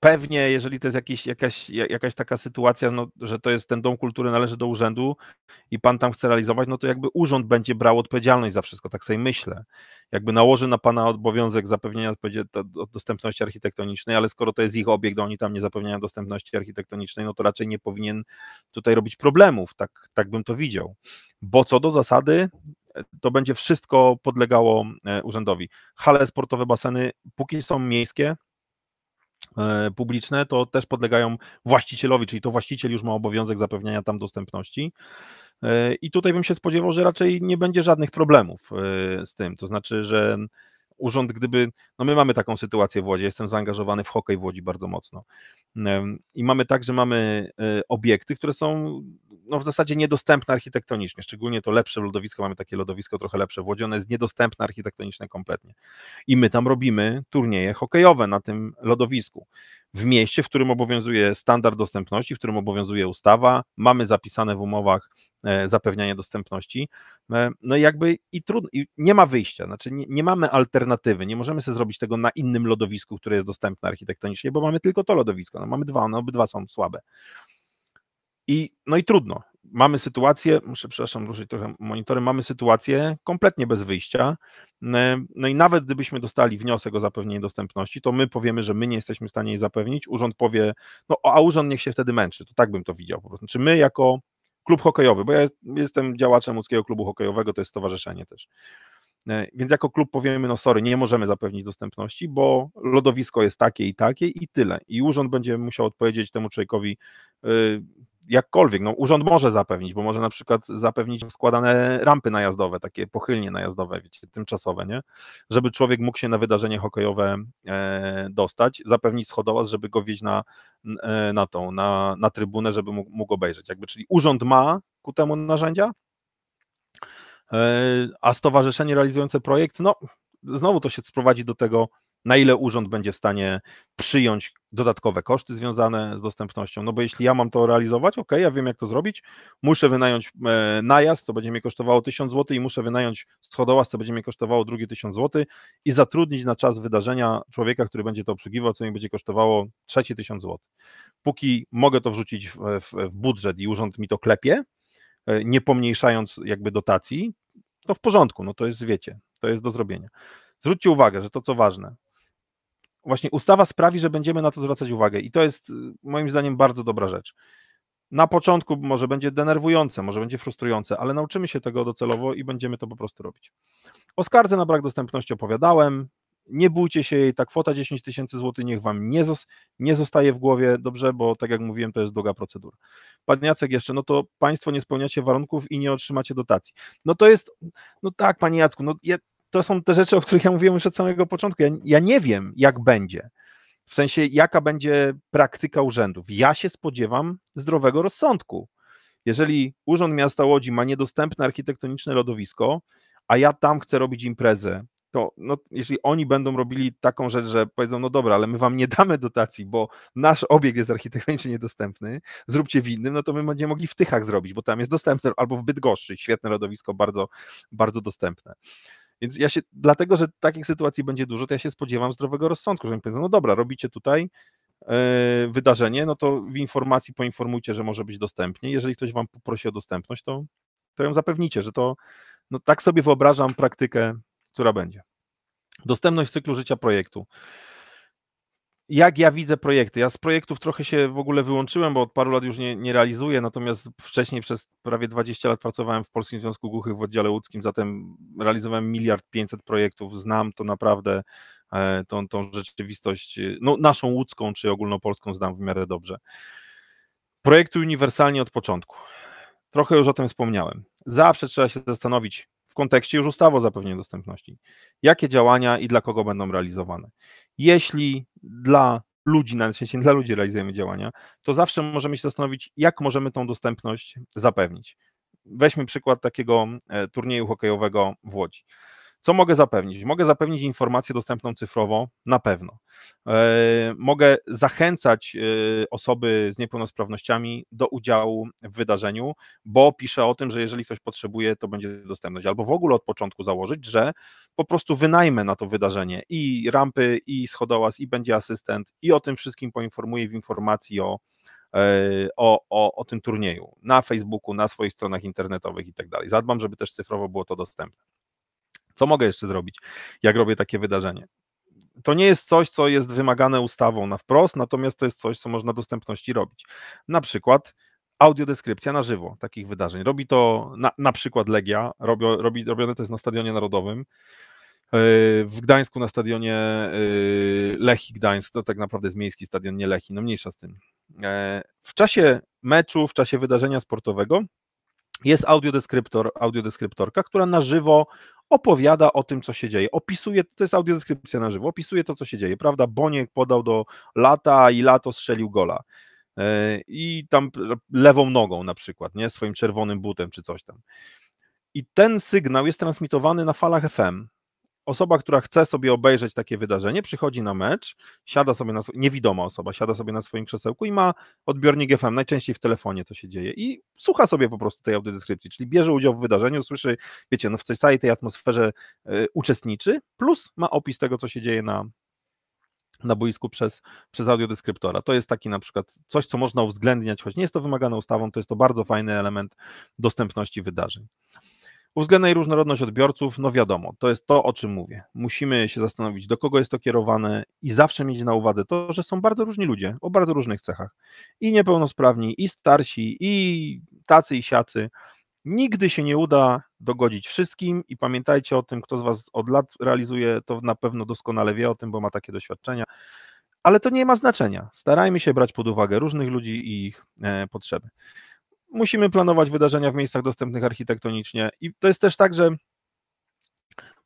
pewnie, jeżeli to jest jakiś, jakaś, jakaś taka sytuacja, no, że to jest ten dom kultury, należy do urzędu i pan tam chce realizować, no to jakby urząd będzie brał odpowiedzialność za wszystko, tak sobie myślę. Jakby nałoży na pana obowiązek zapewnienia dostępności architektonicznej, ale skoro to jest ich obiekt, oni tam nie zapewniają dostępności architektonicznej, no to raczej nie powinien tutaj robić problemów, tak, tak bym to widział. Bo co do zasady, to będzie wszystko podlegało e, urzędowi. Hale sportowe, baseny, póki są miejskie, E, publiczne, to też podlegają właścicielowi, czyli to właściciel już ma obowiązek zapewniania tam dostępności. E, I tutaj bym się spodziewał, że raczej nie będzie żadnych problemów e, z tym. To znaczy, że urząd, gdyby, no my mamy taką sytuację w Łodzi, jestem zaangażowany w hokej w Łodzi bardzo mocno i mamy tak, że mamy e, obiekty, które są no, w zasadzie niedostępne architektonicznie, szczególnie to lepsze lodowisko, mamy takie lodowisko trochę lepsze w Łodzi, ono jest niedostępne architektonicznie kompletnie i my tam robimy turnieje hokejowe na tym lodowisku w mieście, w którym obowiązuje standard dostępności, w którym obowiązuje ustawa, mamy zapisane w umowach e, zapewnianie dostępności. E, no i jakby i trudno, i nie ma wyjścia, znaczy nie, nie, mamy alternatywy, nie możemy sobie zrobić tego na innym lodowisku, które jest dostępne architektonicznie, bo mamy tylko to lodowisko, no mamy dwa, one obydwa są słabe. I, no i trudno mamy sytuację, muszę, przepraszam, ruszyć trochę monitorem mamy sytuację kompletnie bez wyjścia. E, no i nawet gdybyśmy dostali wniosek o zapewnienie dostępności, to my powiemy, że my nie jesteśmy w stanie jej zapewnić, urząd powie, no a urząd niech się wtedy męczy, to tak bym to widział po prostu. Czy my jako klub hokejowy, bo ja jestem działaczem łódzkiego klubu hokejowego, to jest stowarzyszenie też. E, więc jako klub powiemy, no sorry, nie możemy zapewnić dostępności, bo lodowisko jest takie i takie i tyle. I urząd będzie musiał odpowiedzieć temu człowiekowi, y, jakkolwiek, no urząd może zapewnić, bo może na przykład zapewnić składane rampy najazdowe, takie pochylnie najazdowe, wiecie, tymczasowe, nie? Żeby człowiek mógł się na wydarzenie hokejowe e, dostać, zapewnić schodołaz, żeby go wieźć na, e, na tą, na, na trybunę, żeby mógł, mógł obejrzeć. Jakby, czyli urząd ma ku temu narzędzia, e, a stowarzyszenie realizujące projekt, no znowu to się sprowadzi do tego, na ile urząd będzie w stanie przyjąć dodatkowe koszty związane z dostępnością. No bo jeśli ja mam to realizować, ok, ja wiem jak to zrobić, muszę wynająć e, najazd, co będzie mi kosztowało 1000 zł i muszę wynająć schodołaz, co będzie mi kosztowało drugie 1000 zł i zatrudnić na czas wydarzenia człowieka, który będzie to obsługiwał, co mi będzie kosztowało trzecie 1000 zł. Póki mogę to wrzucić w, w, w budżet i urząd mi to klepie, e, nie pomniejszając jakby dotacji, to w porządku, no to jest, wiecie, to jest do zrobienia. Zwróćcie uwagę, że to co ważne, właśnie ustawa sprawi, że będziemy na to zwracać uwagę i to jest y, moim zdaniem bardzo dobra rzecz. Na początku może będzie denerwujące, może będzie frustrujące, ale nauczymy się tego docelowo i będziemy to po prostu robić. O skardze na brak dostępności opowiadałem. Nie bójcie się jej, ta kwota 10 tysięcy złotych niech Wam nie, zos nie zostaje w głowie, dobrze, bo tak jak mówiłem, to jest długa procedura. Pan Jacek jeszcze, no to Państwo nie spełniacie warunków i nie otrzymacie dotacji. No to jest, no tak Panie Jacku, no ja, to są te rzeczy, o których ja mówiłem już od samego początku. Ja, ja nie wiem, jak będzie. W sensie, jaka będzie praktyka urzędów. Ja się spodziewam zdrowego rozsądku. Jeżeli Urząd Miasta Łodzi ma niedostępne architektoniczne lodowisko, a ja tam chcę robić imprezę, to no, jeśli oni będą robili taką rzecz, że powiedzą, no dobra, ale my wam nie damy dotacji, bo nasz obiekt jest architektonicznie niedostępny, zróbcie w innym, no to my będziemy mogli w Tychach zrobić, bo tam jest dostępne, albo w Bydgoszczy, świetne lodowisko, bardzo, bardzo dostępne. Więc ja się, dlatego, że takich sytuacji będzie dużo, to ja się spodziewam zdrowego rozsądku, że mi powiedzą, no dobra, robicie tutaj yy, wydarzenie, no to w informacji poinformujcie, że może być dostępnie. Jeżeli ktoś wam poprosi o dostępność, to, to ją zapewnicie, że to, no tak sobie wyobrażam praktykę, która będzie. Dostępność cyklu życia projektu jak ja widzę projekty. Ja z projektów trochę się w ogóle wyłączyłem, bo od paru lat już nie, nie realizuję, natomiast wcześniej przez prawie 20 lat pracowałem w Polskim Związku Głuchych w oddziale łódzkim, zatem realizowałem miliard 500 projektów, znam to naprawdę, e, tą, tą rzeczywistość, e, no, naszą łódzką czy ogólnopolską znam w miarę dobrze. Projekty uniwersalnie od początku. Trochę już o tym wspomniałem. Zawsze trzeba się zastanowić, w kontekście już ustawy o zapewnieniu dostępności. Jakie działania i dla kogo będą realizowane? jeśli dla ludzi, nawet jeśli dla ludzi realizujemy działania, to zawsze możemy się zastanowić, jak możemy tą dostępność zapewnić. Weźmy przykład takiego e, turnieju hokejowego w Łodzi. Co mogę zapewnić? Mogę zapewnić informację dostępną cyfrowo na pewno. E, mogę zachęcać e, osoby z niepełnosprawnościami do udziału w wydarzeniu, bo piszę o tym, że jeżeli ktoś potrzebuje, to będzie dostępność. Albo w ogóle od początku założyć, że po prostu wynajmę na to wydarzenie i rampy, i schodołaz, i będzie asystent, i o tym wszystkim poinformuję w informacji o, e, o, o, o tym turnieju na Facebooku, na swoich stronach internetowych i tak dalej. Zadbam, żeby też cyfrowo było to dostępne. Co mogę jeszcze zrobić, jak robię takie wydarzenie? To nie jest coś, co jest wymagane ustawą na wprost, natomiast to jest coś, co można dostępności robić. Na przykład audiodeskrypcja na żywo takich wydarzeń. Robi to na, na przykład Legia, robi, robi, robione to jest na Stadionie Narodowym yy, w Gdańsku na stadionie yy, Lechi Gdańsk, to tak naprawdę jest miejski stadion, nie Lechi, no mniejsza z tym. Yy, w czasie meczu, w czasie wydarzenia sportowego jest audiodeskryptor, audiodeskryptorka, która na żywo opowiada o tym, co się dzieje. Opisuje, to jest audiodeskrypcja na żywo, opisuje to, co się dzieje, prawda? Boniek podał do lata i lato strzelił gola. E, I tam lewą nogą na przykład, nie? Swoim czerwonym butem czy coś tam. I ten sygnał jest transmitowany na falach FM, osoba, która chce sobie obejrzeć takie wydarzenie, przychodzi na mecz, siada sobie na niewidoma osoba, siada sobie na swoim krzesełku i ma odbiornik FM, najczęściej w telefonie to się dzieje i słucha sobie po prostu tej audiodeskrypcji, czyli bierze udział w wydarzeniu, słyszy, wiecie, no w całej tej atmosferze y, uczestniczy, plus ma opis tego, co się dzieje na, na boisku przez, przez audiodeskryptora. To jest taki na przykład coś, co można uwzględniać, choć nie jest to wymagane ustawą, to jest to bardzo fajny element dostępności wydarzeń. Uwzględniaj różnorodność odbiorców, no wiadomo, to jest to, o czym mówię. Musimy się zastanowić, do kogo jest to kierowane i zawsze mieć na uwadze to, że są bardzo różni ludzie o bardzo różnych cechach. I niepełnosprawni, i starsi, i tacy, i siacy. Nigdy się nie uda dogodzić wszystkim i pamiętajcie o tym, kto z Was od lat realizuje, to na pewno doskonale wie o tym, bo ma takie doświadczenia. Ale to nie ma znaczenia. Starajmy się brać pod uwagę różnych ludzi i ich e, potrzeby musimy planować wydarzenia w miejscach dostępnych architektonicznie. I to jest też tak, że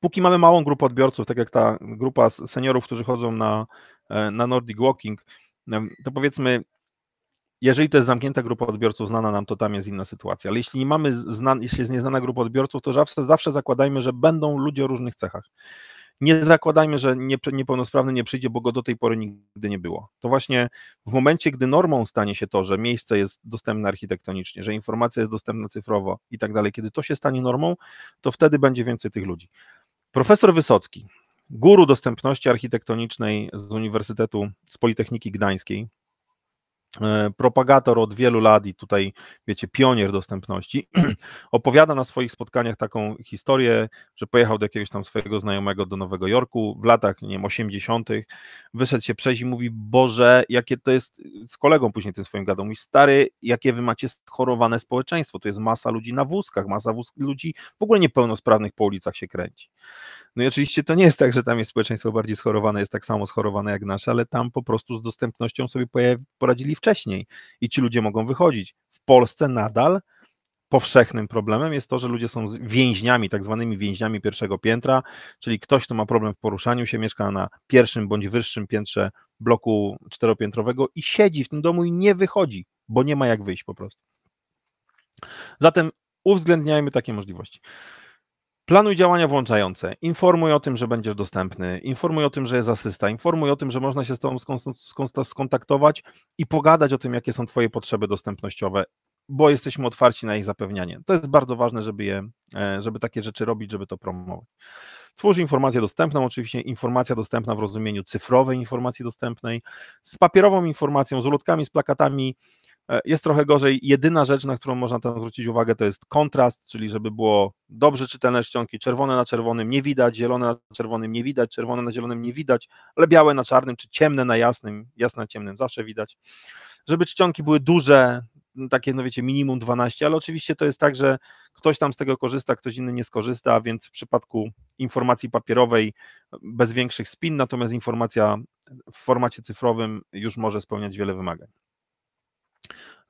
póki mamy małą grupę odbiorców, tak jak ta grupa seniorów, którzy chodzą na, e, na Nordic Walking, e, to powiedzmy, jeżeli to jest zamknięta grupa odbiorców, znana nam, to tam jest inna sytuacja. Ale jeśli nie mamy, znan, jeśli jest nieznana grupa odbiorców, to zawsze, zawsze zakładajmy, że będą ludzie o różnych cechach nie zakładajmy, że niepełnosprawny nie przyjdzie, bo go do tej pory nigdy nie było. To właśnie w momencie, gdy normą stanie się to, że miejsce jest dostępne architektonicznie, że informacja jest dostępna cyfrowo i tak dalej, kiedy to się stanie normą, to wtedy będzie więcej tych ludzi. Profesor Wysocki, guru dostępności architektonicznej z Uniwersytetu, z Politechniki Gdańskiej, E, propagator od wielu lat i tutaj, wiecie, pionier dostępności, opowiada na swoich spotkaniach taką historię, że pojechał do jakiegoś tam swojego znajomego do Nowego Jorku w latach, nie wiem, 80., wyszedł się przejść i mówi, Boże, jakie to jest, z kolegą później tym swoim gadał, mówi, stary, jakie wy macie schorowane społeczeństwo, to jest masa ludzi na wózkach, masa wóz ludzi w ogóle niepełnosprawnych po ulicach się kręci. No i oczywiście to nie jest tak, że tam jest społeczeństwo bardziej schorowane, jest tak samo schorowane jak nasze, ale tam po prostu z dostępnością sobie poradzili wcześniej i ci ludzie mogą wychodzić. W Polsce nadal powszechnym problemem jest to, że ludzie są więźniami, tak zwanymi więźniami pierwszego piętra, czyli ktoś, kto ma problem w poruszaniu się, mieszka na pierwszym bądź wyższym piętrze bloku czteropiętrowego i siedzi w tym domu i nie wychodzi, bo nie ma jak wyjść po prostu. Zatem uwzględniajmy takie możliwości. Planuj działania włączające. Informuj o tym, że będziesz dostępny, informuj o tym, że jest asysta, informuj o tym, że można się z Tobą skontaktować i pogadać o tym, jakie są Twoje potrzeby dostępnościowe, bo jesteśmy otwarci na ich zapewnianie. To jest bardzo ważne, żeby, je, e, żeby takie rzeczy robić, żeby to promować. Twórz informację dostępną, oczywiście informacja dostępna w rozumieniu cyfrowej informacji dostępnej, z papierową informacją, z ulotkami, z plakatami, E, jest trochę gorzej. Jedyna rzecz, na którą można tam zwrócić uwagę, to jest kontrast, czyli żeby było dobrze czytelne czcionki. Czerwone na czerwonym nie widać, zielone na czerwonym nie widać, czerwone na zielonym nie widać, ale białe na czarnym czy ciemne na jasnym, jasne na ciemnym zawsze widać. Żeby czcionki były duże, no takie, no wiecie, minimum 12, ale oczywiście to jest tak, że ktoś tam z tego korzysta, ktoś inny nie skorzysta, więc w przypadku informacji papierowej bez większych spin, natomiast informacja w formacie cyfrowym już może spełniać wiele wymagań.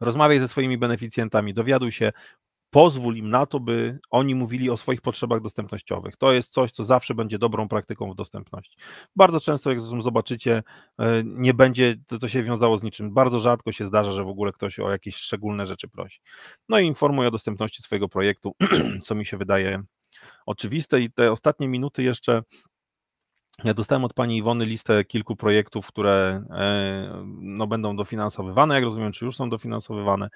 Rozmawiaj ze swoimi beneficjentami, dowiaduj się, pozwól im na to, by oni mówili o swoich potrzebach dostępnościowych. To jest coś, co zawsze będzie dobrą praktyką w dostępności. Bardzo często, jak zobaczycie, e, nie będzie to, się wiązało z niczym. Bardzo rzadko się zdarza, że w ogóle ktoś o jakieś szczególne rzeczy prosi. No i informuj o dostępności swojego projektu, co mi się wydaje oczywiste. I te ostatnie minuty jeszcze ja dostałem od pani Iwony listę kilku projektów, które e, no, będą dofinansowywane, jak rozumiem, czy już są dofinansowywane.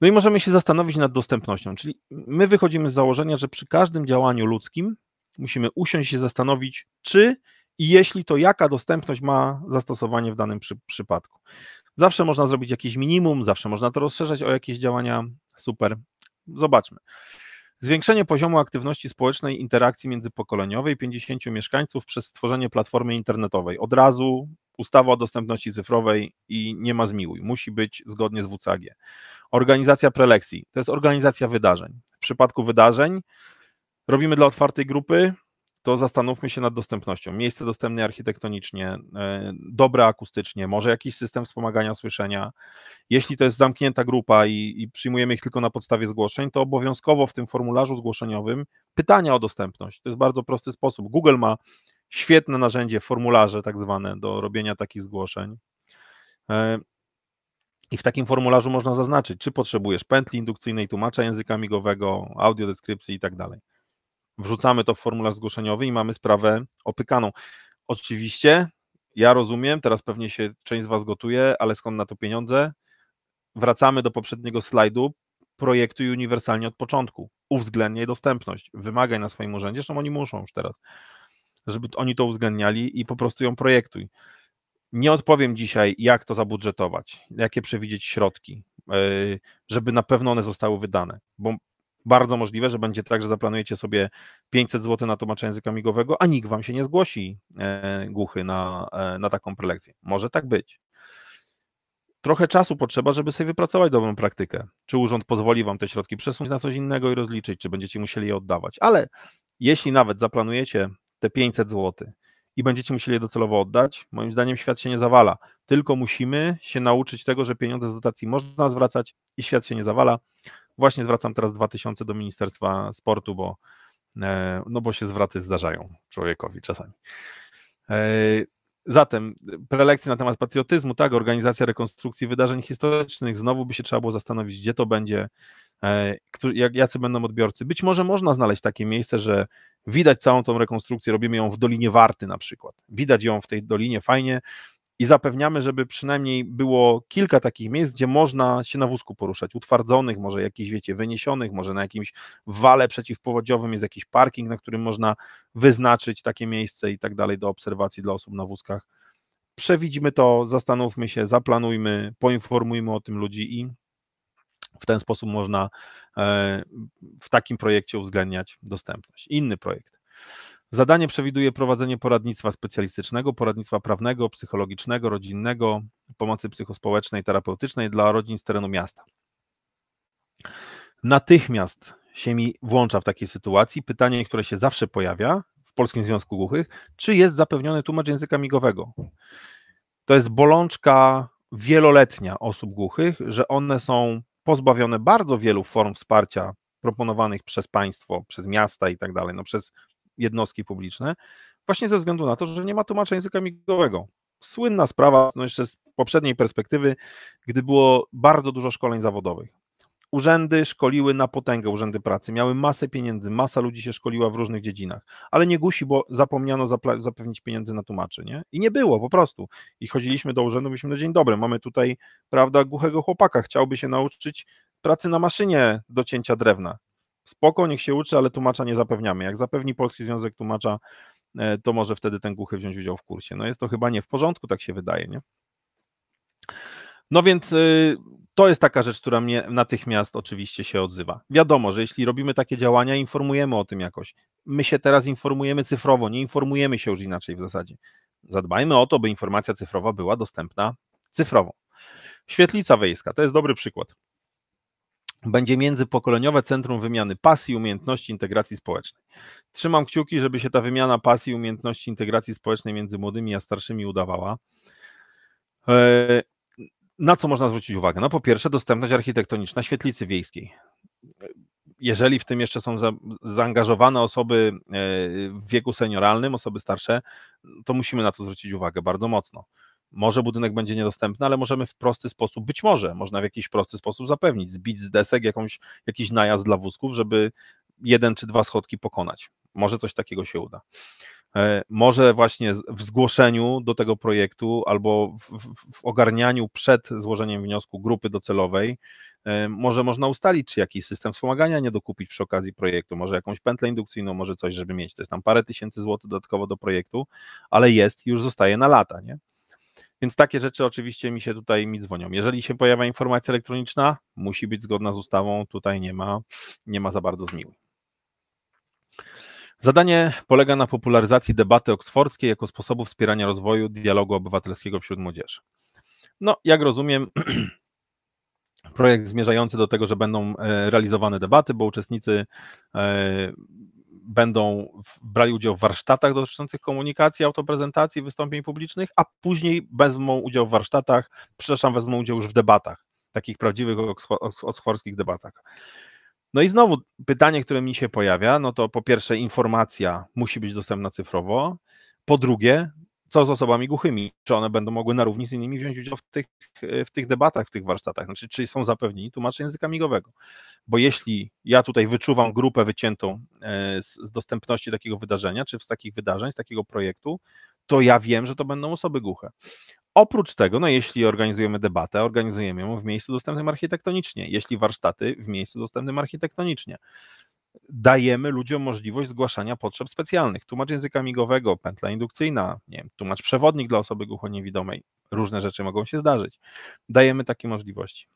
No i możemy się zastanowić nad dostępnością, czyli my wychodzimy z założenia, że przy każdym działaniu ludzkim musimy usiąść i zastanowić, czy i jeśli to jaka dostępność ma zastosowanie w danym przy, przypadku. Zawsze można zrobić jakieś minimum, zawsze można to rozszerzać o jakieś działania super. Zobaczmy. Zwiększenie poziomu aktywności społecznej, interakcji międzypokoleniowej 50 mieszkańców przez stworzenie platformy internetowej. Od razu ustawa o dostępności cyfrowej i nie ma zmiłuj. Musi być zgodnie z WCAG. Organizacja prelekcji to jest organizacja wydarzeń. W przypadku wydarzeń robimy dla otwartej grupy, to zastanówmy się nad dostępnością. Miejsce dostępne architektonicznie, e, dobre akustycznie, może jakiś system wspomagania słyszenia. Jeśli to jest zamknięta grupa i, i, przyjmujemy ich tylko na podstawie zgłoszeń, to obowiązkowo w tym formularzu zgłoszeniowym pytania o dostępność. To jest bardzo prosty sposób. Google ma świetne narzędzie, formularze tak zwane do robienia takich zgłoszeń. E, I w takim formularzu można zaznaczyć, czy potrzebujesz pętli indukcyjnej, tłumacza języka migowego, audiodeskrypcji i tak dalej wrzucamy to w formularz zgłoszeniowy i mamy sprawę opykaną. Oczywiście, ja rozumiem, teraz pewnie się część z Was gotuje, ale skąd na to pieniądze? Wracamy do poprzedniego slajdu, projektuj uniwersalnie od początku. Uwzględniaj dostępność, wymagaj na swoim urzędzie, zresztą oni muszą już teraz, żeby oni to uwzględniali i po prostu ją projektuj. Nie odpowiem dzisiaj, jak to zabudżetować, jakie przewidzieć środki, e, żeby na pewno one zostały wydane, bo bardzo możliwe, że będzie tak, że zaplanujecie sobie 500 zł na tłumaczenie języka migowego, a nikt wam się nie zgłosi e, głuchy na, e, na taką prelekcję. Może tak być. Trochę czasu potrzeba, żeby sobie wypracować dobrą praktykę. Czy urząd pozwoli wam te środki przesunąć na coś innego i rozliczyć, czy będziecie musieli je oddawać. Ale jeśli nawet zaplanujecie te 500 zł i będziecie musieli je docelowo oddać, moim zdaniem świat się nie zawala. Tylko musimy się nauczyć tego, że pieniądze z dotacji można zwracać i świat się nie zawala. Właśnie zwracam teraz 2000 do Ministerstwa Sportu, bo, e, no bo się zwraty zdarzają człowiekowi czasami. E, zatem prelekcje na temat patriotyzmu, tak, organizacja rekonstrukcji wydarzeń historycznych, znowu by się trzeba było zastanowić, gdzie to będzie, e, jak, jacy będą odbiorcy. Być może można znaleźć takie miejsce, że widać całą tą rekonstrukcję, robimy ją w Dolinie Warty na przykład. Widać ją w tej dolinie fajnie, i zapewniamy, żeby przynajmniej było kilka takich miejsc, gdzie można się na wózku poruszać, utwardzonych, może jakichś, wiecie, wyniesionych, może na jakimś wale przeciwpowodziowym jest jakiś parking, na którym można wyznaczyć takie miejsce i tak dalej do obserwacji dla osób na wózkach. Przewidźmy to, zastanówmy się, zaplanujmy, poinformujmy o tym ludzi i w ten sposób można e, w takim projekcie uwzględniać dostępność. Inny projekt. Zadanie przewiduje prowadzenie poradnictwa specjalistycznego, poradnictwa prawnego, psychologicznego, rodzinnego, pomocy psychospołecznej, terapeutycznej dla rodzin z terenu miasta. Natychmiast się mi włącza w takiej sytuacji pytanie, które się zawsze pojawia w Polskim Związku Głuchych, czy jest zapewniony tłumacz języka migowego. To jest bolączka wieloletnia osób głuchych, że one są pozbawione bardzo wielu form wsparcia proponowanych przez państwo, przez miasta i tak dalej, no przez jednostki publiczne, właśnie ze względu na to, że nie ma tłumacza języka migowego. Słynna sprawa, no jeszcze z poprzedniej perspektywy, gdy było bardzo dużo szkoleń zawodowych. Urzędy szkoliły na potęgę urzędy pracy, miały masę pieniędzy, masa ludzi się szkoliła w różnych dziedzinach, ale nie gusi, bo zapomniano zapewnić pieniędzy na tłumaczy, nie? I nie było po prostu. I chodziliśmy do urzędu, byliśmy na no, dzień dobry, mamy tutaj, prawda, głuchego chłopaka, chciałby się nauczyć pracy na maszynie do cięcia drewna spoko, niech się uczy, ale tłumacza nie zapewniamy. Jak zapewni Polski Związek Tłumacza, e, to może wtedy ten głuchy wziąć udział w kursie. No jest to chyba nie w porządku, tak się wydaje, nie? No więc y, to jest taka rzecz, która mnie natychmiast oczywiście się odzywa. Wiadomo, że jeśli robimy takie działania, informujemy o tym jakoś. My się teraz informujemy cyfrowo, nie informujemy się już inaczej w zasadzie. Zadbajmy o to, by informacja cyfrowa była dostępna cyfrowo. Świetlica wejska, to jest dobry przykład będzie międzypokoleniowe centrum wymiany pasji, umiejętności, integracji społecznej. Trzymam kciuki, żeby się ta wymiana pasji, umiejętności, integracji społecznej między młodymi a starszymi udawała. E, na co można zwrócić uwagę? No po pierwsze dostępność architektoniczna świetlicy wiejskiej. Jeżeli w tym jeszcze są zaangażowane osoby e, w wieku senioralnym, osoby starsze, to musimy na to zwrócić uwagę bardzo mocno. Może budynek będzie niedostępny, ale możemy w prosty sposób, być może, można w jakiś prosty sposób zapewnić, zbić z desek jakąś, jakiś najazd dla wózków, żeby jeden czy dwa schodki pokonać. Może coś takiego się uda. E, może właśnie w zgłoszeniu do tego projektu albo w, w, w, ogarnianiu przed złożeniem wniosku grupy docelowej, e, może można ustalić, czy jakiś system wspomagania nie dokupić przy okazji projektu, może jakąś pętlę indukcyjną, może coś, żeby mieć. To jest tam parę tysięcy złotych dodatkowo do projektu, ale jest, już zostaje na lata. Nie? Więc takie rzeczy oczywiście mi się tutaj mi dzwonią. Jeżeli się pojawia informacja elektroniczna, musi być zgodna z ustawą, tutaj nie ma, nie ma za bardzo zmiłuj. Zadanie polega na popularyzacji debaty oksfordzkiej jako sposobu wspierania rozwoju dialogu obywatelskiego wśród młodzieży. No, jak rozumiem, projekt zmierzający do tego, że będą e, realizowane debaty, bo uczestnicy e, będą brali udział w warsztatach dotyczących komunikacji, autoprezentacji, wystąpień publicznych, a później wezmą udział w warsztatach, przepraszam, wezmą udział już w debatach, takich prawdziwych oxfordskich debatach. No i znowu pytanie, które mi się pojawia, no to po pierwsze informacja musi być dostępna cyfrowo, po drugie co z osobami głuchymi, czy one będą mogły na równi z innymi wziąć udział w tych, w tych debatach, w tych warsztatach, znaczy czy są zapewnieni tłumacze języka migowego. Bo jeśli ja tutaj wyczuwam grupę wyciętą e, z, z dostępności takiego wydarzenia, czy z takich wydarzeń, z takiego projektu, to ja wiem, że to będą osoby głuche. Oprócz tego, no jeśli organizujemy debatę, organizujemy ją w miejscu dostępnym architektonicznie, jeśli warsztaty w miejscu dostępnym architektonicznie dajemy ludziom możliwość zgłaszania potrzeb specjalnych. Tłumacz języka migowego, pętla indukcyjna, nie wiem, tłumacz przewodnik dla osoby głuchoniewidomej. Różne rzeczy mogą się zdarzyć. Dajemy takie możliwości.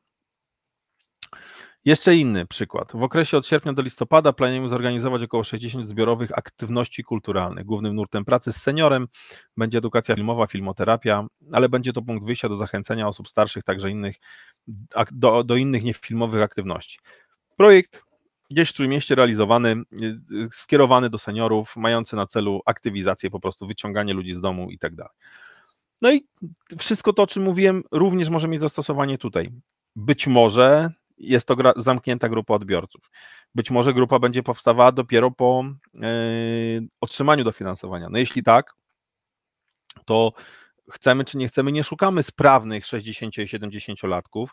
Jeszcze inny przykład. W okresie od sierpnia do listopada planujemy zorganizować około 60 zbiorowych aktywności kulturalnych. Głównym nurtem pracy z seniorem będzie edukacja filmowa, filmoterapia, ale będzie to punkt wyjścia do zachęcenia osób starszych, także innych, do, do innych niefilmowych aktywności. Projekt gdzieś w Trójmieście realizowany, y, y, skierowany do seniorów, mający na celu aktywizację, po prostu wyciąganie ludzi z domu i tak dalej. No i wszystko to, o czym mówiłem, również może mieć zastosowanie tutaj. Być może jest to gra, zamknięta grupa odbiorców. Być może grupa będzie powstawała dopiero po yy, otrzymaniu dofinansowania. No jeśli tak, to chcemy czy nie chcemy, nie szukamy sprawnych 60- 70-latków,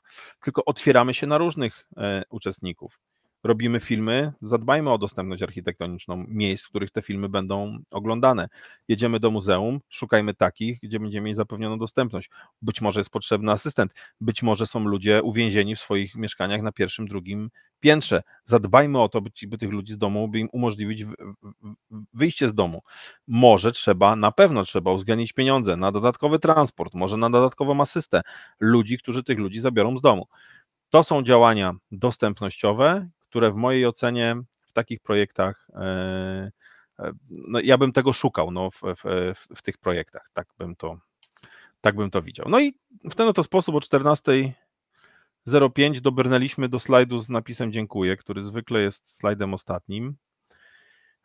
tylko otwieramy się na różnych e, uczestników robimy filmy, zadbajmy o dostępność architektoniczną miejsc, w których te filmy będą oglądane. Jedziemy do muzeum, szukajmy takich, gdzie będziemy mieli zapewnioną dostępność. Być może jest potrzebny asystent, być może są ludzie uwięzieni w swoich mieszkaniach na pierwszym, drugim piętrze. Zadbajmy o to, by, by tych ludzi z domu, by im umożliwić wyjście z domu. Może trzeba, na pewno trzeba uwzględnić pieniądze na dodatkowy transport, może na dodatkową asystę ludzi, którzy tych ludzi zabiorą z domu. To są działania dostępnościowe, które w mojej ocenie w takich projektach, e, e, no ja bym tego szukał no, w, w, w tych projektach, tak bym to, tak bym to widział. No i w ten oto sposób o 14.05 dobrnęliśmy do slajdu z napisem dziękuję, który zwykle jest slajdem ostatnim.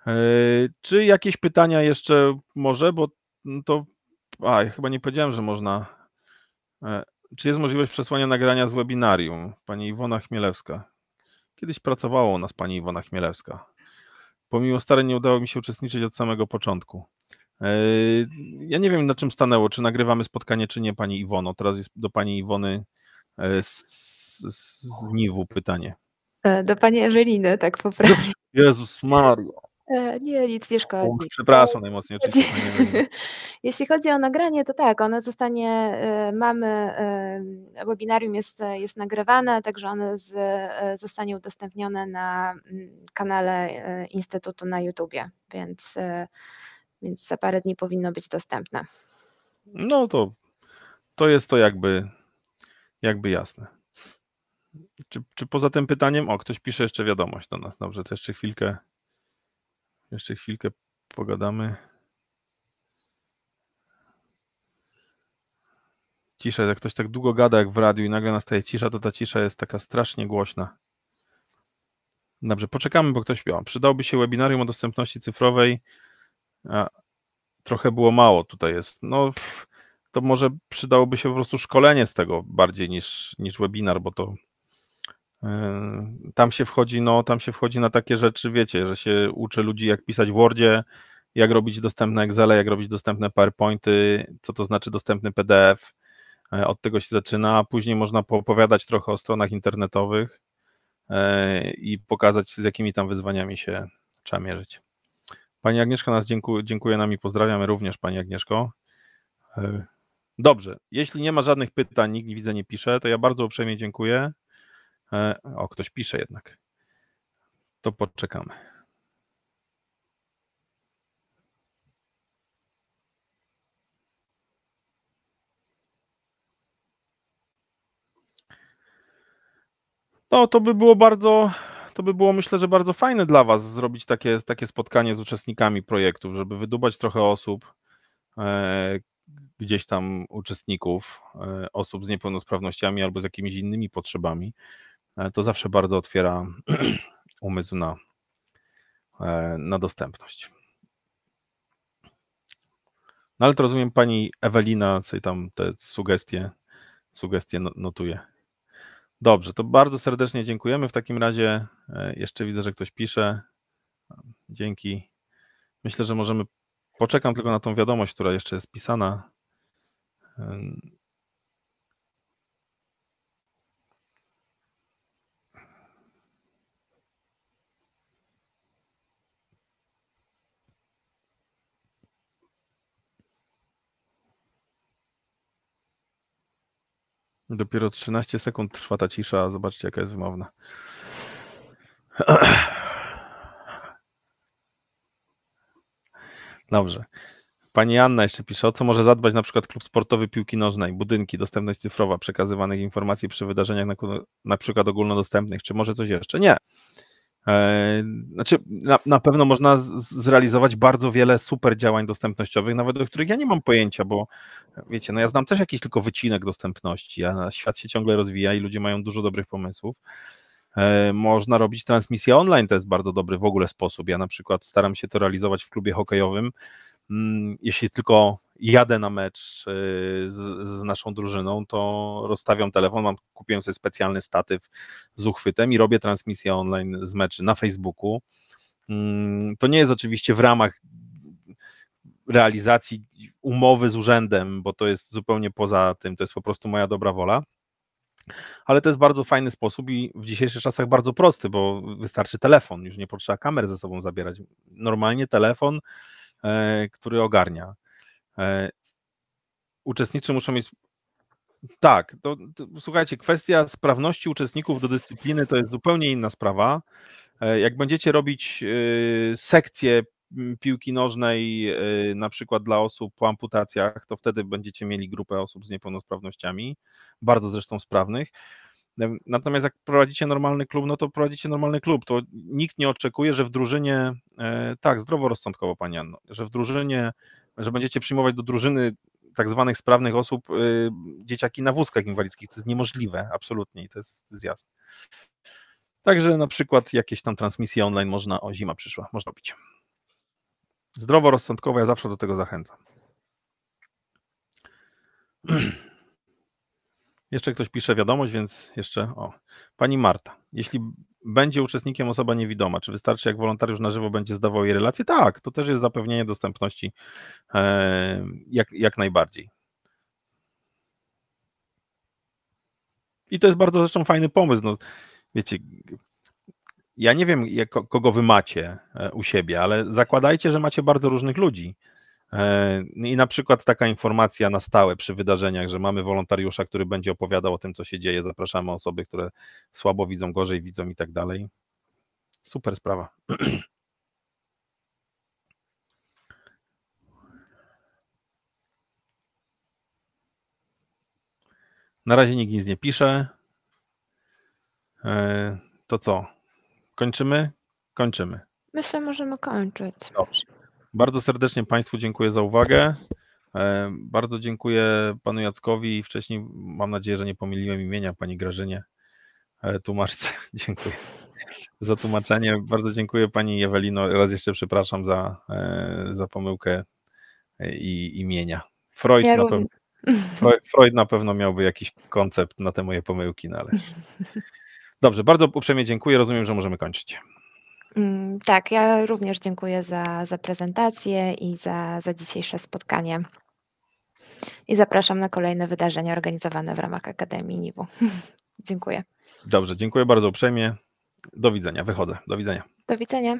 E, czy jakieś pytania jeszcze może, bo to a, ja chyba nie powiedziałem, że można. Czy jest możliwość przesłania nagrania z webinarium? Pani Iwona Chmielewska. Kiedyś pracowała u nas pani Iwona Chmielewska. Pomimo starej nie udało mi się uczestniczyć od samego początku. E, ja nie wiem, na czym stanęło, czy nagrywamy spotkanie, czy nie, pani Iwono. Teraz jest do pani Iwony e, z, z, z Niwu pytanie. E, do pani Eweliny, tak prostu. Jezus Mario. E, nie, nic nie szkodzi. przepraszam najmocniej, oczywiście. Jeśli chodzi o nagranie, to tak, ono zostanie, e, mamy, e, webinarium jest, jest nagrywane, także ono z, zostanie udostępnione na mm, kanale Instytutu na YouTubie, więc, więc za parę dni powinno być dostępne. No to, to jest to jakby, jakby jasne. Czy, czy poza tym pytaniem, o, ktoś pisze jeszcze wiadomość do nas, dobrze, to jeszcze chwilkę jeszcze chwilkę pogadamy. Cisza, jak ktoś tak długo gada jak w radiu i nagle nastaje cisza, to ta cisza jest taka strasznie głośna. Dobrze, poczekamy, bo ktoś. O, przydałby się webinarium o dostępności cyfrowej. A, trochę było mało tutaj jest. No, to może przydałoby się po prostu szkolenie z tego bardziej niż, niż webinar, bo to Yy, tam się wchodzi, no, tam się wchodzi na takie rzeczy, wiecie, że się uczy ludzi, jak pisać w Wordzie, jak robić dostępne Excele, jak robić dostępne PowerPointy, co to znaczy dostępny PDF. Yy, od tego się zaczyna. Później można opowiadać trochę o stronach internetowych yy, i pokazać, z jakimi tam wyzwaniami się trzeba mierzyć. Pani Agnieszka nas dziękuję, dziękuję nam i pozdrawiamy również Pani Agnieszko. Dobrze, jeśli nie ma żadnych pytań, nikt nie widzę, nie pisze, to ja bardzo uprzejmie dziękuję. E, o, ktoś pisze jednak. To poczekamy. No, to by było bardzo, to by było myślę, że bardzo fajne dla Was zrobić takie, takie spotkanie z uczestnikami projektów, żeby wydubać trochę osób, e, gdzieś tam uczestników, e, osób z niepełnosprawnościami albo z jakimiś innymi potrzebami, E, to zawsze bardzo otwiera umysł na, e, na dostępność. No ale to rozumiem, pani Ewelina sobie tam te sugestie, sugestie no, notuje. Dobrze, to bardzo serdecznie dziękujemy. W takim razie e, jeszcze widzę, że ktoś pisze. Dzięki. Myślę, że możemy. Poczekam tylko na tą wiadomość, która jeszcze jest pisana. Dopiero 13 sekund trwa ta cisza, zobaczcie jaka jest wymowna. Dobrze. Pani Anna jeszcze pisze, o co może zadbać na przykład klub sportowy piłki nożnej, budynki, dostępność cyfrowa, przekazywanych informacji przy wydarzeniach na, na przykład ogólnodostępnych, czy może coś jeszcze? Nie. E, znaczy, na, na pewno można z, zrealizować bardzo wiele super działań dostępnościowych, nawet o których ja nie mam pojęcia, bo wiecie, no ja znam też jakiś tylko wycinek dostępności, a świat się ciągle rozwija i ludzie mają dużo dobrych pomysłów. E, można robić transmisję online, to jest bardzo dobry w ogóle sposób. Ja na przykład staram się to realizować w klubie hokejowym. Mm, jeśli tylko jadę na mecz y, z, z, naszą drużyną, to rozstawiam telefon, mam, kupiłem sobie specjalny statyw z uchwytem i robię transmisję online z meczy na Facebooku. Mm, to nie jest oczywiście w ramach realizacji umowy z urzędem, bo to jest zupełnie poza tym, to jest po prostu moja dobra wola. Ale to jest bardzo fajny sposób i w dzisiejszych czasach bardzo prosty, bo wystarczy telefon, już nie potrzeba kamer ze sobą zabierać. Normalnie telefon, e, który ogarnia. E, uczestnicy muszą mieć. Tak, to, to, słuchajcie, kwestia sprawności uczestników do dyscypliny to jest zupełnie inna sprawa. E, jak będziecie robić e, sekcję piłki nożnej, na przykład dla osób po amputacjach, to wtedy będziecie mieli grupę osób z niepełnosprawnościami, bardzo zresztą sprawnych. Natomiast jak prowadzicie normalny klub, no to prowadzicie normalny klub. To nikt nie oczekuje, że w drużynie, tak, zdroworozsądkowo, Pani Anno, że w drużynie że będziecie przyjmować do drużyny tak zwanych sprawnych osób y, dzieciaki na wózkach inwalidzkich. To jest niemożliwe, absolutnie, i to jest, zjazd. jasne. Także na przykład jakieś tam transmisje online można, o zima przyszła, można robić. Zdroworozsądkowe, ja zawsze do tego zachęcam. Jeszcze ktoś pisze wiadomość, więc jeszcze o. Pani Marta, jeśli będzie uczestnikiem osoba niewidoma? Czy wystarczy, jak wolontariusz na żywo będzie zdawał jej relacje? Tak, to też jest zapewnienie dostępności e, jak, jak najbardziej. I to jest bardzo zresztą fajny pomysł. No, wiecie, ja nie wiem, jak, kogo wy macie e, u siebie, ale zakładajcie, że macie bardzo różnych ludzi. E, no I na przykład taka informacja na stałe przy wydarzeniach, że mamy wolontariusza, który będzie opowiadał o tym, co się dzieje, zapraszamy osoby, które słabo widzą, gorzej widzą i tak dalej. Super sprawa. Na razie nikt nic nie pisze. E, to co? Kończymy? Kończymy. Myślę, możemy kończyć. Dobrze. Bardzo serdecznie Państwu dziękuję za uwagę. E, bardzo dziękuję panu Jackowi i wcześniej mam nadzieję, że nie pomyliłem imienia pani Grażynie e, tłumaczce. Dziękuję za tłumaczenie. Bardzo dziękuję pani Ewelino. Raz jeszcze przepraszam za, e, za pomyłkę i imienia. Freud, ja na pewno, Freud na pewno miałby jakiś koncept na te moje pomyłki, no ale. Dobrze, bardzo uprzejmie dziękuję. Rozumiem, że możemy kończyć. Mm, tak, ja również dziękuję za, za prezentację i za, za dzisiejsze spotkanie. I zapraszam na kolejne wydarzenia organizowane w ramach Akademii NIW. dziękuję. Dobrze, dziękuję bardzo uprzejmie. Do widzenia, wychodzę. Do widzenia. Do widzenia.